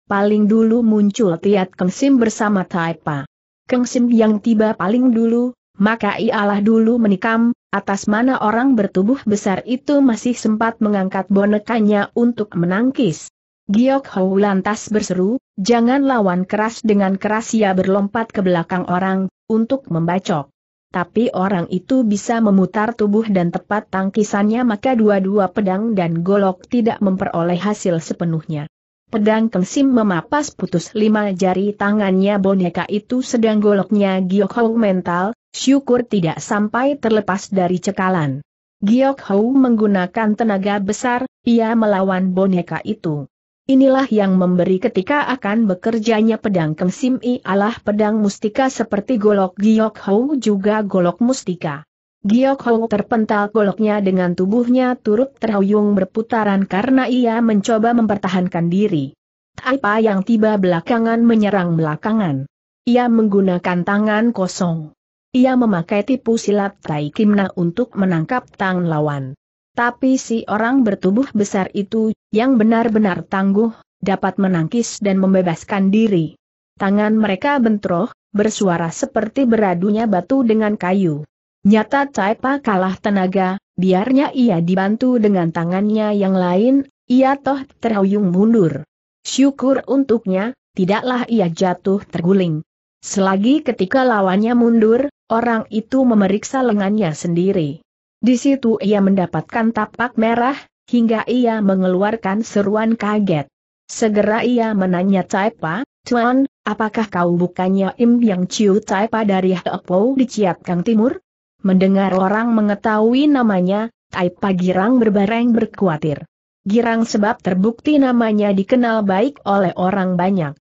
Paling dulu muncul Tiat Keng Sim bersama Taipa. Keng Sim yang tiba paling dulu, maka ialah dulu menikam, atas mana orang bertubuh besar itu masih sempat mengangkat bonekanya untuk menangkis. Giok Hou lantas berseru, jangan lawan keras dengan keras ia berlompat ke belakang orang, untuk membacok. Tapi orang itu bisa memutar tubuh dan tepat tangkisannya maka dua-dua pedang dan golok tidak memperoleh hasil sepenuhnya. Pedang Kengsim memapas putus lima jari tangannya boneka itu sedang goloknya Giok Hou mental, Syukur tidak sampai terlepas dari cekalan. Giok Hou menggunakan tenaga besar, ia melawan boneka itu. Inilah yang memberi ketika akan bekerjanya pedang kemsim ialah pedang mustika seperti golok Giok Hou juga golok mustika. Giok Hou terpental goloknya dengan tubuhnya turut terhuyung berputaran karena ia mencoba mempertahankan diri. Taipa yang tiba belakangan menyerang belakangan. Ia menggunakan tangan kosong. Ia memakai tipu silat Tai Kimna untuk menangkap Tang lawan. Tapi si orang bertubuh besar itu, yang benar-benar tangguh, dapat menangkis dan membebaskan diri. Tangan mereka bentroh, bersuara seperti beradunya batu dengan kayu. Nyata Taipa kalah tenaga, biarnya ia dibantu dengan tangannya yang lain, ia toh terhuyung mundur. Syukur untuknya, tidaklah ia jatuh terguling. Selagi ketika lawannya mundur, orang itu memeriksa lengannya sendiri. Di situ ia mendapatkan tapak merah, hingga ia mengeluarkan seruan kaget. Segera ia menanya Caipa, Tuan, apakah kau bukannya Im Yang Chiu Caipa dari Hepo di Ciat Kang Timur? Mendengar orang mengetahui namanya, Taipa girang berbareng berkuatir. Girang sebab terbukti namanya dikenal baik oleh orang banyak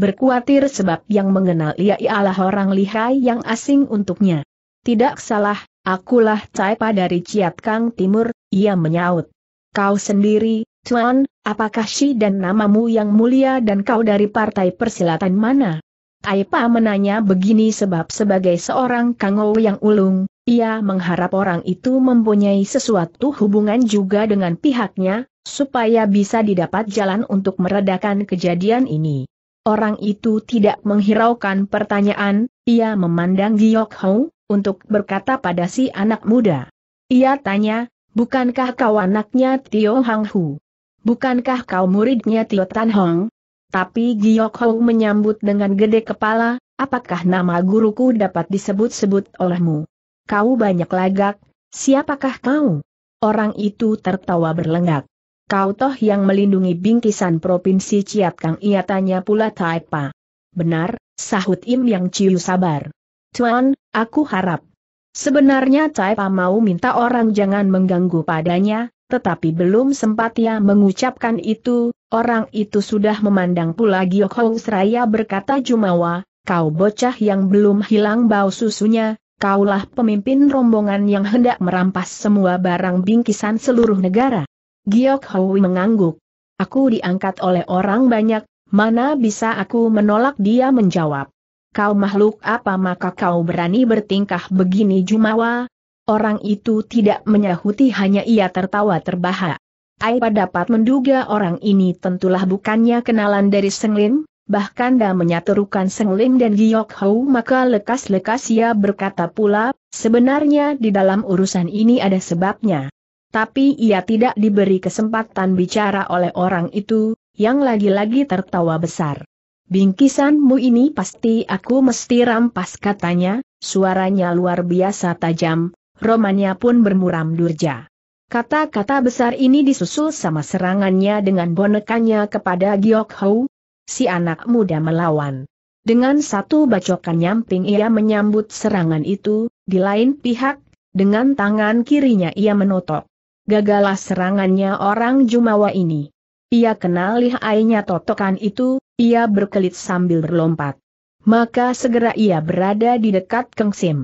berkuatir sebab yang mengenal ia ialah orang lihai yang asing untuknya. Tidak salah, akulah Caipa dari Ciat Kang Timur, ia menyaut. Kau sendiri, Tuan, apakah si dan namamu yang mulia dan kau dari partai persilatan mana? Aipa menanya begini sebab sebagai seorang kangou yang ulung, ia mengharap orang itu mempunyai sesuatu hubungan juga dengan pihaknya, supaya bisa didapat jalan untuk meredakan kejadian ini. Orang itu tidak menghiraukan pertanyaan, ia memandang Giok Hou, untuk berkata pada si anak muda. Ia tanya, bukankah kau anaknya Tio Hang Hu? Bukankah kau muridnya Tio Tan Hong? Tapi Giok Hou menyambut dengan gede kepala, apakah nama guruku dapat disebut-sebut olehmu? Kau banyak lagak, siapakah kau? Orang itu tertawa berlenggak. Kau toh yang melindungi bingkisan provinsi Ciat Kang ia tanya pula Taipa. Benar, sahut Im Yang Ciu sabar. Tuan, aku harap. Sebenarnya Taipa mau minta orang jangan mengganggu padanya, tetapi belum sempat ia mengucapkan itu, orang itu sudah memandang pula Giok Seraya berkata Jumawa, kau bocah yang belum hilang bau susunya, kaulah pemimpin rombongan yang hendak merampas semua barang bingkisan seluruh negara. Giok mengangguk. Aku diangkat oleh orang banyak, mana bisa aku menolak dia menjawab. Kau makhluk apa maka kau berani bertingkah begini Jumawa? Orang itu tidak menyahuti hanya ia tertawa terbahak. Aipa dapat menduga orang ini tentulah bukannya kenalan dari Senglin, bahkan dah menyeterukan Senglin dan Giok Hou maka lekas-lekas ia berkata pula, sebenarnya di dalam urusan ini ada sebabnya. Tapi ia tidak diberi kesempatan bicara oleh orang itu, yang lagi-lagi tertawa besar. Bingkisanmu ini pasti aku mesti rampas katanya, suaranya luar biasa tajam, romannya pun bermuram durja. Kata-kata besar ini disusul sama serangannya dengan bonekanya kepada Giok Hou, si anak muda melawan. Dengan satu bacokan nyamping ia menyambut serangan itu, di lain pihak, dengan tangan kirinya ia menotok gagalah serangannya orang Jumawa ini. Ia kenal lihainya totokan itu, ia berkelit sambil berlompat. Maka segera ia berada di dekat Keng Sim.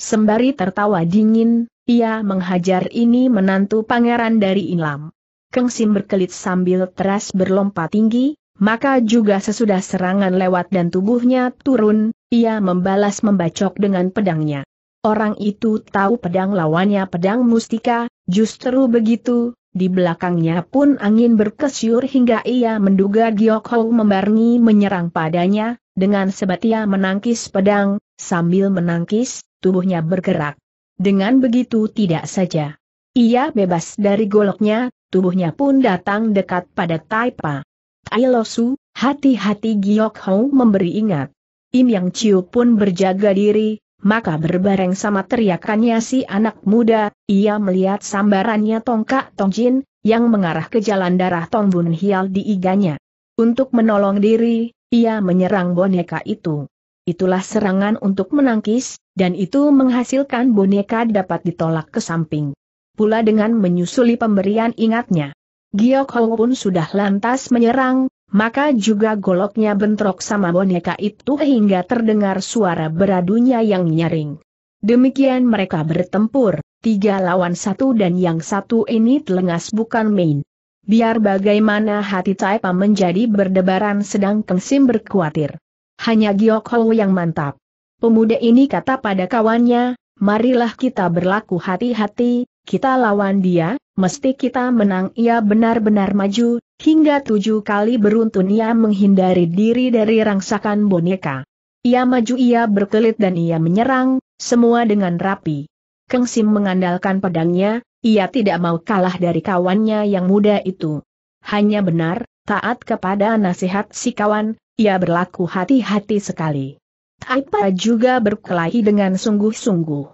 Sembari tertawa dingin, ia menghajar ini menantu pangeran dari Inlam. Keng Sim berkelit sambil teras berlompat tinggi, maka juga sesudah serangan lewat dan tubuhnya turun, ia membalas membacok dengan pedangnya. Orang itu tahu pedang lawannya pedang mustika, justru begitu, di belakangnya pun angin berkesyur hingga ia menduga Giok Hou membarni menyerang padanya, dengan sebatia menangkis pedang, sambil menangkis, tubuhnya bergerak. Dengan begitu tidak saja. Ia bebas dari goloknya, tubuhnya pun datang dekat pada Taipa. Ailosu, hati-hati Giok Hou memberi ingat. Im Yang Chiu pun berjaga diri, maka berbareng sama teriakannya si anak muda, ia melihat sambarannya tongkak Tongjin, yang mengarah ke jalan darah Tong Bun Hial di iganya. Untuk menolong diri, ia menyerang boneka itu. Itulah serangan untuk menangkis, dan itu menghasilkan boneka dapat ditolak ke samping. Pula dengan menyusuli pemberian ingatnya. Giyok Ho pun sudah lantas menyerang, maka juga goloknya bentrok sama boneka itu hingga terdengar suara beradunya yang nyaring. Demikian mereka bertempur, tiga lawan satu dan yang satu ini telengas bukan main. Biar bagaimana hati Taipa menjadi berdebaran sedang Keng Sim berkhawatir. Hanya Giok Ho yang mantap. Pemuda ini kata pada kawannya, marilah kita berlaku hati-hati, kita lawan dia, mesti kita menang ia benar-benar maju, Hingga tujuh kali beruntun ia menghindari diri dari rangsakan boneka. Ia maju ia berkelit dan ia menyerang, semua dengan rapi. Keng Sim mengandalkan pedangnya, ia tidak mau kalah dari kawannya yang muda itu. Hanya benar, taat kepada nasihat si kawan, ia berlaku hati-hati sekali. Taipa juga berkelahi dengan sungguh-sungguh.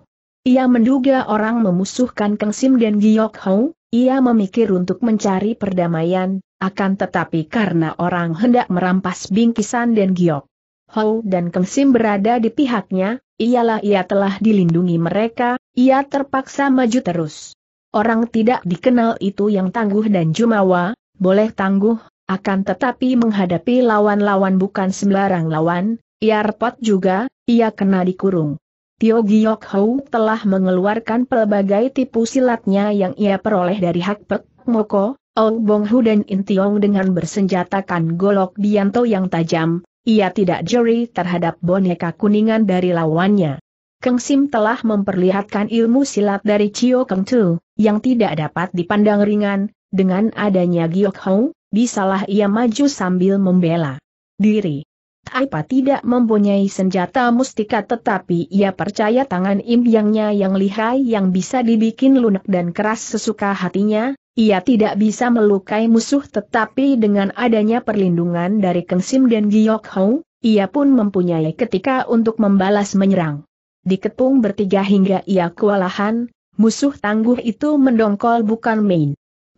Ia menduga orang memusuhkan Keng Sim dan Giok Hong, ia memikir untuk mencari perdamaian, akan tetapi karena orang hendak merampas bingkisan dan giok, Hou dan Kengsim berada di pihaknya, ialah ia telah dilindungi mereka, ia terpaksa maju terus. Orang tidak dikenal itu yang tangguh dan jumawa, boleh tangguh, akan tetapi menghadapi lawan-lawan bukan sembarang lawan, ia repot juga, ia kena dikurung. Tio Giok Hou telah mengeluarkan pelbagai tipu silatnya yang ia peroleh dari Hak Pek Moko, Ong Hu dan Intiong dengan bersenjatakan golok Dianto yang tajam, ia tidak jeri terhadap boneka kuningan dari lawannya. Keng Sim telah memperlihatkan ilmu silat dari Chio Keng Tu, yang tidak dapat dipandang ringan, dengan adanya Giok Hong, bisalah ia maju sambil membela diri. Taipa tidak mempunyai senjata mustika tetapi ia percaya tangan Im Yangnya yang lihai yang bisa dibikin lunak dan keras sesuka hatinya, ia tidak bisa melukai musuh tetapi dengan adanya perlindungan dari Keng Sim dan Giok Hong, ia pun mempunyai ketika untuk membalas menyerang. Diketung bertiga hingga ia kewalahan, musuh tangguh itu mendongkol bukan main.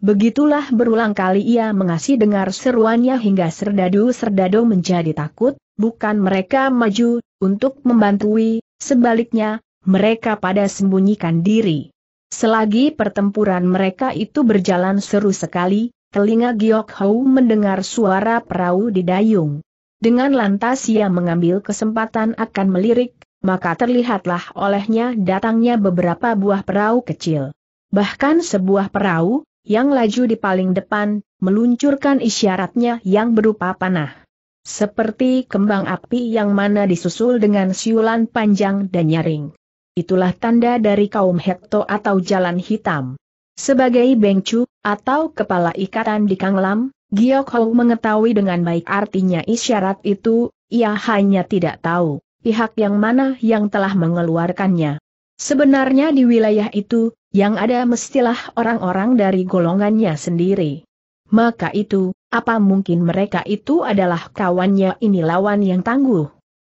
Begitulah berulang kali ia mengasih dengar seruannya hingga serdadu serdadu menjadi takut, bukan mereka maju, untuk membantui, sebaliknya, mereka pada sembunyikan diri. Selagi pertempuran mereka itu berjalan seru sekali, telinga Giok Hou mendengar suara perahu di dayung. Dengan lantas ia mengambil kesempatan akan melirik, maka terlihatlah olehnya datangnya beberapa buah perahu kecil. Bahkan sebuah perahu, yang laju di paling depan, meluncurkan isyaratnya yang berupa panah. Seperti kembang api yang mana disusul dengan siulan panjang dan nyaring itulah tanda dari kaum Hekto atau Jalan Hitam. Sebagai Bengcu, atau kepala ikatan di Kanglam, Giok Hou mengetahui dengan baik artinya isyarat itu, ia hanya tidak tahu, pihak yang mana yang telah mengeluarkannya. Sebenarnya di wilayah itu, yang ada mestilah orang-orang dari golongannya sendiri. Maka itu, apa mungkin mereka itu adalah kawannya ini lawan yang tangguh?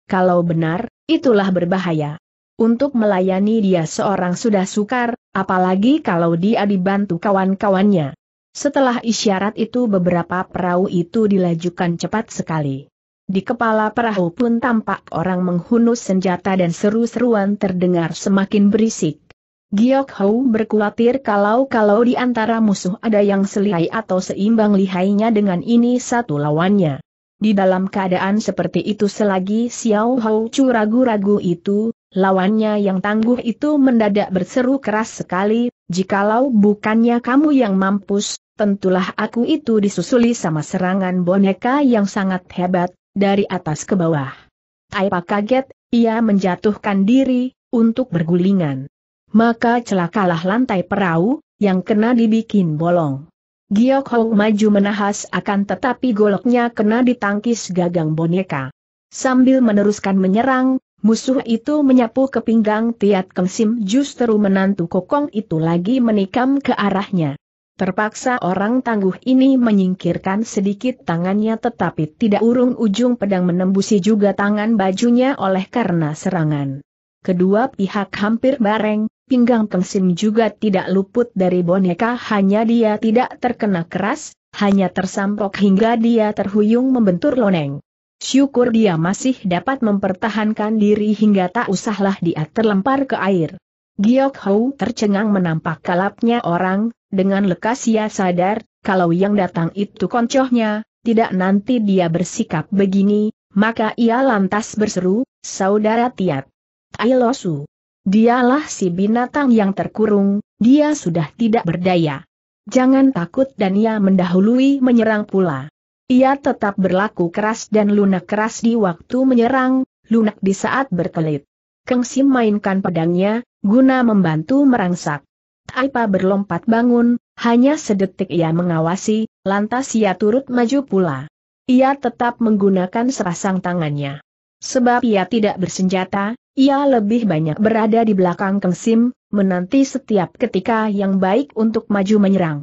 Kalau benar, itulah berbahaya. Untuk melayani dia seorang sudah sukar, apalagi kalau dia dibantu kawan-kawannya. Setelah isyarat itu beberapa perahu itu dilajukan cepat sekali. Di kepala perahu pun tampak orang menghunus senjata dan seru-seruan terdengar semakin berisik. Giok Hou berkhawatir kalau-kalau di antara musuh ada yang selihai atau seimbang lihainya dengan ini satu lawannya. Di dalam keadaan seperti itu selagi Xiao Hou curagu ragu itu, Lawannya yang tangguh itu mendadak berseru keras sekali, jikalau bukannya kamu yang mampus, tentulah aku itu disusuli sama serangan boneka yang sangat hebat, dari atas ke bawah. Aipa kaget, ia menjatuhkan diri, untuk bergulingan. Maka celakalah lantai perahu, yang kena dibikin bolong. Giok Hong maju menahas akan tetapi goloknya kena ditangkis gagang boneka. Sambil meneruskan menyerang, Musuh itu menyapu ke pinggang Tiat Kengsim justru menantu kokong itu lagi menikam ke arahnya. Terpaksa orang tangguh ini menyingkirkan sedikit tangannya tetapi tidak urung ujung pedang menembusi juga tangan bajunya oleh karena serangan. Kedua pihak hampir bareng, pinggang Kengsim juga tidak luput dari boneka hanya dia tidak terkena keras, hanya tersampok hingga dia terhuyung membentur loneng. Syukur dia masih dapat mempertahankan diri hingga tak usahlah dia terlempar ke air. Giok Hou tercengang menampak kalapnya orang, dengan lekas ia sadar, kalau yang datang itu koncohnya, tidak nanti dia bersikap begini, maka ia lantas berseru, Saudara Tiat. Tai Losu. Dialah si binatang yang terkurung, dia sudah tidak berdaya. Jangan takut dan ia mendahului menyerang pula. Ia tetap berlaku keras dan lunak keras di waktu menyerang, lunak di saat berkelit. Keng Sim mainkan pedangnya, guna membantu merangsak. Taipa berlompat bangun, hanya sedetik ia mengawasi, lantas ia turut maju pula. Ia tetap menggunakan serasang tangannya. Sebab ia tidak bersenjata, ia lebih banyak berada di belakang Keng Sim, menanti setiap ketika yang baik untuk maju menyerang.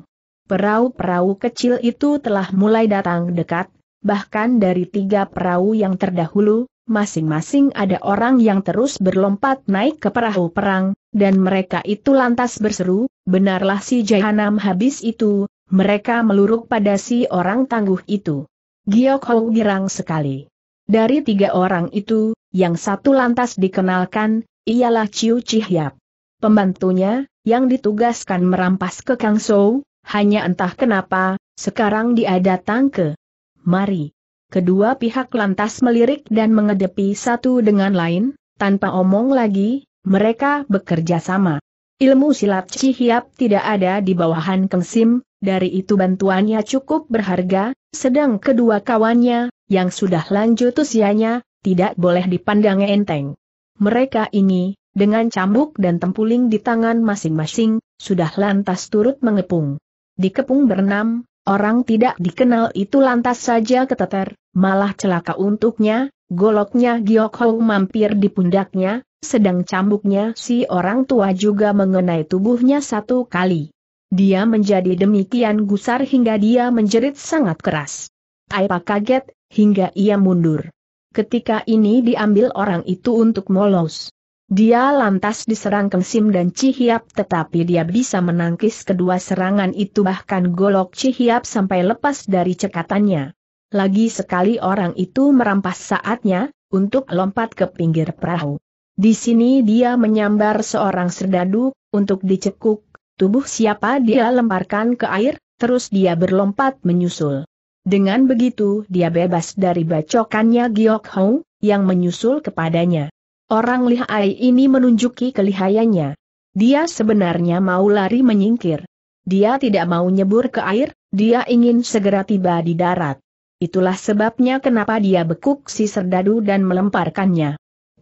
Perahu-perahu kecil itu telah mulai datang dekat, bahkan dari tiga perahu yang terdahulu, masing-masing ada orang yang terus berlompat naik ke perahu perang, dan mereka itu lantas berseru, benarlah si Jahanam habis itu, mereka meluruk pada si orang tangguh itu. Giyok Hou girang sekali. Dari tiga orang itu, yang satu lantas dikenalkan, ialah Ciu Chihyap. Pembantunya, yang ditugaskan merampas ke Kang Sou, hanya entah kenapa, sekarang dia datang ke. Mari. Kedua pihak lantas melirik dan mengedepi satu dengan lain, tanpa omong lagi, mereka bekerja sama. Ilmu silat Cihiap tidak ada di bawahan kengsim, dari itu bantuannya cukup berharga, sedang kedua kawannya, yang sudah lanjut usianya, tidak boleh dipandang enteng. Mereka ini, dengan cambuk dan tempuling di tangan masing-masing, sudah lantas turut mengepung dikepung berenam, orang tidak dikenal itu lantas saja keteter, malah celaka untuknya, goloknya Giokhou mampir di pundaknya, sedang cambuknya si orang tua juga mengenai tubuhnya satu kali. Dia menjadi demikian gusar hingga dia menjerit sangat keras. Aipa kaget, hingga ia mundur. Ketika ini diambil orang itu untuk molos. Dia lantas diserang Keng dan Cihiap tetapi dia bisa menangkis kedua serangan itu bahkan golok Cihiap sampai lepas dari cekatannya. Lagi sekali orang itu merampas saatnya, untuk lompat ke pinggir perahu. Di sini dia menyambar seorang serdadu, untuk dicekuk, tubuh siapa dia lemparkan ke air, terus dia berlompat menyusul. Dengan begitu dia bebas dari bacokannya Giok Hong, yang menyusul kepadanya. Orang lihai ini menunjuki kelihayannya. Dia sebenarnya mau lari menyingkir. Dia tidak mau nyebur ke air, dia ingin segera tiba di darat. Itulah sebabnya kenapa dia bekuk si serdadu dan melemparkannya.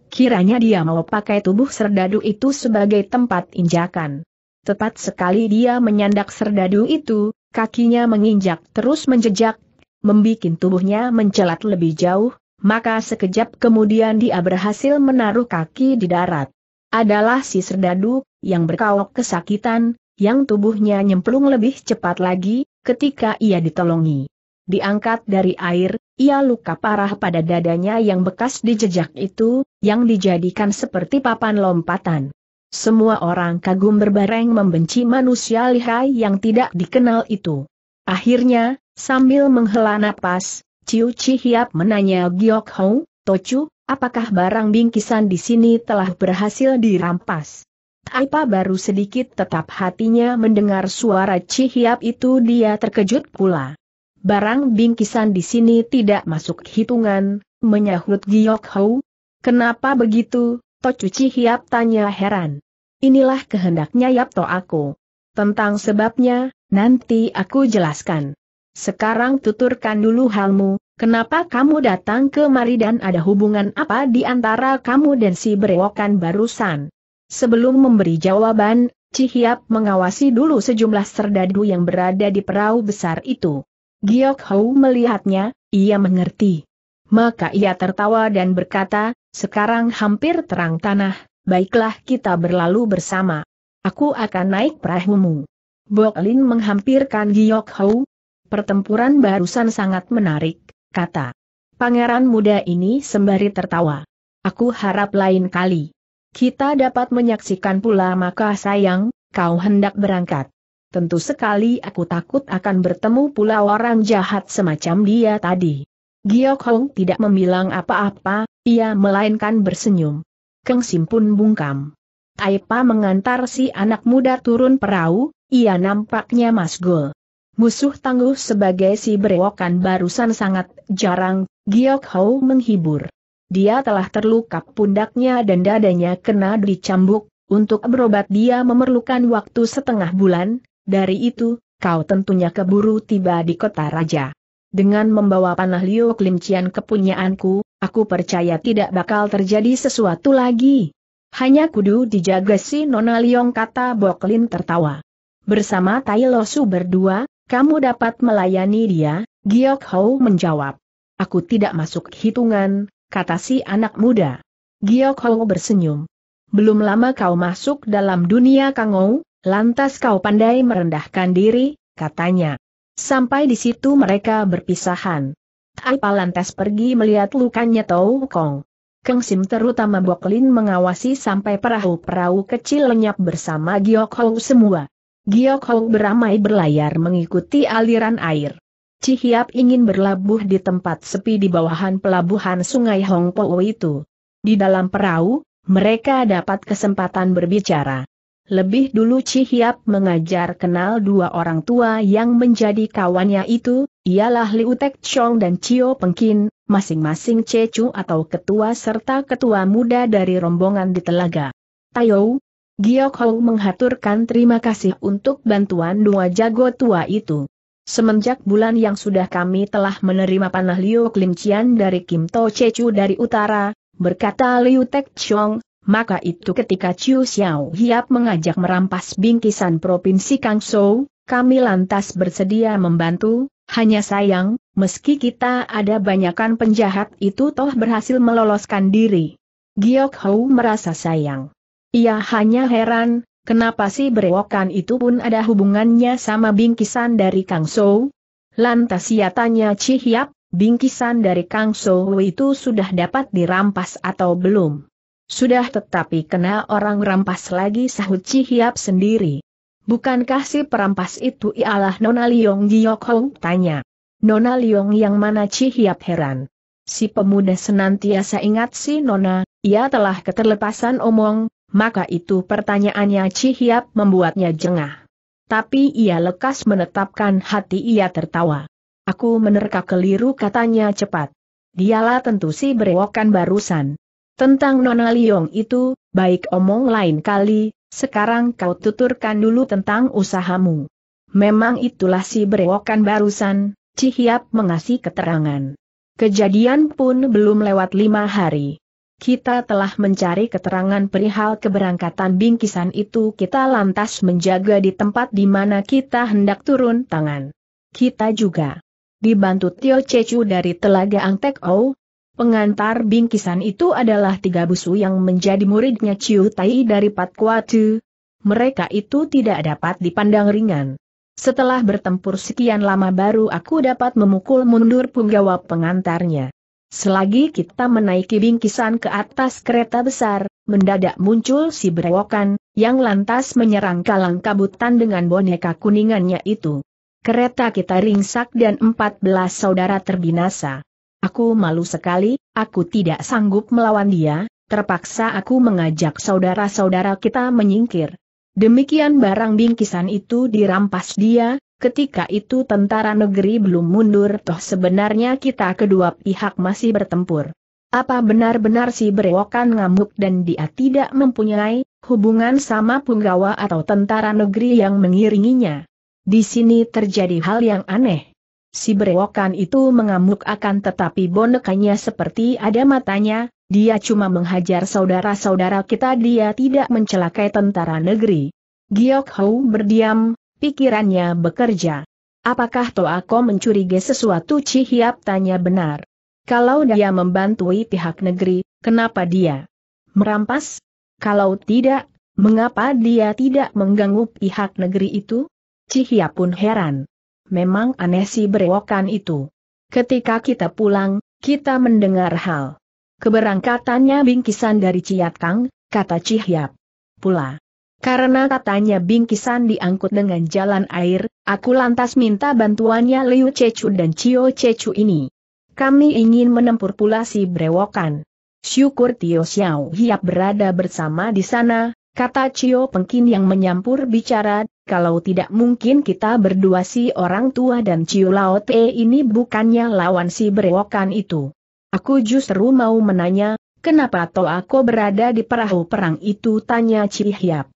Kiranya dia mau pakai tubuh serdadu itu sebagai tempat injakan. Tepat sekali dia menyandak serdadu itu, kakinya menginjak terus menjejak, membuat tubuhnya mencelat lebih jauh, maka sekejap kemudian dia berhasil menaruh kaki di darat. Adalah si serdadu, yang berkawak kesakitan, yang tubuhnya nyemplung lebih cepat lagi, ketika ia ditolongi. Diangkat dari air, ia luka parah pada dadanya yang bekas dijejak itu, yang dijadikan seperti papan lompatan. Semua orang kagum berbareng membenci manusia lihai yang tidak dikenal itu. Akhirnya, sambil menghela napas, Ciu Chi Hiap menanya Giok Hou, Tochu, apakah barang bingkisan di sini telah berhasil dirampas? Taipa baru sedikit tetap hatinya mendengar suara Chi Hiap itu dia terkejut pula. Barang bingkisan di sini tidak masuk hitungan, menyahut Giok Hou. Kenapa begitu? Tochu Chi Hiap tanya heran. Inilah kehendaknya Yapto aku. Tentang sebabnya, nanti aku jelaskan. Sekarang tuturkan dulu halmu, kenapa kamu datang kemari dan ada hubungan apa di antara kamu dan si berewokan barusan? Sebelum memberi jawaban, Cihiap mengawasi dulu sejumlah serdadu yang berada di perahu besar itu. Giok Hou melihatnya, ia mengerti. Maka ia tertawa dan berkata, sekarang hampir terang tanah, baiklah kita berlalu bersama. Aku akan naik perahumu. Bok Lin menghampirkan Giok Hou, Pertempuran barusan sangat menarik, kata pangeran muda ini sembari tertawa. Aku harap lain kali kita dapat menyaksikan pula maka sayang, kau hendak berangkat. Tentu sekali aku takut akan bertemu pula orang jahat semacam dia tadi. Giok Hong tidak membilang apa-apa, ia melainkan bersenyum. Keng Sim pun bungkam. Aipa mengantar si anak muda turun perahu, ia nampaknya masgul. Musuh tangguh sebagai si berewokan barusan sangat jarang, Giok Hou menghibur. Dia telah terluka pundaknya dan dadanya kena dicambuk, untuk berobat dia memerlukan waktu setengah bulan, dari itu, kau tentunya keburu tiba di kota raja. Dengan membawa panah Liu Klimcian kepunyaanku, aku percaya tidak bakal terjadi sesuatu lagi. Hanya kudu dijaga si Nona Liong kata Boklin tertawa. Bersama Tai Losu berdua, kamu dapat melayani dia, Giok Hou menjawab. Aku tidak masuk hitungan, kata si anak muda. Giok Hou bersenyum. Belum lama kau masuk dalam dunia Kangou, lantas kau pandai merendahkan diri, katanya. Sampai di situ mereka berpisahan. Taipa lantas pergi melihat lukanya Tau Kong. Keng Sim terutama Boklin mengawasi sampai perahu-perahu kecil lenyap bersama Giok Hou semua. Giok Hong beramai berlayar mengikuti aliran air. Cihiap ingin berlabuh di tempat sepi di bawahan pelabuhan sungai Hong Po itu. Di dalam perahu, mereka dapat kesempatan berbicara. Lebih dulu Cihiap mengajar kenal dua orang tua yang menjadi kawannya itu, ialah Liu Tek Chong dan Chio Pengkin, masing-masing Cecu atau ketua serta ketua muda dari rombongan di telaga. Tayo, Giok Hou menghaturkan terima kasih untuk bantuan dua jago tua itu. Semenjak bulan yang sudah kami telah menerima panah Liu Klimcian dari Kim To Chechu dari utara, berkata Liu Tek Chong, maka itu ketika Chiu Xiao Hiap mengajak merampas bingkisan Provinsi Kangshou, kami lantas bersedia membantu, hanya sayang, meski kita ada banyakan penjahat itu toh berhasil meloloskan diri. Giok Hou merasa sayang. Ia hanya heran, kenapa sih berewokan itu pun ada hubungannya sama bingkisan dari Kang Sou? Lantas ia tanya Cihyap, bingkisan dari Kang Sou itu sudah dapat dirampas atau belum? Sudah tetapi kena orang rampas lagi sahut Cihyap sendiri. Bukankah si perampas itu ialah Nona Liong Giok Hong? Tanya. Nona Liong yang mana Cihyap heran. Si pemuda senantiasa ingat si Nona, ia telah keterlepasan omong, maka itu pertanyaannya Cihiap membuatnya jengah. Tapi ia lekas menetapkan hati ia tertawa. Aku menerka keliru katanya cepat. Dialah tentu si berewokan barusan. Tentang Nona Liong itu, baik omong lain kali, sekarang kau tuturkan dulu tentang usahamu. Memang itulah si berewokan barusan, Cihiap mengasih keterangan. Kejadian pun belum lewat lima hari. Kita telah mencari keterangan perihal keberangkatan bingkisan itu kita lantas menjaga di tempat di mana kita hendak turun tangan. Kita juga dibantu Tio Cecu dari Telaga Angtek O. Pengantar bingkisan itu adalah tiga busu yang menjadi muridnya Ciu Tai dari Patkuatu. Mereka itu tidak dapat dipandang ringan. Setelah bertempur sekian lama baru aku dapat memukul mundur punggawa pengantarnya. Selagi kita menaiki bingkisan ke atas kereta besar, mendadak muncul si berewokan, yang lantas menyerang kalang kabutan dengan boneka kuningannya itu. Kereta kita ringsak dan empat belas saudara terbinasa. Aku malu sekali, aku tidak sanggup melawan dia, terpaksa aku mengajak saudara-saudara kita menyingkir. Demikian barang bingkisan itu dirampas dia, Ketika itu tentara negeri belum mundur toh sebenarnya kita kedua pihak masih bertempur. Apa benar-benar si berewokan ngamuk dan dia tidak mempunyai hubungan sama punggawa atau tentara negeri yang mengiringinya? Di sini terjadi hal yang aneh. Si berewokan itu mengamuk akan tetapi bonekanya seperti ada matanya, dia cuma menghajar saudara-saudara kita dia tidak mencelakai tentara negeri. Giok Hou berdiam, pikirannya bekerja. Apakah Toako mencurigai sesuatu Cihiap tanya benar. Kalau dia membantui pihak negeri, kenapa dia merampas? Kalau tidak, mengapa dia tidak mengganggu pihak negeri itu? Cihiap pun heran. Memang aneh si berewokan itu. Ketika kita pulang, kita mendengar hal keberangkatannya bingkisan dari Ciat Kang, kata Cihiap. Pula, karena katanya bingkisan diangkut dengan jalan air, aku lantas minta bantuannya Liu Cecu dan Cio Cecu ini. Kami ingin menempur pula si brewokan. Syukur Tio Xiao Hiap berada bersama di sana, kata Cio Pengkin yang menyampur bicara, kalau tidak mungkin kita berdua si orang tua dan Cio Lao Te ini bukannya lawan si brewokan itu. Aku justru mau menanya, kenapa Toa Ko berada di perahu perang itu tanya Cio Hiap.